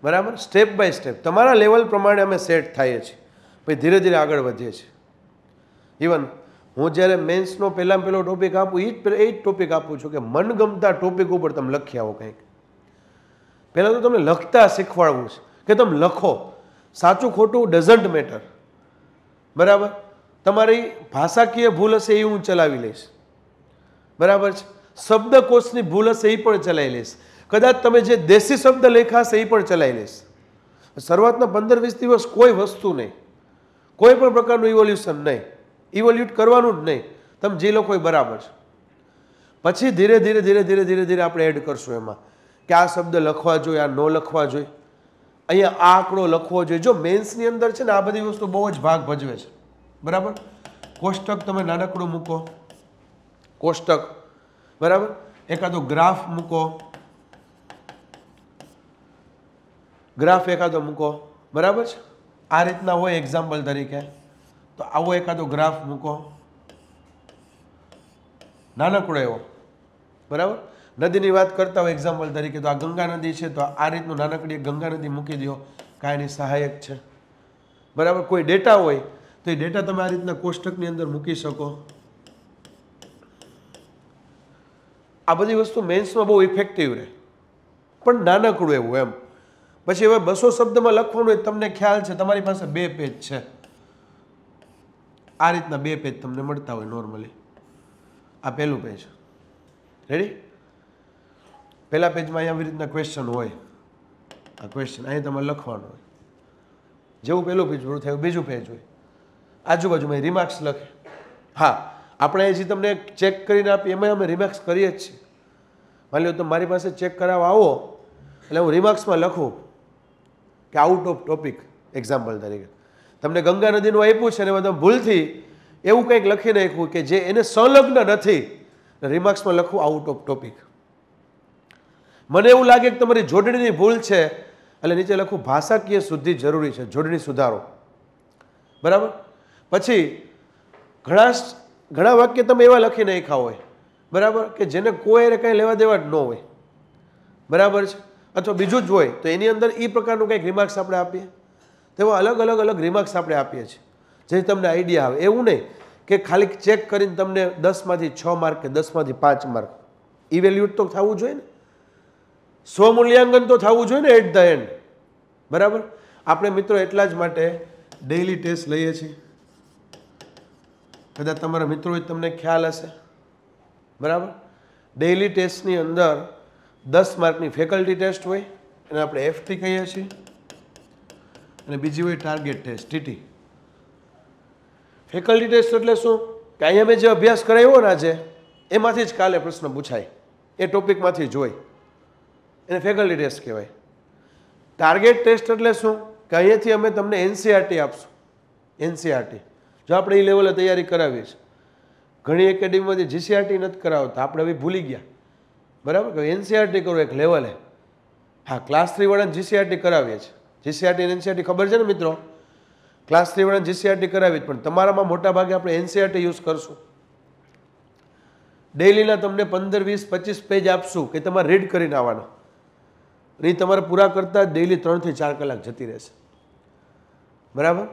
બરાબર સ્ટેપ બાય સ્ટેપ તમારા લેવલ પ્રમાણે અમે સેટ થઈએ છીએ પછી ધીરે ધીરે આગળ વધીએ છીએ ઇવન હું જ્યારે મેન્સનો પહેલાં પહેલો ટોપિક આપું એ જ એ જ ટોપિક આપું છું કે મનગમતા ટોપિક ઉપર તમે લખી આવો કંઈક પહેલાં તો તમને લખતા શીખવાડવું છે કે તમે લખો સાચું ખોટું ડઝન્ટ મેટર બરાબર તમારી ભાષાકીય ભૂલ હશે એ હું ચલાવી લઈશ બરાબર છે શબ્દકોશની ભૂલ હશે એ પણ ચલાવી લઈશ કદાચ તમે જે દેશી શબ્દ લખ્યા હશે એ પણ ચલાવી લઈશ શરૂઆતના પંદર વીસ દિવસ કોઈ વસ્તુ નહીં કોઈ પણ પ્રકારનું ઇવોલ્યુશન નહીં ઇવોલ્યુટ કરવાનું જ નહીં તમે જે લોકો બરાબર છે પછી ધીરે ધીરે ધીરે ધીરે ધીરે ધીરે આપણે એડ કરશું એમાં કે આ શબ્દ લખવા જોઈએ આ ન લખવા જોઈએ અહીંયા આ આંકડો લખવો જોઈએ જો મેન્સની અંદર છે ને આ બધી વસ્તુ બહુ જ ભાગ ભજવે છે બરાબર કોષ્ટક તમે નાનકડું મૂકો કોષ્ટક બરાબર એકાદો ગ્રાફ મૂકો ગ્રાફ એકાદો મૂકો બરાબર છે આ રીતના હોય એક્ઝામ્પલ તરીકે તો આવો એકાદો ગ્રાફ મૂકો નાનકડો એવો બરાબર નદીની વાત કરતા હોય એક્ઝામ્પલ તરીકે તો આ ગંગા નદી છે તો આ રીતનું નાનકડી ગંગા નદી મૂકી દો કાંઈ સહાયક છે બરાબર કોઈ ડેટા હોય તો એ ડેટા તમે આ રીતના કોષ્ટકની અંદર મૂકી શકો આ બધી વસ્તુ મેન્સમાં બહુ ઇફેક્ટિવ રહે પણ નાનકડું એવું એમ પછી હવે બસો શબ્દમાં લખવાનું એ તમને ખ્યાલ છે તમારી પાસે બે પેજ છે આ રીતના બે પેજ તમને મળતા હોય નોર્મલી આ પહેલું પેજ રેડી પહેલા પેજમાં અહીંયા આવી રીતના ક્વેશ્ચન હોય આ ક્વેશ્ચન અહીંયા તમારે લખવાનું હોય જેવું પહેલું પેજ પૂરું થયું બીજું પેજ હોય આજુબાજુમાં રિમાર્ક્સ લખે હા આપણે જે તમને ચેક કરીને આપીએ એમાં અમે રિમાર્ક્સ કરીએ જ છીએ માની લો તમે મારી પાસે ચેક કરાવવા આવો એટલે હું રિમાર્ક્સમાં લખું કે આઉટ ઓફ ટોપિક એક્ઝામ્પલ તરીકે તમને ગંગા નદીનું આપ્યું છે ને એમાં તમે ભૂલથી એવું કંઈક લખી નાખ્યું કે જે એને સંલગ્ન નથી રિમાર્ક્સમાં લખવું આઉટ ઓફ ટોપિક મને એવું લાગે કે તમારી જોડણીની ભૂલ છે એટલે નીચે લખું ભાષાકીય શુદ્ધિ જરૂરી છે જોડણી સુધારો બરાબર પછી ઘણા ઘણા વાક્ય તમે એવા લખી નાખ્યા હોય બરાબર કે જેને કોઈ એને કંઈ લેવા દેવા જ ન હોય બરાબર છે અથવા બીજું જ હોય તો એની અંદર એ પ્રકારનું કંઈક રિમાર્ક્સ આપણે આપીએ તેવા અલગ અલગ અલગ રિમાર્ક્સ આપણે આપીએ છીએ જેથી તમને આઈડિયા આવે એવું નહીં કે ખાલી ચેક કરીને તમને દસમાંથી છ માર્ક કે દસમાંથી પાંચ માર્ક ઇવેલ્યુટ તો થવું જોઈએ ને સ્વમૂલ્યાંકન તો થવું જોઈએ ને એટ ધ એન્ડ બરાબર આપણે મિત્રો એટલા જ માટે ડેઇલી ટેસ્ટ લઈએ છીએ કદાચ તમારા મિત્રો તમને ખ્યાલ હશે બરાબર ડેઇલી ટેસ્ટની અંદર દસ માર્કની ફેકલ્ટી ટેસ્ટ હોય એને આપણે એફટી કહીએ છીએ અને બીજી હોય ટાર્ગેટ ટેસ્ટ ટીટી ફેકલ્ટી ટેસ્ટ એટલે શું કે અહીંયા મેં જે અભ્યાસ કરાવ્યો ને આજે એમાંથી જ કાલે પ્રશ્ન પૂછાય એ ટોપિકમાંથી જોઈ એને ફેકલ્ટી ટેસ્ટ કહેવાય ટાર્ગેટ ટેસ્ટ એટલે શું કે અહીંયાથી અમે તમને એનસીઆરટી e આપશું એનસીઆરટી જો આપણે એ લેવલે તૈયારી કરાવીએ છીએ ઘણી એકેડેમીમાંથી જીસીઆરટી નથી કરાવતા આપણે હવે ભૂલી ગયા બરાબર કે એનસીઆરટી e કરો એક લેવલે હા ક્લાસ થ્રીવાળાને જીસીઆરટી કરાવીએ છીએ જીસીઆરટી એનસીઆરટી e e ખબર છે ને મિત્રો ક્લાસ થ્રીવાળાને જીસીઆરટી કરાવી પણ તમારામાં મોટા ભાગે આપણે એનસીઆરટી યુઝ કરશું ડેઇલીના તમને પંદર વીસ પચીસ પેજ આપશું કે તમારે રીડ કરીને આવવાના અને એ તમારે પૂરા કરતાં ડેઇલી ત્રણથી ચાર કલાક જતી રહેશે બરાબર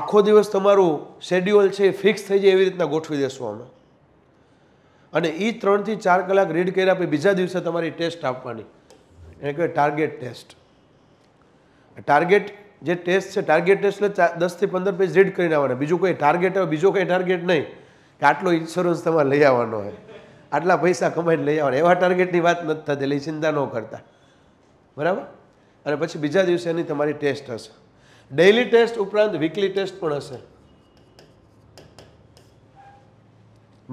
આખો દિવસ તમારું શેડ્યુઅલ છે એ ફિક્સ થઈ જાય એવી રીતના ગોઠવી દેશું અમે અને એ ત્રણથી ચાર કલાક રીડ કર્યા પછી બીજા દિવસે તમારી ટેસ્ટ આપવાની એને કહેવાય ટાર્ગેટ ટેસ્ટ ટાર્ગેટ જે ટેસ્ટ છે ટાર્ગેટ ટેસ્ટ એટલે દસથી પંદર પેજ રીડ કરીને આવવાના બીજું કોઈ ટાર્ગેટ આવે બીજો કંઈ ટાર્ગેટ નહીં કે આટલો ઇન્સ્યોરન્સ તમારે લઈ આવવાનો હોય આટલા પૈસા કમાઈને લઈ આવવાના એવા ટાર્ગેટની વાત નથી થતી એટલે ચિંતા ન કરતા બરાબર અને પછી બીજા દિવસે એની તમારી ટેસ્ટ હશે ડેઇલી ટેસ્ટ ઉપરાંત વીકલી ટેસ્ટ પણ હશે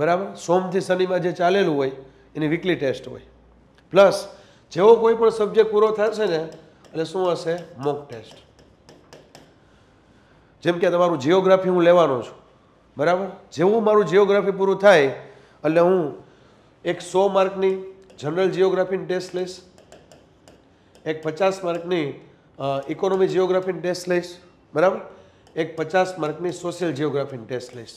બરાબર સોમથી શનિમાં જે ચાલેલું હોય એની વીકલી ટેસ્ટ હોય પ્લસ જેવો કોઈ પણ સબ્જેક્ટ પૂરો થશે ને એટલે શું હશે મોક ટેસ્ટ જેમ કે તમારું જિયોગ્રાફી હું લેવાનો છું બરાબર જેવું મારું જિયોગ્રાફી પૂરું થાય એટલે હું એક સો માર્કની જનરલ જિયોગ્રાફીની ટેસ્ટ લઈશ એક પચાસ માર્કની ઇકોનોમી જિયોગ્રાફીની ટેસ્ટ લઈશ બરાબર એક પચાસ માર્કની સોશિયલ જિયોગ્રાફીની ટેસ્ટ લઈશ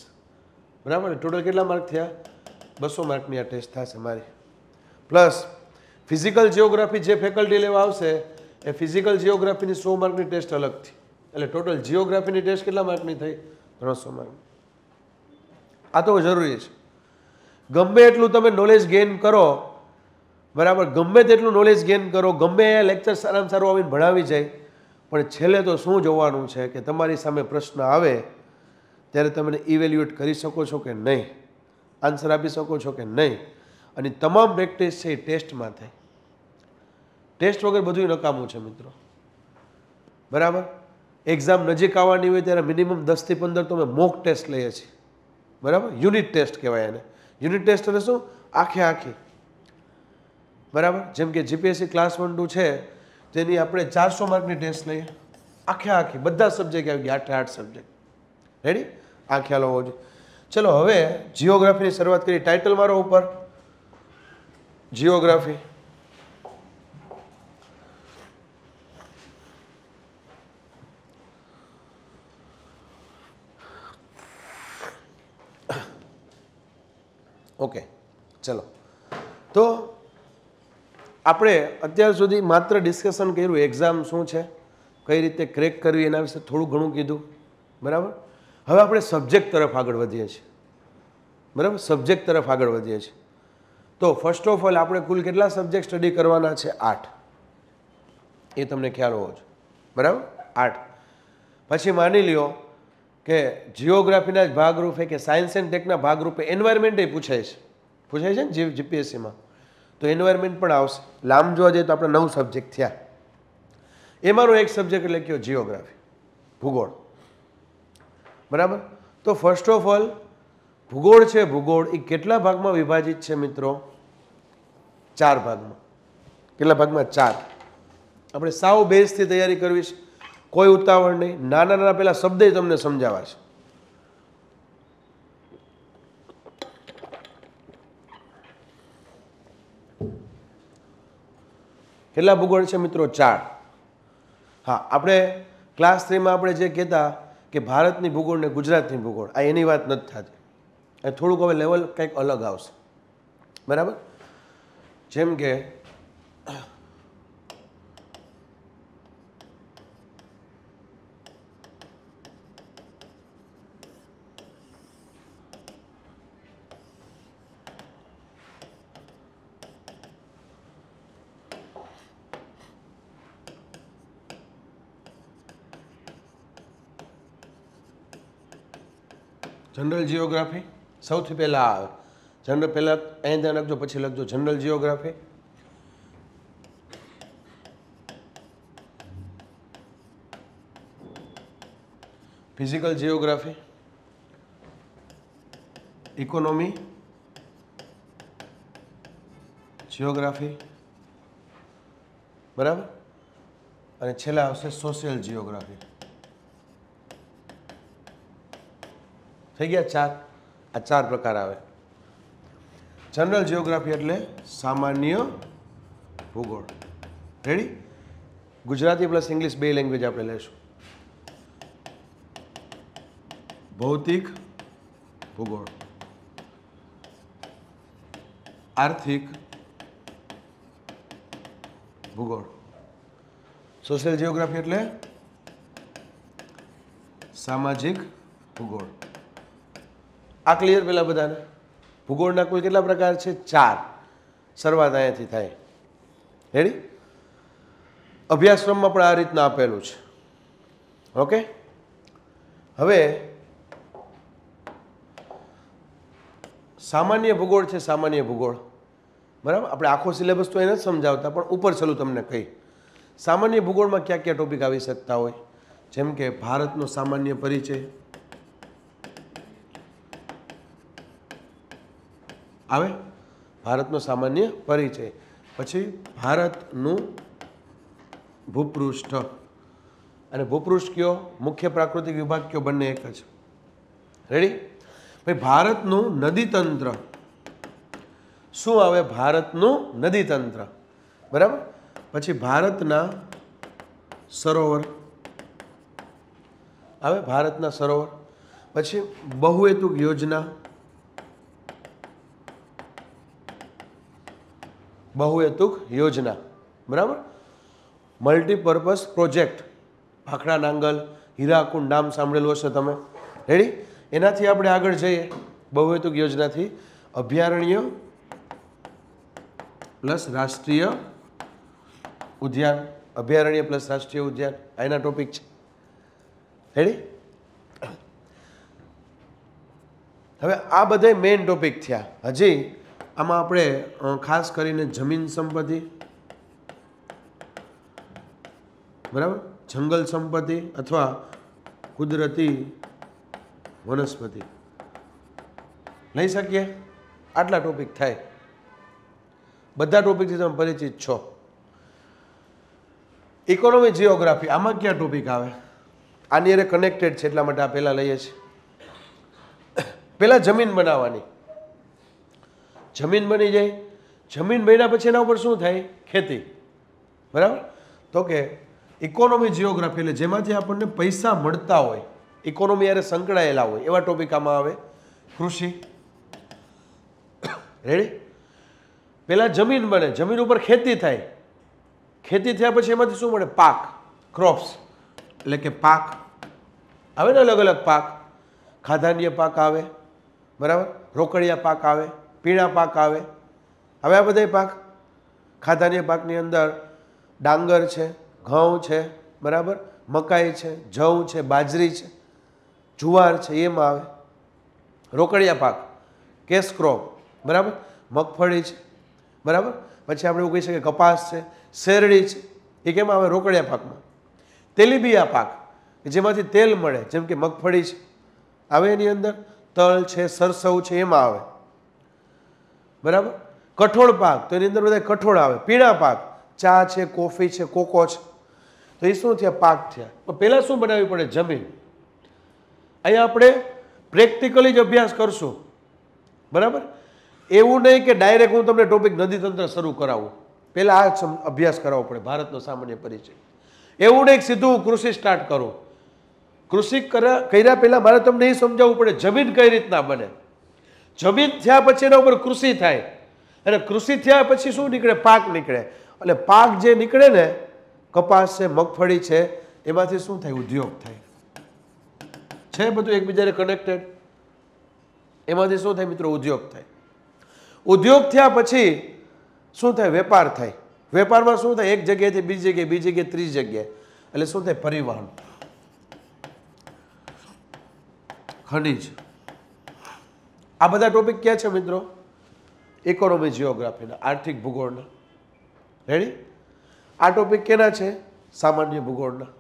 બરાબર ટોટલ કેટલા માર્ક થયા બસો માર્કની આ ટેસ્ટ થશે મારી પ્લસ ફિઝિકલ જિયોગ્રાફી જે ફેકલ્ટી લેવા આવશે એ ફિઝિકલ જિયોગ્રાફીની સો માર્કની ટેસ્ટ અલગથી એટલે ટોટલ જિયોગ્રાફીની ટેસ્ટ કેટલા માર્કની થઈ ત્રણસો માર્કની આ તો જરૂરી છે ગમે એટલું તમે નોલેજ ગેઇન કરો બરાબર ગમે તેટલું નોલેજ ગેઇન કરો ગમે એ લેક્ચર સારામાં સારું આવીને ભણાવી જાય પણ છેલ્લે તો શું જોવાનું છે કે તમારી સામે પ્રશ્ન આવે ત્યારે તમે ઇવેલ્યુએટ કરી શકો છો કે નહીં આન્સર આપી શકો છો કે નહીં અને તમામ પ્રેક્ટિસ છે એ ટેસ્ટમાં થાય ટેસ્ટ વગર બધું નકામું છે મિત્રો બરાબર એક્ઝામ નજીક આવવાની હોય ત્યારે મિનિમમ દસથી પંદર તો અમે મોક ટેસ્ટ લઈએ છીએ બરાબર યુનિટ ટેસ્ટ કહેવાય એને યુનિટ ટેસ્ટ એટલે શું આખે આખી બરાબર જેમ કે જીપીએસસી ક્લાસ વન ટુ છે જેની આપણે ચારસો માર્કની ટેસ્ટ લઈએ આખે આખી બધા સબ્જેક્ટ આવી ગયા આઠે આઠ સબ્જેક્ટ રેડી આ ખ્યાલ હોવો જોઈએ ચલો હવે જીઓગ્રાફીની શરૂઆત કરી ટાઇટલ મારો ઉપર જીઓગ્રાફી ઓકે ચલો તો આપણે અત્યાર સુધી માત્ર ડિસ્કશન કર્યું એક્ઝામ શું છે કઈ રીતે ક્રેક કરવી એના વિશે થોડું ઘણું કીધું બરાબર હવે આપણે સબ્જેક્ટ તરફ આગળ વધીએ છીએ બરાબર સબ્જેક્ટ તરફ આગળ વધીએ છીએ તો ફર્સ્ટ ઓફ ઓલ આપણે કુલ કેટલા સબ્જેક્ટ સ્ટડી કરવાના છે આઠ એ તમને ખ્યાલ હોવો જોઈએ બરાબર આઠ પછી માની લ્યો કે જીઓગ્રાફીના જ ભાગરૂપે કે સાયન્સ એન્ડ ટેકના ભાગરૂપે એન્વાયરમેન્ટ એ પૂછાય છે પૂછાય છે ને જીપીએસસીમાં તો એન્વાયરમેન્ટ પણ આવશે લાંબ જોવા જઈએ તો આપણે નવ સબ્જેક્ટ થયા એ મારો એક સબ્જેક્ટ એટલે કયો જિયોગ્રાફી ભૂગોળ બરાબર તો ફર્સ્ટ ઓફ ઓલ ભૂગોળ છે ભૂગોળ એ કેટલા ભાગમાં વિભાજિત છે મિત્રો ચાર ભાગમાં કેટલા ભાગમાં ચાર આપણે સાવ બેઝથી તૈયારી કરવી છે કોઈ ઉતાવળ નહીં નાના નાના પહેલાં શબ્દે તમને સમજાવાશે કેટલા ભૂગોળ છે મિત્રો ચાર હા આપણે ક્લાસ થ્રીમાં આપણે જે કહેતા કે ભારતની ભૂગોળ ને ગુજરાતની ભૂગોળ આ એની વાત નથી થતી એ થોડુંક હવે લેવલ કંઈક અલગ આવશે બરાબર જેમ કે જનરલ જીઓગ્રાફી સૌથી પહેલાં જનરલ પહેલાં અહીં ત્યાં લખજો પછી લખજો general geography physical geography economy geography બરાબર અને છેલ્લા આવશે સોશિયલ જિયોગ્રાફી થઈ ગયા ચાર આ ચાર પ્રકાર આવે જનરલ જિયોગ્રાફી એટલે સામાન્ય ભૂગોળ રેડી ગુજરાતી પ્લસ ઇંગ્લિશ બે લેંગ્વેજ આપણે લઈશું ભૌતિક ભૂગોળ આર્થિક ભૂગોળ સોશિયલ જિયોગ્રાફી એટલે સામાજિક ભૂગોળ આ ક્લિયર પેલા બધાને ભૂગોળના કોઈ કેટલા પ્રકાર છે ચાર શરૂઆત અહીંયાથી થાય રેડી અભ્યાસક્રમમાં પણ આ રીતના આપેલું છે ઓકે હવે સામાન્ય ભૂગોળ છે સામાન્ય ભૂગોળ બરાબર આપણે આખો સિલેબસ તો એને જ સમજાવતા પણ ઉપર છેલ્લું તમને કહી સામાન્ય ભૂગોળમાં કયા કયા ટોપિક આવી શકતા હોય જેમ કે ભારતનો સામાન્ય પરિચય આવે ભારતનો સામાન્ય પરિચય પછી ભારતનું ભૂપૃષ્ઠ અને ભૂપૃષ્ઠ કયો મુખ્ય પ્રાકૃતિક વિભાગ કયો બંને એક જ રેડી ભાઈ ભારતનું નદીતંત્ર શું આવે ભારતનું નદીતંત્ર બરાબર પછી ભારતના સરોવર આવે ભારતના સરોવર પછી બહુહેતુક યોજના બહુહેતુક યોજના બરાબર મલ્ટીપર્પઝ પ્રોજેક્ટ ભાખડા નાંગલ હીરાકુંડ નામ સાંભળેલું હશે તમે રેડી એનાથી આપણે આગળ જઈએ બહુહેતુક યોજનાથી અભયારણ્ય પ્લસ રાષ્ટ્રીય ઉદ્યાન અભયારણ્ય પ્લસ રાષ્ટ્રીય ઉદ્યાન આ ટોપિક છે રેડી હવે આ બધા મેઇન ટોપિક થયા હજી આમાં આપણે ખાસ કરીને જમીન સંપત્તિ બરાબર જંગલ સંપત્તિ અથવા કુદરતી વનસ્પતિ લઈ શકીએ આટલા ટોપિક થાય બધા ટોપિકથી તમે પરિચિત છો ઇકોનોમી જિયોગ્રાફી આમાં ક્યાં ટોપિક આવે આની અરે કનેક્ટેડ છે એટલા માટે આ પહેલાં લઈએ છીએ પહેલાં જમીન બનાવવાની જમીન બની જાય જમીન બન્યા પછી એના ઉપર શું થાય ખેતી બરાબર તો કે ઇકોનોમી જિયોગ્રાફી એટલે જેમાંથી આપણને પૈસા મળતા હોય ઇકોનોમી યારે સંકળાયેલા હોય એવા ટોપિક આમાં આવે કૃષિ રેડી પહેલાં જમીન બને જમીન ઉપર ખેતી થાય ખેતી થયા પછી એમાંથી શું મળે પાક ક્રોપ્સ એટલે કે પાક આવે ને અલગ અલગ પાક ખાધાન્ય પાક આવે બરાબર રોકડિયા પાક આવે પીળા પાક આવે હવે આ બધા પાક ખાધાન્ય પાકની અંદર ડાંગર છે ઘઉં છે બરાબર મકાઈ છે જવ છે બાજરી છે જુવાર છે એમાં આવે રોકડિયા પાક કેસ ક્રોપ બરાબર મગફળી છે બરાબર પછી આપણે એવું કહી શકીએ કપાસ છે શેરડી છે એ કેમ આવે રોકડિયા પાકમાં તેલીબિયા પાક જેમાંથી તેલ મળે જેમ કે મગફળી છે આવે એની અંદર તલ છે સરસવ છે એમાં આવે બરાબર કઠોળ પાક તો એની અંદર બધા કઠોળ આવે પીળા પાક ચા છે કોફી છે કોકો છે તો એ શું થયા પાક થયા પણ પહેલાં શું બનાવવી પડે જમીન અહીંયા આપણે પ્રેક્ટિકલી જ અભ્યાસ કરશું બરાબર એવું નહીં કે ડાયરેક્ટ હું તમને ટોપિક નદીતંત્ર શરૂ કરાવું પહેલાં આ અભ્યાસ કરાવવો પડે ભારતનો સામાન્ય પરિચય એવું નહીં સીધું કૃષિ સ્ટાર્ટ કરો કૃષિ કર્યા પહેલાં મારે તમને એ સમજાવવું પડે જમીન કઈ રીતના બને જમીન થયા પછી એના ઉપર કૃષિ થાય અને કૃષિ થયા પછી શું નીકળે પાક નીકળે એટલે પાક જે નીકળે ને કપાસ છે મગફળી છે એમાંથી શું થાય ઉદ્યોગ થાય છે બધું એકબીજાને કનેક્ટેડ એમાંથી શું થાય મિત્રો ઉદ્યોગ થાય ઉદ્યોગ થયા પછી શું થાય વેપાર થાય વેપારમાં શું થાય એક જગ્યાએથી બીજી જગ્યાએ બીજી જગ્યાએ ત્રીજી જગ્યાએ એટલે શું થાય પરિવહન ખનીજ આ બધા ટોપિક ક્યાં છે મિત્રો ઇકોનોમી જિયોગ્રાફીના આર્થિક ભૂગોળના રેડી આ ટોપિક કેના છે સામાન્ય ભૂગોળના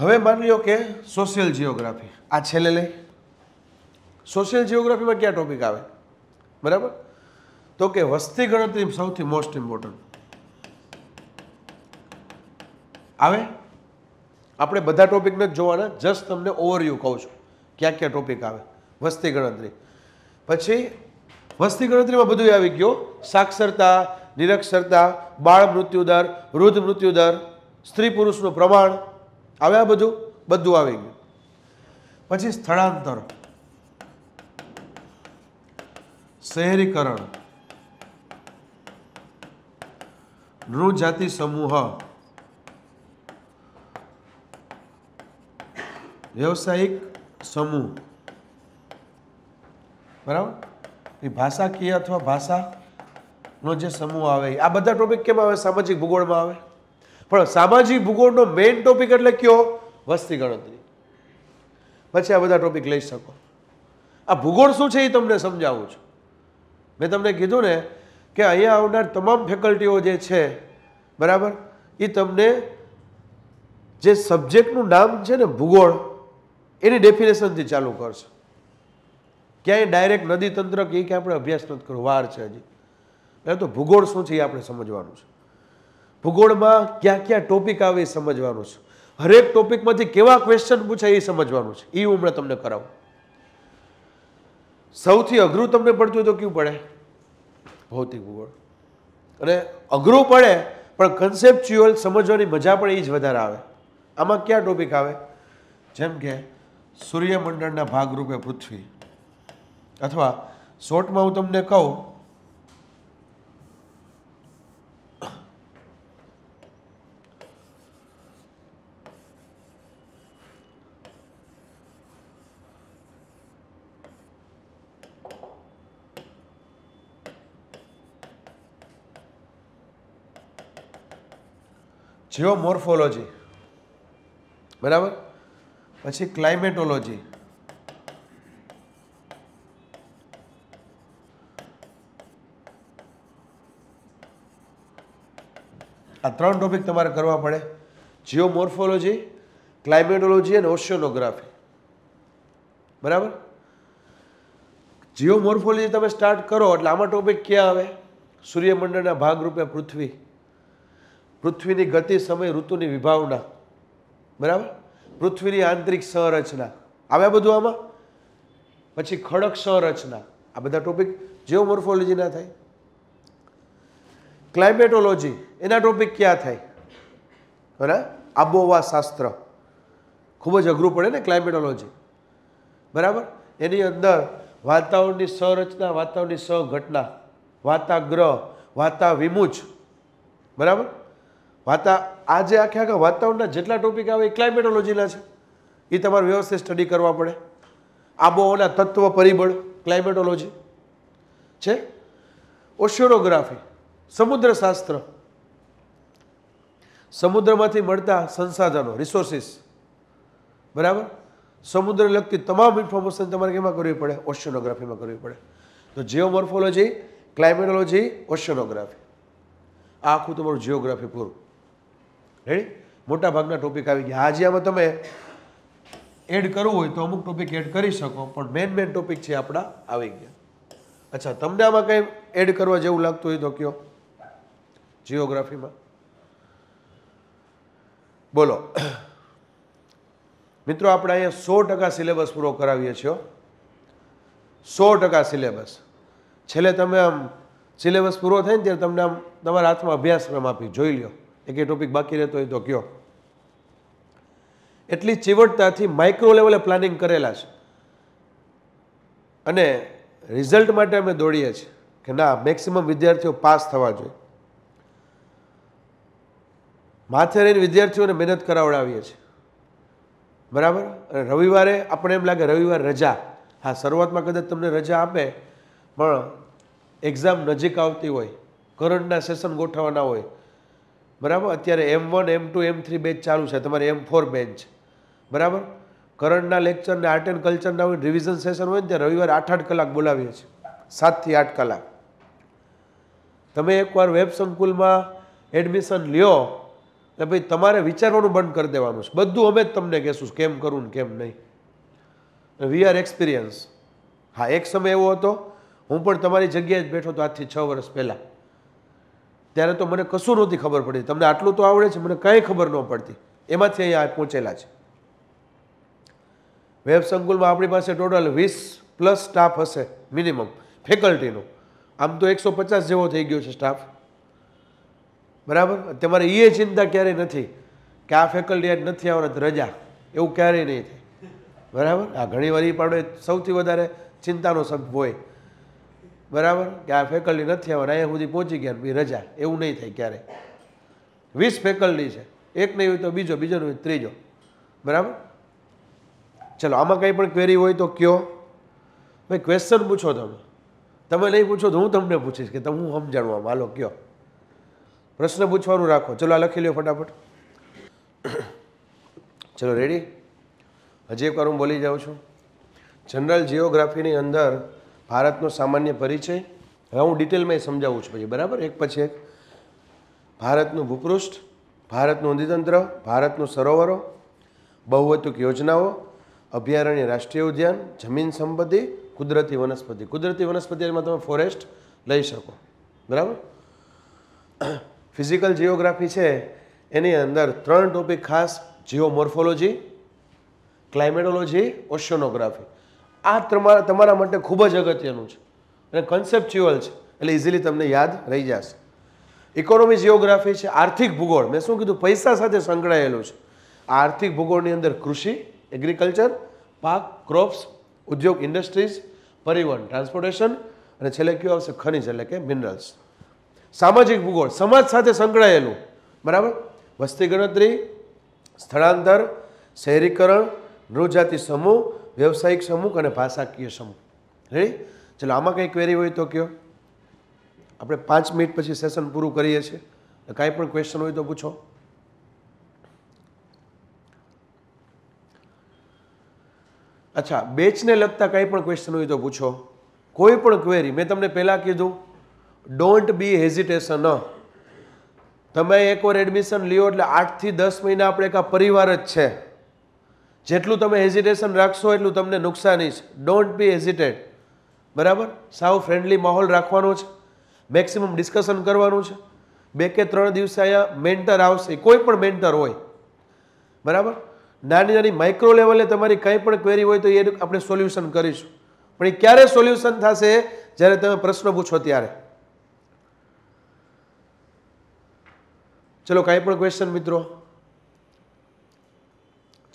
હવે માની લો કે સોશિયલ જિયોગ્રાફી આ છેલ્લે લઈ સોશિયલ જિયોગ્રાફીમાં ક્યાં ટોપિક આવે બરાબર તો કે વસ્તી ગણતરી સૌથી મોસ્ટ ઇમ્પોર્ટન્ટ આવે આપણે બધા ટોપિકને જ જોવાના જસ્ટ તમને ઓવરવ્યૂ કહું છું ક્યાં ક્યાં ટોપિક આવે વસ્તી ગણતરી પછી વસ્તી ગણતરીમાં બધું આવી ગયું સાક્ષરતા નિરક્ષરતા બાળ મૃત્યુદર વૃદ્ધ મૃત્યુદર સ્ત્રી પુરુષનું પ્રમાણ આવ્યા બધું બધું આવી ગયું પછી સ્થળાંતર શહેરીકરણ નૃજાતિ સમૂહ વ્યવસાયિક સમૂહ બરાબર એ ભાષાકીય અથવા ભાષાનો જે સમૂહ આવે આ બધા ટોપિક કેમ આવે સામાજિક ભૂગોળમાં આવે પણ સામાજિક ભૂગોળનો મેઇન ટોપિક એટલે કયો વસ્તી ગણતરી પછી આ બધા ટોપિક લઈ શકો આ ભૂગોળ શું છે એ તમને સમજાવું છું મેં તમને કીધું ને કે અહીંયા આવનાર તમામ ફેકલ્ટીઓ જે છે બરાબર એ તમને જે સબ્જેક્ટનું નામ છે ને ભૂગોળ એની ડેફિનેશનથી ચાલુ કરશે ક્યાંય ડાયરેક્ટ નદી તંત્ર કે કે આપણે અભ્યાસ નથી કરવો વાર છે હજી એટલે તો ભૂગોળ શું છે એ આપણે સમજવાનું છે ભૂગોળમાં ક્યાં ક્યાં ટોપિક આવે એ સમજવાનું છે હરેક ટોપિકમાંથી કેવા ક્વેશ્ચન પૂછાય એ સમજવાનું છે એ હું તમને કરાવું સૌથી અઘરું તમને પડતું હોય તો કયું પડે ભૌતિક ભૂગોળ અને અઘરું પડે પણ કન્સેપ્ચ્યુઅલ સમજવાની મજા પણ એ જ વધારે આવે આમાં ક્યાં ટોપિક આવે જેમ કે સૂર્યમંડળના ભાગરૂપે પૃથ્વી અથવા શોર્ટમાં હું તમને કહું જીઓ જીઓમોર્ફોલોજી બરાબર પછી ક્લાઇમેટોલોજી આ ત્રણ ટોપિક તમારે કરવા પડે જીઓમોર્ફોલોજી ક્લાઇમેટોલોજી અને ઓશિયોનોગ્રાફી બરાબર જીઓમોર્ફોલોજી તમે સ્ટાર્ટ કરો એટલે આમાં ટોપિક ક્યાં આવે સૂર્યમંડળના ભાગરૂપે પૃથ્વી પૃથ્વીની ગતિ સમય ઋતુની વિભાવના બરાબર પૃથ્વીની આંતરિક સંરચના આવ્યા બધું આમાં પછી ખડક સંરચના આ બધા ટોપિક જીઓમોર્ફોલોજીના થાય ક્લાઇમેટોલોજી એના ટોપિક ક્યાં થાય બરાબર આબોહવા શાસ્ત્ર ખૂબ જ અઘરું પડે ને ક્લાઇમેટોલોજી બરાબર એની અંદર વાતાવરણની સંરચના વાતાવરણની સહઘટના વાતાગ્રહ વાતા વિમુચ બરાબર વાતા આજે આખે આખા વાતાવરણના જેટલા ટોપિક આવે એ ક્લાઇમેટોલોજીના છે એ તમારે વ્યવસ્થિત સ્ટડી કરવા પડે આબોહવાના તત્વ પરિબળ ક્લાઇમેટોલોજી છે ઓશિયોરોગ્રાફી સમુદ્રશાસ્ત્ર સમુદ્રમાંથી મળતા સંસાધનો રિસોર્સિસ બરાબર સમુદ્ર લગતી તમામ ઇન્ફોર્મેશન તમારે કેમાં કરવી પડે ઓશિયોનોગ્રાફીમાં કરવી પડે તો જીઓમોર્ફોલોજી ક્લાઇમેટોલોજી ઓશિયોનોગ્રાફી આખું તમારું જીઓગ્રાફી પૂરું રેડી મોટાભાગના ટોપિક આવી ગયા આજે આમાં તમે એડ કરવું હોય તો અમુક ટોપિક એડ કરી શકો પણ મેન મેન ટોપિક છે આપણા આવી ગયા અચ્છા તમને આમાં કંઈ એડ કરવા જેવું લાગતું હોય તો કયો જિયોગ્રાફીમાં બોલો મિત્રો આપણે અહીંયા સો ટકા સિલેબસ પૂરો કરાવીએ છીએ સો ટકા સિલેબસ છેલ્લે તમે આમ સિલેબસ પૂરો થાય ને ત્યારે તમને આમ તમારા હાથમાં અભ્યાસક્રમ આપી જોઈ લ્યો એકે ટોપિક બાકી રહેતો હોય તો કયો એટલી ચીવટતાથી માઇક્રો લેવલે પ્લાનિંગ કરેલા છે અને રિઝલ્ટ માટે અમે દોડીએ છીએ કે ના મેક્સિમમ વિદ્યાર્થીઓ પાસ થવા જોઈએ માથે રહીને વિદ્યાર્થીઓને મહેનત કરાવડાવીએ છીએ બરાબર અને રવિવારે આપણે એમ લાગે રવિવાર રજા હા શરૂઆતમાં કદાચ તમને રજા આપે પણ એક્ઝામ નજીક આવતી હોય કરંટના સેશન ગોઠવવાના હોય બરાબર અત્યારે M one M two M three batch ચાલુ છે તમારે એમ ફોર બેન્ચ બરાબર કરંટના લેક્ચરને આર્ટ એન્ડ કલ્ચરના હોય રિવિઝન સેશન હોય ને ત્યાં રવિવારે આઠ આઠ કલાક બોલાવીએ છીએ સાતથી આઠ કલાક તમે એકવાર વેબ સંકુલમાં એડમિશન લ્યો એટલે ભાઈ તમારે વિચારવાનું બંધ કરી દેવાનું છે બધું અમે જ તમને કહેશું કેમ કરવું ને કેમ નહીં વી આર એક્સપિરિયન્સ હા એક સમય એવો હતો હું પણ તમારી જગ્યાએ જ બેઠો હતો આજથી છ વર્ષ પહેલાં ત્યારે તો મને કશું નહોતી ખબર પડતી તમને આટલું તો આવડે છે મને કંઈ ખબર ન પડતી એમાંથી અહીંયા પહોંચેલા છે વેબ સંકુલમાં આપણી પાસે ટોટલ વીસ પ્લસ સ્ટાફ હશે મિનિમમ ફેકલ્ટીનો આમ તો એકસો પચાસ જેવો થઈ ગયો છે સ્ટાફ બરાબર તમારે એ ચિંતા ક્યારેય નથી કે આ ફેકલ્ટી આજ નથી આવવાના રજા એવું ક્યારેય નહીં થાય બરાબર આ ઘણીવાર એ પણ સૌથી વધારે ચિંતાનો શબ્દ હોય બરાબર કે આ ફેકલ્ટી નથી આવવાના અહીંયા સુધી પહોંચી ગયા બી રજા એવું નહીં થાય ક્યારે વીસ ફેકલ્ટી છે એક નહીં હોય તો બીજો બીજો નહીં ત્રીજો બરાબર ચલો આમાં કંઈ પણ ક્વેરી હોય તો કયો ભાઈ ક્વેશ્ચન પૂછો તમે તમે નહીં પૂછો તો હું તમને પૂછીશ કે તમે હું સમજાણું આમાં હાલો કયો પ્રશ્ન પૂછવાનું રાખો ચલો આ લખી લો ફટાફટ ચલો રેડી હજી એક વાર હું બોલી જાઉં છું જનરલ જિયોગ્રાફીની અંદર ભારતનો સામાન્ય પરિચય હવે હું ડિટેલમાં એ સમજાવું છું પછી બરાબર એક પછી એક ભારતનું ભૂપૃષ્ઠ ભારતનું નદીતંત્ર ભારતનું સરોવરો બહુવતુક યોજનાઓ અભયારણ્ય રાષ્ટ્રીય ઉદ્યાન જમીન સંપત્તિ કુદરતી વનસ્પતિ કુદરતી વનસ્પતિમાં તમે ફોરેસ્ટ લઈ શકો બરાબર ફિઝિકલ જીઓગ્રાફી છે એની અંદર ત્રણ ટોપિક ખાસ જીઓમોર્ફોલોજી ક્લાઇમેટોલોજી ઓશિયોનોગ્રાફી આ તમારા તમારા માટે ખૂબ જ અગત્યનું છે અને કન્સેપ્ચ્યુઅલ છે એટલે ઇઝીલી તમને યાદ રહી જશે ઇકોનોમી જિયોગ્રાફી છે આર્થિક ભૂગોળ મેં શું કીધું પૈસા સાથે સંકળાયેલું છે આ આર્થિક ભૂગોળની અંદર કૃષિ એગ્રીકલ્ચર પાક ક્રોપ્સ ઉદ્યોગ ઇન્ડસ્ટ્રીઝ પરિવહન ટ્રાન્સપોર્ટેશન અને છેલ્લે કયું આવશે ખનિજ એટલે કે મિનરલ્સ સામાજિક ભૂગોળ સમાજ સાથે સંકળાયેલું બરાબર વસ્તી ગણતરી સ્થળાંતર શહેરીકરણ નૃજાતિ સમૂહ વ્યવસાયિક સમૂહ અને ભાષાકીય સમૂહ રેડી ચાલો આમાં કંઈ ક્વેરી હોય તો કયો આપણે પાંચ મિનિટ પછી સેશન પૂરું કરીએ છીએ કાંઈ પણ ક્વેશ્ચન હોય તો પૂછો અચ્છા બેચને લગતા કાંઈ પણ ક્વેશ્ચન હોય તો પૂછો કોઈ પણ ક્વેરી મેં તમને પહેલાં કીધું ડોન્ટ બી હેઝિટેશન તમે એકવાર એડમિશન લ્યો એટલે આઠથી દસ મહિના આપણે એક પરિવાર જ છે જેટલું તમે હેઝિટેશન રાખશો એટલું તમને નુકસાની છે ડોન્ટ બી હેઝિટેટ બરાબર સાવ ફ્રેન્ડલી માહોલ રાખવાનો છે મેક્સિમમ ડિસ્કશન કરવાનું છે બે કે ત્રણ દિવસે અહીંયા મેન્ટર આવશે કોઈ પણ મેન્ટર હોય બરાબર નાની નાની માઇક્રો લેવલે તમારી કંઈ પણ ક્વેરી હોય તો એ આપણે સોલ્યુશન કરીશું પણ એ ક્યારે સોલ્યુશન થશે જ્યારે તમે પ્રશ્ન પૂછો ત્યારે ચલો કાંઈ પણ ક્વેશ્ચન મિત્રો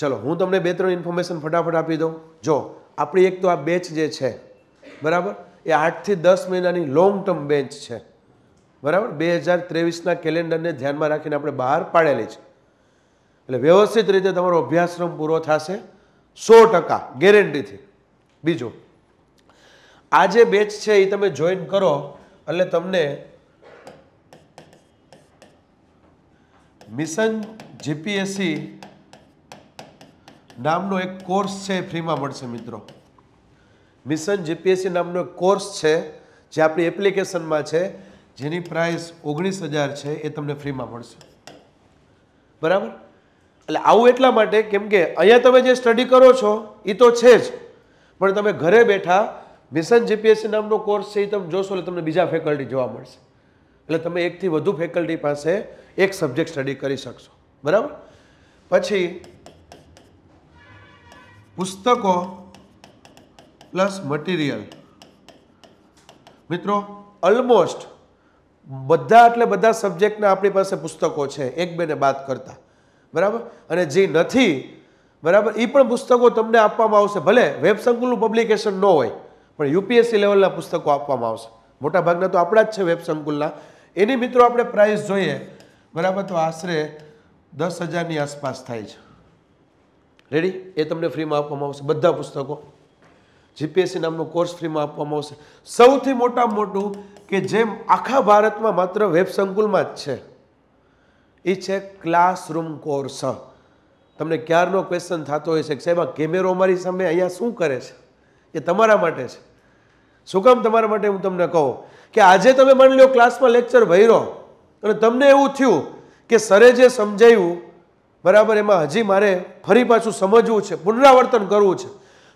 ચલો હું તમને બે ત્રણ ઇન્ફોર્મેશન ફટાફટ આપી દઉં જો આપણી એક તો આ બેચ જે છે બરાબર એ આઠથી દસ મહિનાની લોંગ ટર્મ બેચ છે બરાબર બે હજાર ત્રેવીસના કેલેન્ડરને ધ્યાનમાં રાખીને આપણે બહાર પાડેલી છે એટલે વ્યવસ્થિત રીતે તમારો અભ્યાસક્રમ પૂરો થશે સો ટકા ગેરંટીથી બીજું આ જે બેચ છે એ તમે જોઈન કરો એટલે તમને મિશન જીપીએસસી નામનો એક કોર્સ છે એ ફ્રીમાં મળશે મિત્રો મિશન જીપીએસસી નામનો એક કોર્સ છે જે આપણી એપ્લિકેશનમાં છે જેની પ્રાઇસ ઓગણીસ હજાર છે એ તમને ફ્રીમાં મળશે બરાબર એટલે આવું એટલા માટે કેમ કે અહીંયા તમે જે સ્ટડી કરો છો એ તો છે જ પણ તમે ઘરે બેઠા મિશન જીપીએસસી નામનો કોર્સ છે એ તમે જોશો એટલે તમને બીજા ફેકલ્ટી જોવા મળશે એટલે તમે એકથી વધુ ફેકલ્ટી પાસે એક સબ્જેક્ટ સ્ટડી કરી શકશો બરાબર પછી પુસ્તકો પ્લસ મટીરિયલ મિત્રો ઓલમોસ્ટ બધા એટલે બધા સબ્જેક્ટના આપણી પાસે પુસ્તકો છે એક બેને બાદ કરતા બરાબર અને જે નથી બરાબર એ પણ પુસ્તકો તમને આપવામાં આવશે ભલે વેબ સંકુલનું પબ્લિકેશન ન હોય પણ યુપીએસસી લેવલના પુસ્તકો આપવામાં આવશે મોટાભાગના તો આપણા જ છે વેબ સંકુલના એની મિત્રો આપણે પ્રાઇસ જોઈએ બરાબર તો આશરે દસ હજારની આસપાસ થાય છે રેડી એ તમને ફ્રીમાં આપવામાં આવશે બધા પુસ્તકો જીપીએસસી નામનો કોર્સ ફ્રીમાં આપવામાં આવશે સૌથી મોટામાં મોટું કે જેમ આખા ભારતમાં માત્ર વેબ સંકુલમાં જ છે એ છે ક્લાસરૂમ કોર્સ તમને ક્યારનો ક્વેશ્ચન થતો હોય છે કે સાહેબ આ કેમેરો અમારી સામે અહીંયા શું કરે છે એ તમારા માટે છે શું કામ તમારા માટે હું તમને કહું કે આજે તમે માની લો ક્લાસમાં લેક્ચર ભર્યો અને તમને એવું થયું કે સરે જે સમજાવ્યું બરાબર એમાં હજી મારે ફરી પાછું સમજવું છે પુનરાવર્તન કરવું છે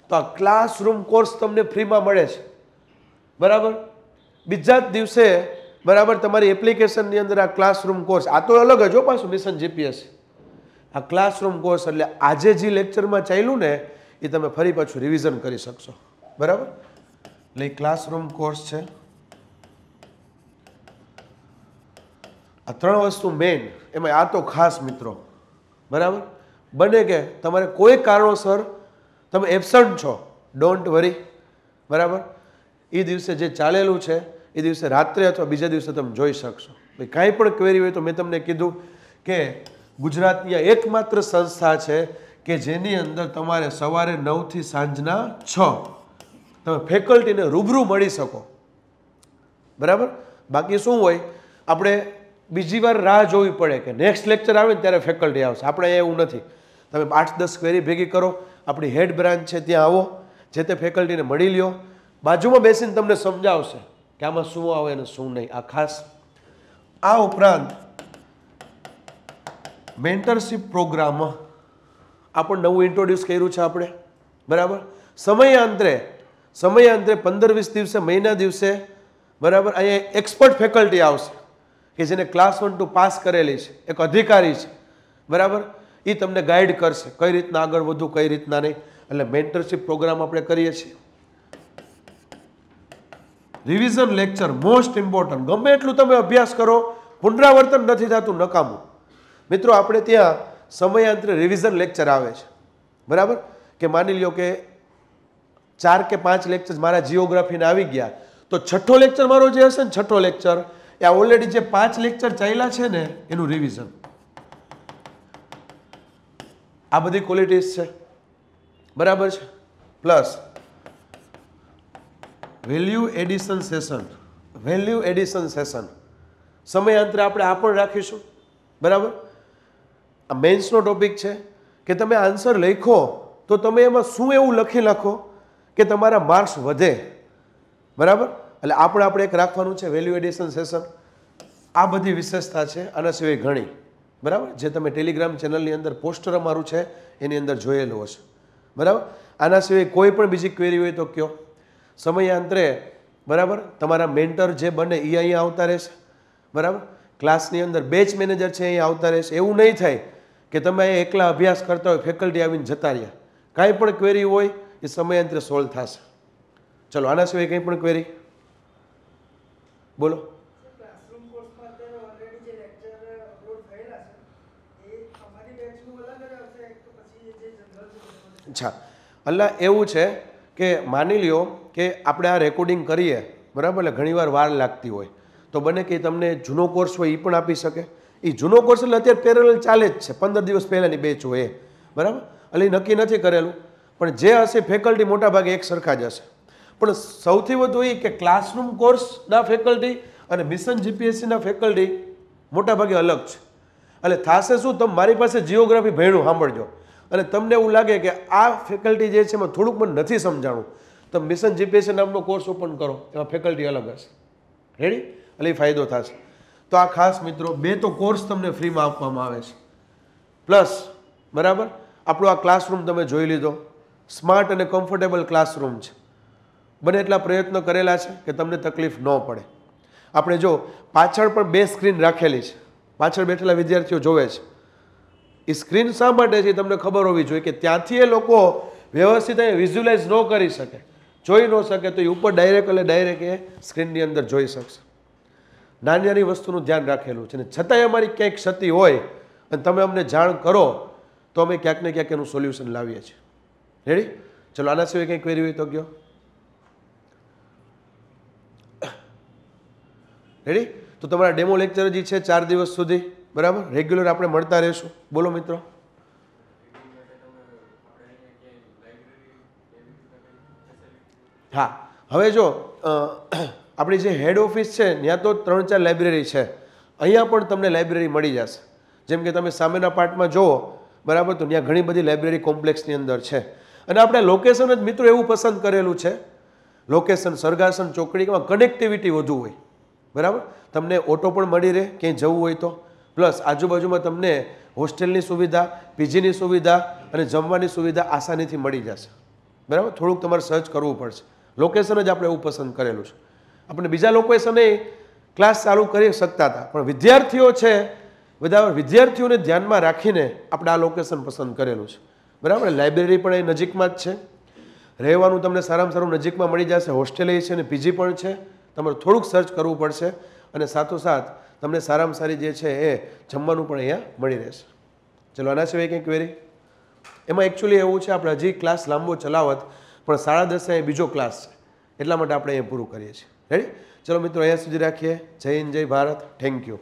તો આ ક્લાસરૂમ કોર્સ તમને ફ્રીમાં મળે છે બરાબર બીજા જ દિવસે બરાબર તમારી એપ્લિકેશનની અંદર આ ક્લાસરૂમ કોર્સ આ તો અલગ જ હો પાછું મિશન જીપીએસ આ ક્લાસરૂમ કોર્સ એટલે આજે જે લેક્ચરમાં ચાલ્યું ને એ તમે ફરી પાછું રિવિઝન કરી શકશો બરાબર એટલે એ ક્લાસરૂમ કોર્સ છે આ ત્રણ વસ્તુ મેઇન એમાં આ તો ખાસ મિત્રો બરાબર બને કે તમારે કોઈ કારણોસર તમે એબસન્ટ છો ડોન્ટ વરી બરાબર એ દિવસે જે ચાલેલું છે એ દિવસે રાત્રે અથવા બીજા દિવસે તમે જોઈ શકશો ભાઈ કાંઈ પણ ક્વેરી હોય તો મેં તમને કીધું કે ગુજરાતની એકમાત્ર સંસ્થા છે કે જેની અંદર તમારે સવારે નવથી સાંજના છ તમે ફેકલ્ટીને રૂબરૂ મળી શકો બરાબર બાકી શું હોય આપણે બીજી વાર રાહ જોવી પડે કે નેક્સ્ટ લેક્ચર આવે ને ત્યારે ફેકલ્ટી આવશે આપણે એવું નથી તમે આઠ દસ ક્વેરી ભેગી કરો આપણી હેડ બ્રાન્ચ છે ત્યાં આવો જે તે ફેકલ્ટીને મળી લ્યો બાજુમાં બેસીને તમને સમજાવશે કે આમાં શું આવે અને શું નહીં આ ખાસ આ ઉપરાંત મેન્ટરશીપ પ્રોગ્રામ આપણે નવું ઇન્ટ્રોડ્યુસ કર્યું છે આપણે બરાબર સમયાંતરે સમયાંતરે પંદર વીસ દિવસે મહિના દિવસે બરાબર અહીંયા એક્સપર્ટ ફેકલ્ટી આવશે કે જેને ક્લાસ વન ટુ પાસ કરેલી છે એક અધિકારી છે બરાબર એ તમને ગાઈડ કરશે કઈ રીતના આગળ વધુ કઈ રીતના નહીં એટલે મેન્ટરશીપ પ્રોગ્રામ આપણે કરીએ છીએ રિવિઝન લેક્ચર મોસ્ટ ઇમ્પોર્ટન્ટ ગમે એટલું તમે અભ્યાસ કરો પુનરાવર્તન નથી થતું નકામું મિત્રો આપણે ત્યાં સમયાંતરે રિવિઝન લેક્ચર આવે છે બરાબર કે માની લ્યો કે ચાર કે પાંચ લેક્ચર મારા જીઓગ્રાફીને આવી ગયા તો છઠ્ઠો લેક્ચર મારો જે હશે ને છઠ્ઠો લેક્ચર એ આ ઓલરેડી જે પાંચ લેક્ચર ચાલ્યા છે ને એનું રિવિઝન આ બધી ક્વોલિટીઝ છે બરાબર છે plus value addition session value addition session સમયાંતરે આપણે આ પણ રાખીશું બરાબર આ મેન્સનો ટોપિક છે કે તમે આન્સર લખો તો તમે એમાં શું એવું લખી લખો કે તમારા માર્ક્સ વધે બરાબર એટલે આપણે આપણે એક રાખવાનું છે વેલ્યુ એડિશન સેશન આ બધી વિશેષતા છે આના સિવાય ઘણી બરાબર જે તમે ટેલિગ્રામ ચેનલની અંદર પોસ્ટર અમારું છે એની અંદર જોયેલું હશે બરાબર આના સિવાય કોઈ પણ બીજી ક્વેરી હોય તો કયો સમયાંતરે બરાબર તમારા મેન્ટર જે બને એ અહીંયા આવતા રહેશે બરાબર ક્લાસની અંદર બેચ મેનેજર છે અહીંયા આવતા રહેશે એવું નહીં થાય કે તમે એકલા અભ્યાસ કરતા હોય ફેકલ્ટી આવીને જતા રહ્યા કાંઈ પણ ક્વેરી હોય એ સમયાંતરે સોલ્વ થશે ચલો આના સિવાય કંઈ પણ ક્વેરી બોલો uh, અચ્છા એટલે એવું છે કે માની લ્યો કે આપણે આ રેકોર્ડિંગ કરીએ બરાબર એટલે ઘણીવાર વાર લાગતી હોય તો બને કે તમને જૂનો કોર્સ હોય એ પણ આપી શકે એ જૂનો કોર્સ એટલે અત્યારે પેરેલ ચાલે જ છે પંદર દિવસ પહેલાંની બેચ હોય બરાબર એટલે નક્કી નથી કરેલું પણ જે હશે ફેકલ્ટી મોટાભાગે એક સરખા જ હશે પણ સૌથી વધુ એ કે ક્લાસરૂમ કોર્સના ફેકલ્ટી અને મિશન જીપીએસસીના ફેકલ્ટી મોટાભાગે અલગ છે એટલે થશે શું તમે મારી પાસે જીઓગ્રાફી ભણ્યું સાંભળજો અને તમને એવું લાગે કે આ ફેકલ્ટી જે છે એમાં થોડુંક પણ નથી સમજાણું તમે મિશન જીપીએસસી નામનો કોર્સ ઓપન કરો એમાં ફેકલ્ટી અલગ હશે રેડી એટલે એ ફાયદો થશે તો આ ખાસ મિત્રો બે તો કોર્સ તમને ફ્રીમાં આપવામાં આવે છે પ્લસ બરાબર આપણો આ ક્લાસરૂમ તમે જોઈ લીધો સ્માર્ટ અને કમ્ફર્ટેબલ ક્લાસરૂમ છે બને એટલા પ્રયત્નો કરેલા છે કે તમને તકલીફ ન પડે આપણે જો પાછળ પણ બે સ્ક્રીન રાખેલી છે પાછળ બેઠેલા વિદ્યાર્થીઓ જોવે છે એ સ્ક્રીન શા માટે છે તમને ખબર હોવી જોઈએ કે ત્યાંથી એ લોકો વ્યવસ્થિત એ વિઝ્યુલાઇઝ ન કરી શકે જોઈ ન શકે તો એ ઉપર ડાયરેક્ટ એટલે ડાયરેક્ટ એ સ્ક્રીનની અંદર જોઈ શકશે નાની નાની વસ્તુનું ધ્યાન રાખેલું છે અને છતાંય અમારી ક્યાંક ક્ષતિ હોય અને તમે અમને જાણ કરો તો અમે ક્યાંક ને ક્યાંક એનું સોલ્યુશન લાવીએ છીએ રેડી ચલો આના સિવાય કંઈક ક્વેરી હોય તો ગયો રેડી તો તમારા ડેમો લેક્ચર જે છે ચાર દિવસ સુધી બરાબર રેગ્યુલર આપણે મળતા રહેશું બોલો મિત્રો હા હવે જો આપણી જે હેડ ઓફિસ છે ત્યાં તો ત્રણ ચાર લાઇબ્રેરી છે અહીંયા પણ તમને લાઇબ્રેરી મળી જશે જેમ કે તમે સામેના પાર્ટમાં જુઓ બરાબર તો ત્યાં ઘણી બધી લાઇબ્રેરી કોમ્પ્લેક્સની અંદર છે અને આપણે લોકેશન જ મિત્રો એવું પસંદ કરેલું છે લોકેશન સરગાસન ચોકડીમાં કનેક્ટિવિટી વધુ હોય બરાબર તમને ઓટો પણ મળી રહે ક્યાંય જવું હોય તો પ્લસ આજુબાજુમાં તમને હોસ્ટેલની સુવિધા પીજીની સુવિધા અને જમવાની સુવિધા આસાનીથી મળી જશે બરાબર થોડુંક તમારે સર્ચ કરવું પડશે લોકેશન જ આપણે એવું પસંદ કરેલું છે આપણે બીજા લોકેશને ક્લાસ ચાલુ કરી શકતા હતા પણ વિદ્યાર્થીઓ છે બધા વિદ્યાર્થીઓને ધ્યાનમાં રાખીને આપણે આ લોકેશન પસંદ કરેલું છે બરાબર લાઇબ્રેરી પણ એ નજીકમાં જ છે રહેવાનું તમને સારામાં સારું નજીકમાં મળી જશે હોસ્ટેલ એ છે અને પીજી પણ છે તમારે થોડુંક સર્ચ કરવું પડશે અને સાથોસાથ તમને સારામાં સારી જે છે એ જમવાનું પણ અહીંયા મળી રહેશે ચલો આના સિવાય કંઈક વેરી એમાં એકચ્યુઅલી એવું છે આપણે હજી ક્લાસ લાંબો ચલાવત પણ સાડા દસે અહીં બીજો ક્લાસ છે એટલા માટે આપણે અહીંયા પૂરું કરીએ છીએ રેડી ચલો મિત્રો અહીંયા સુધી રાખીએ જય હિન્દ જય ભારત થેન્ક યુ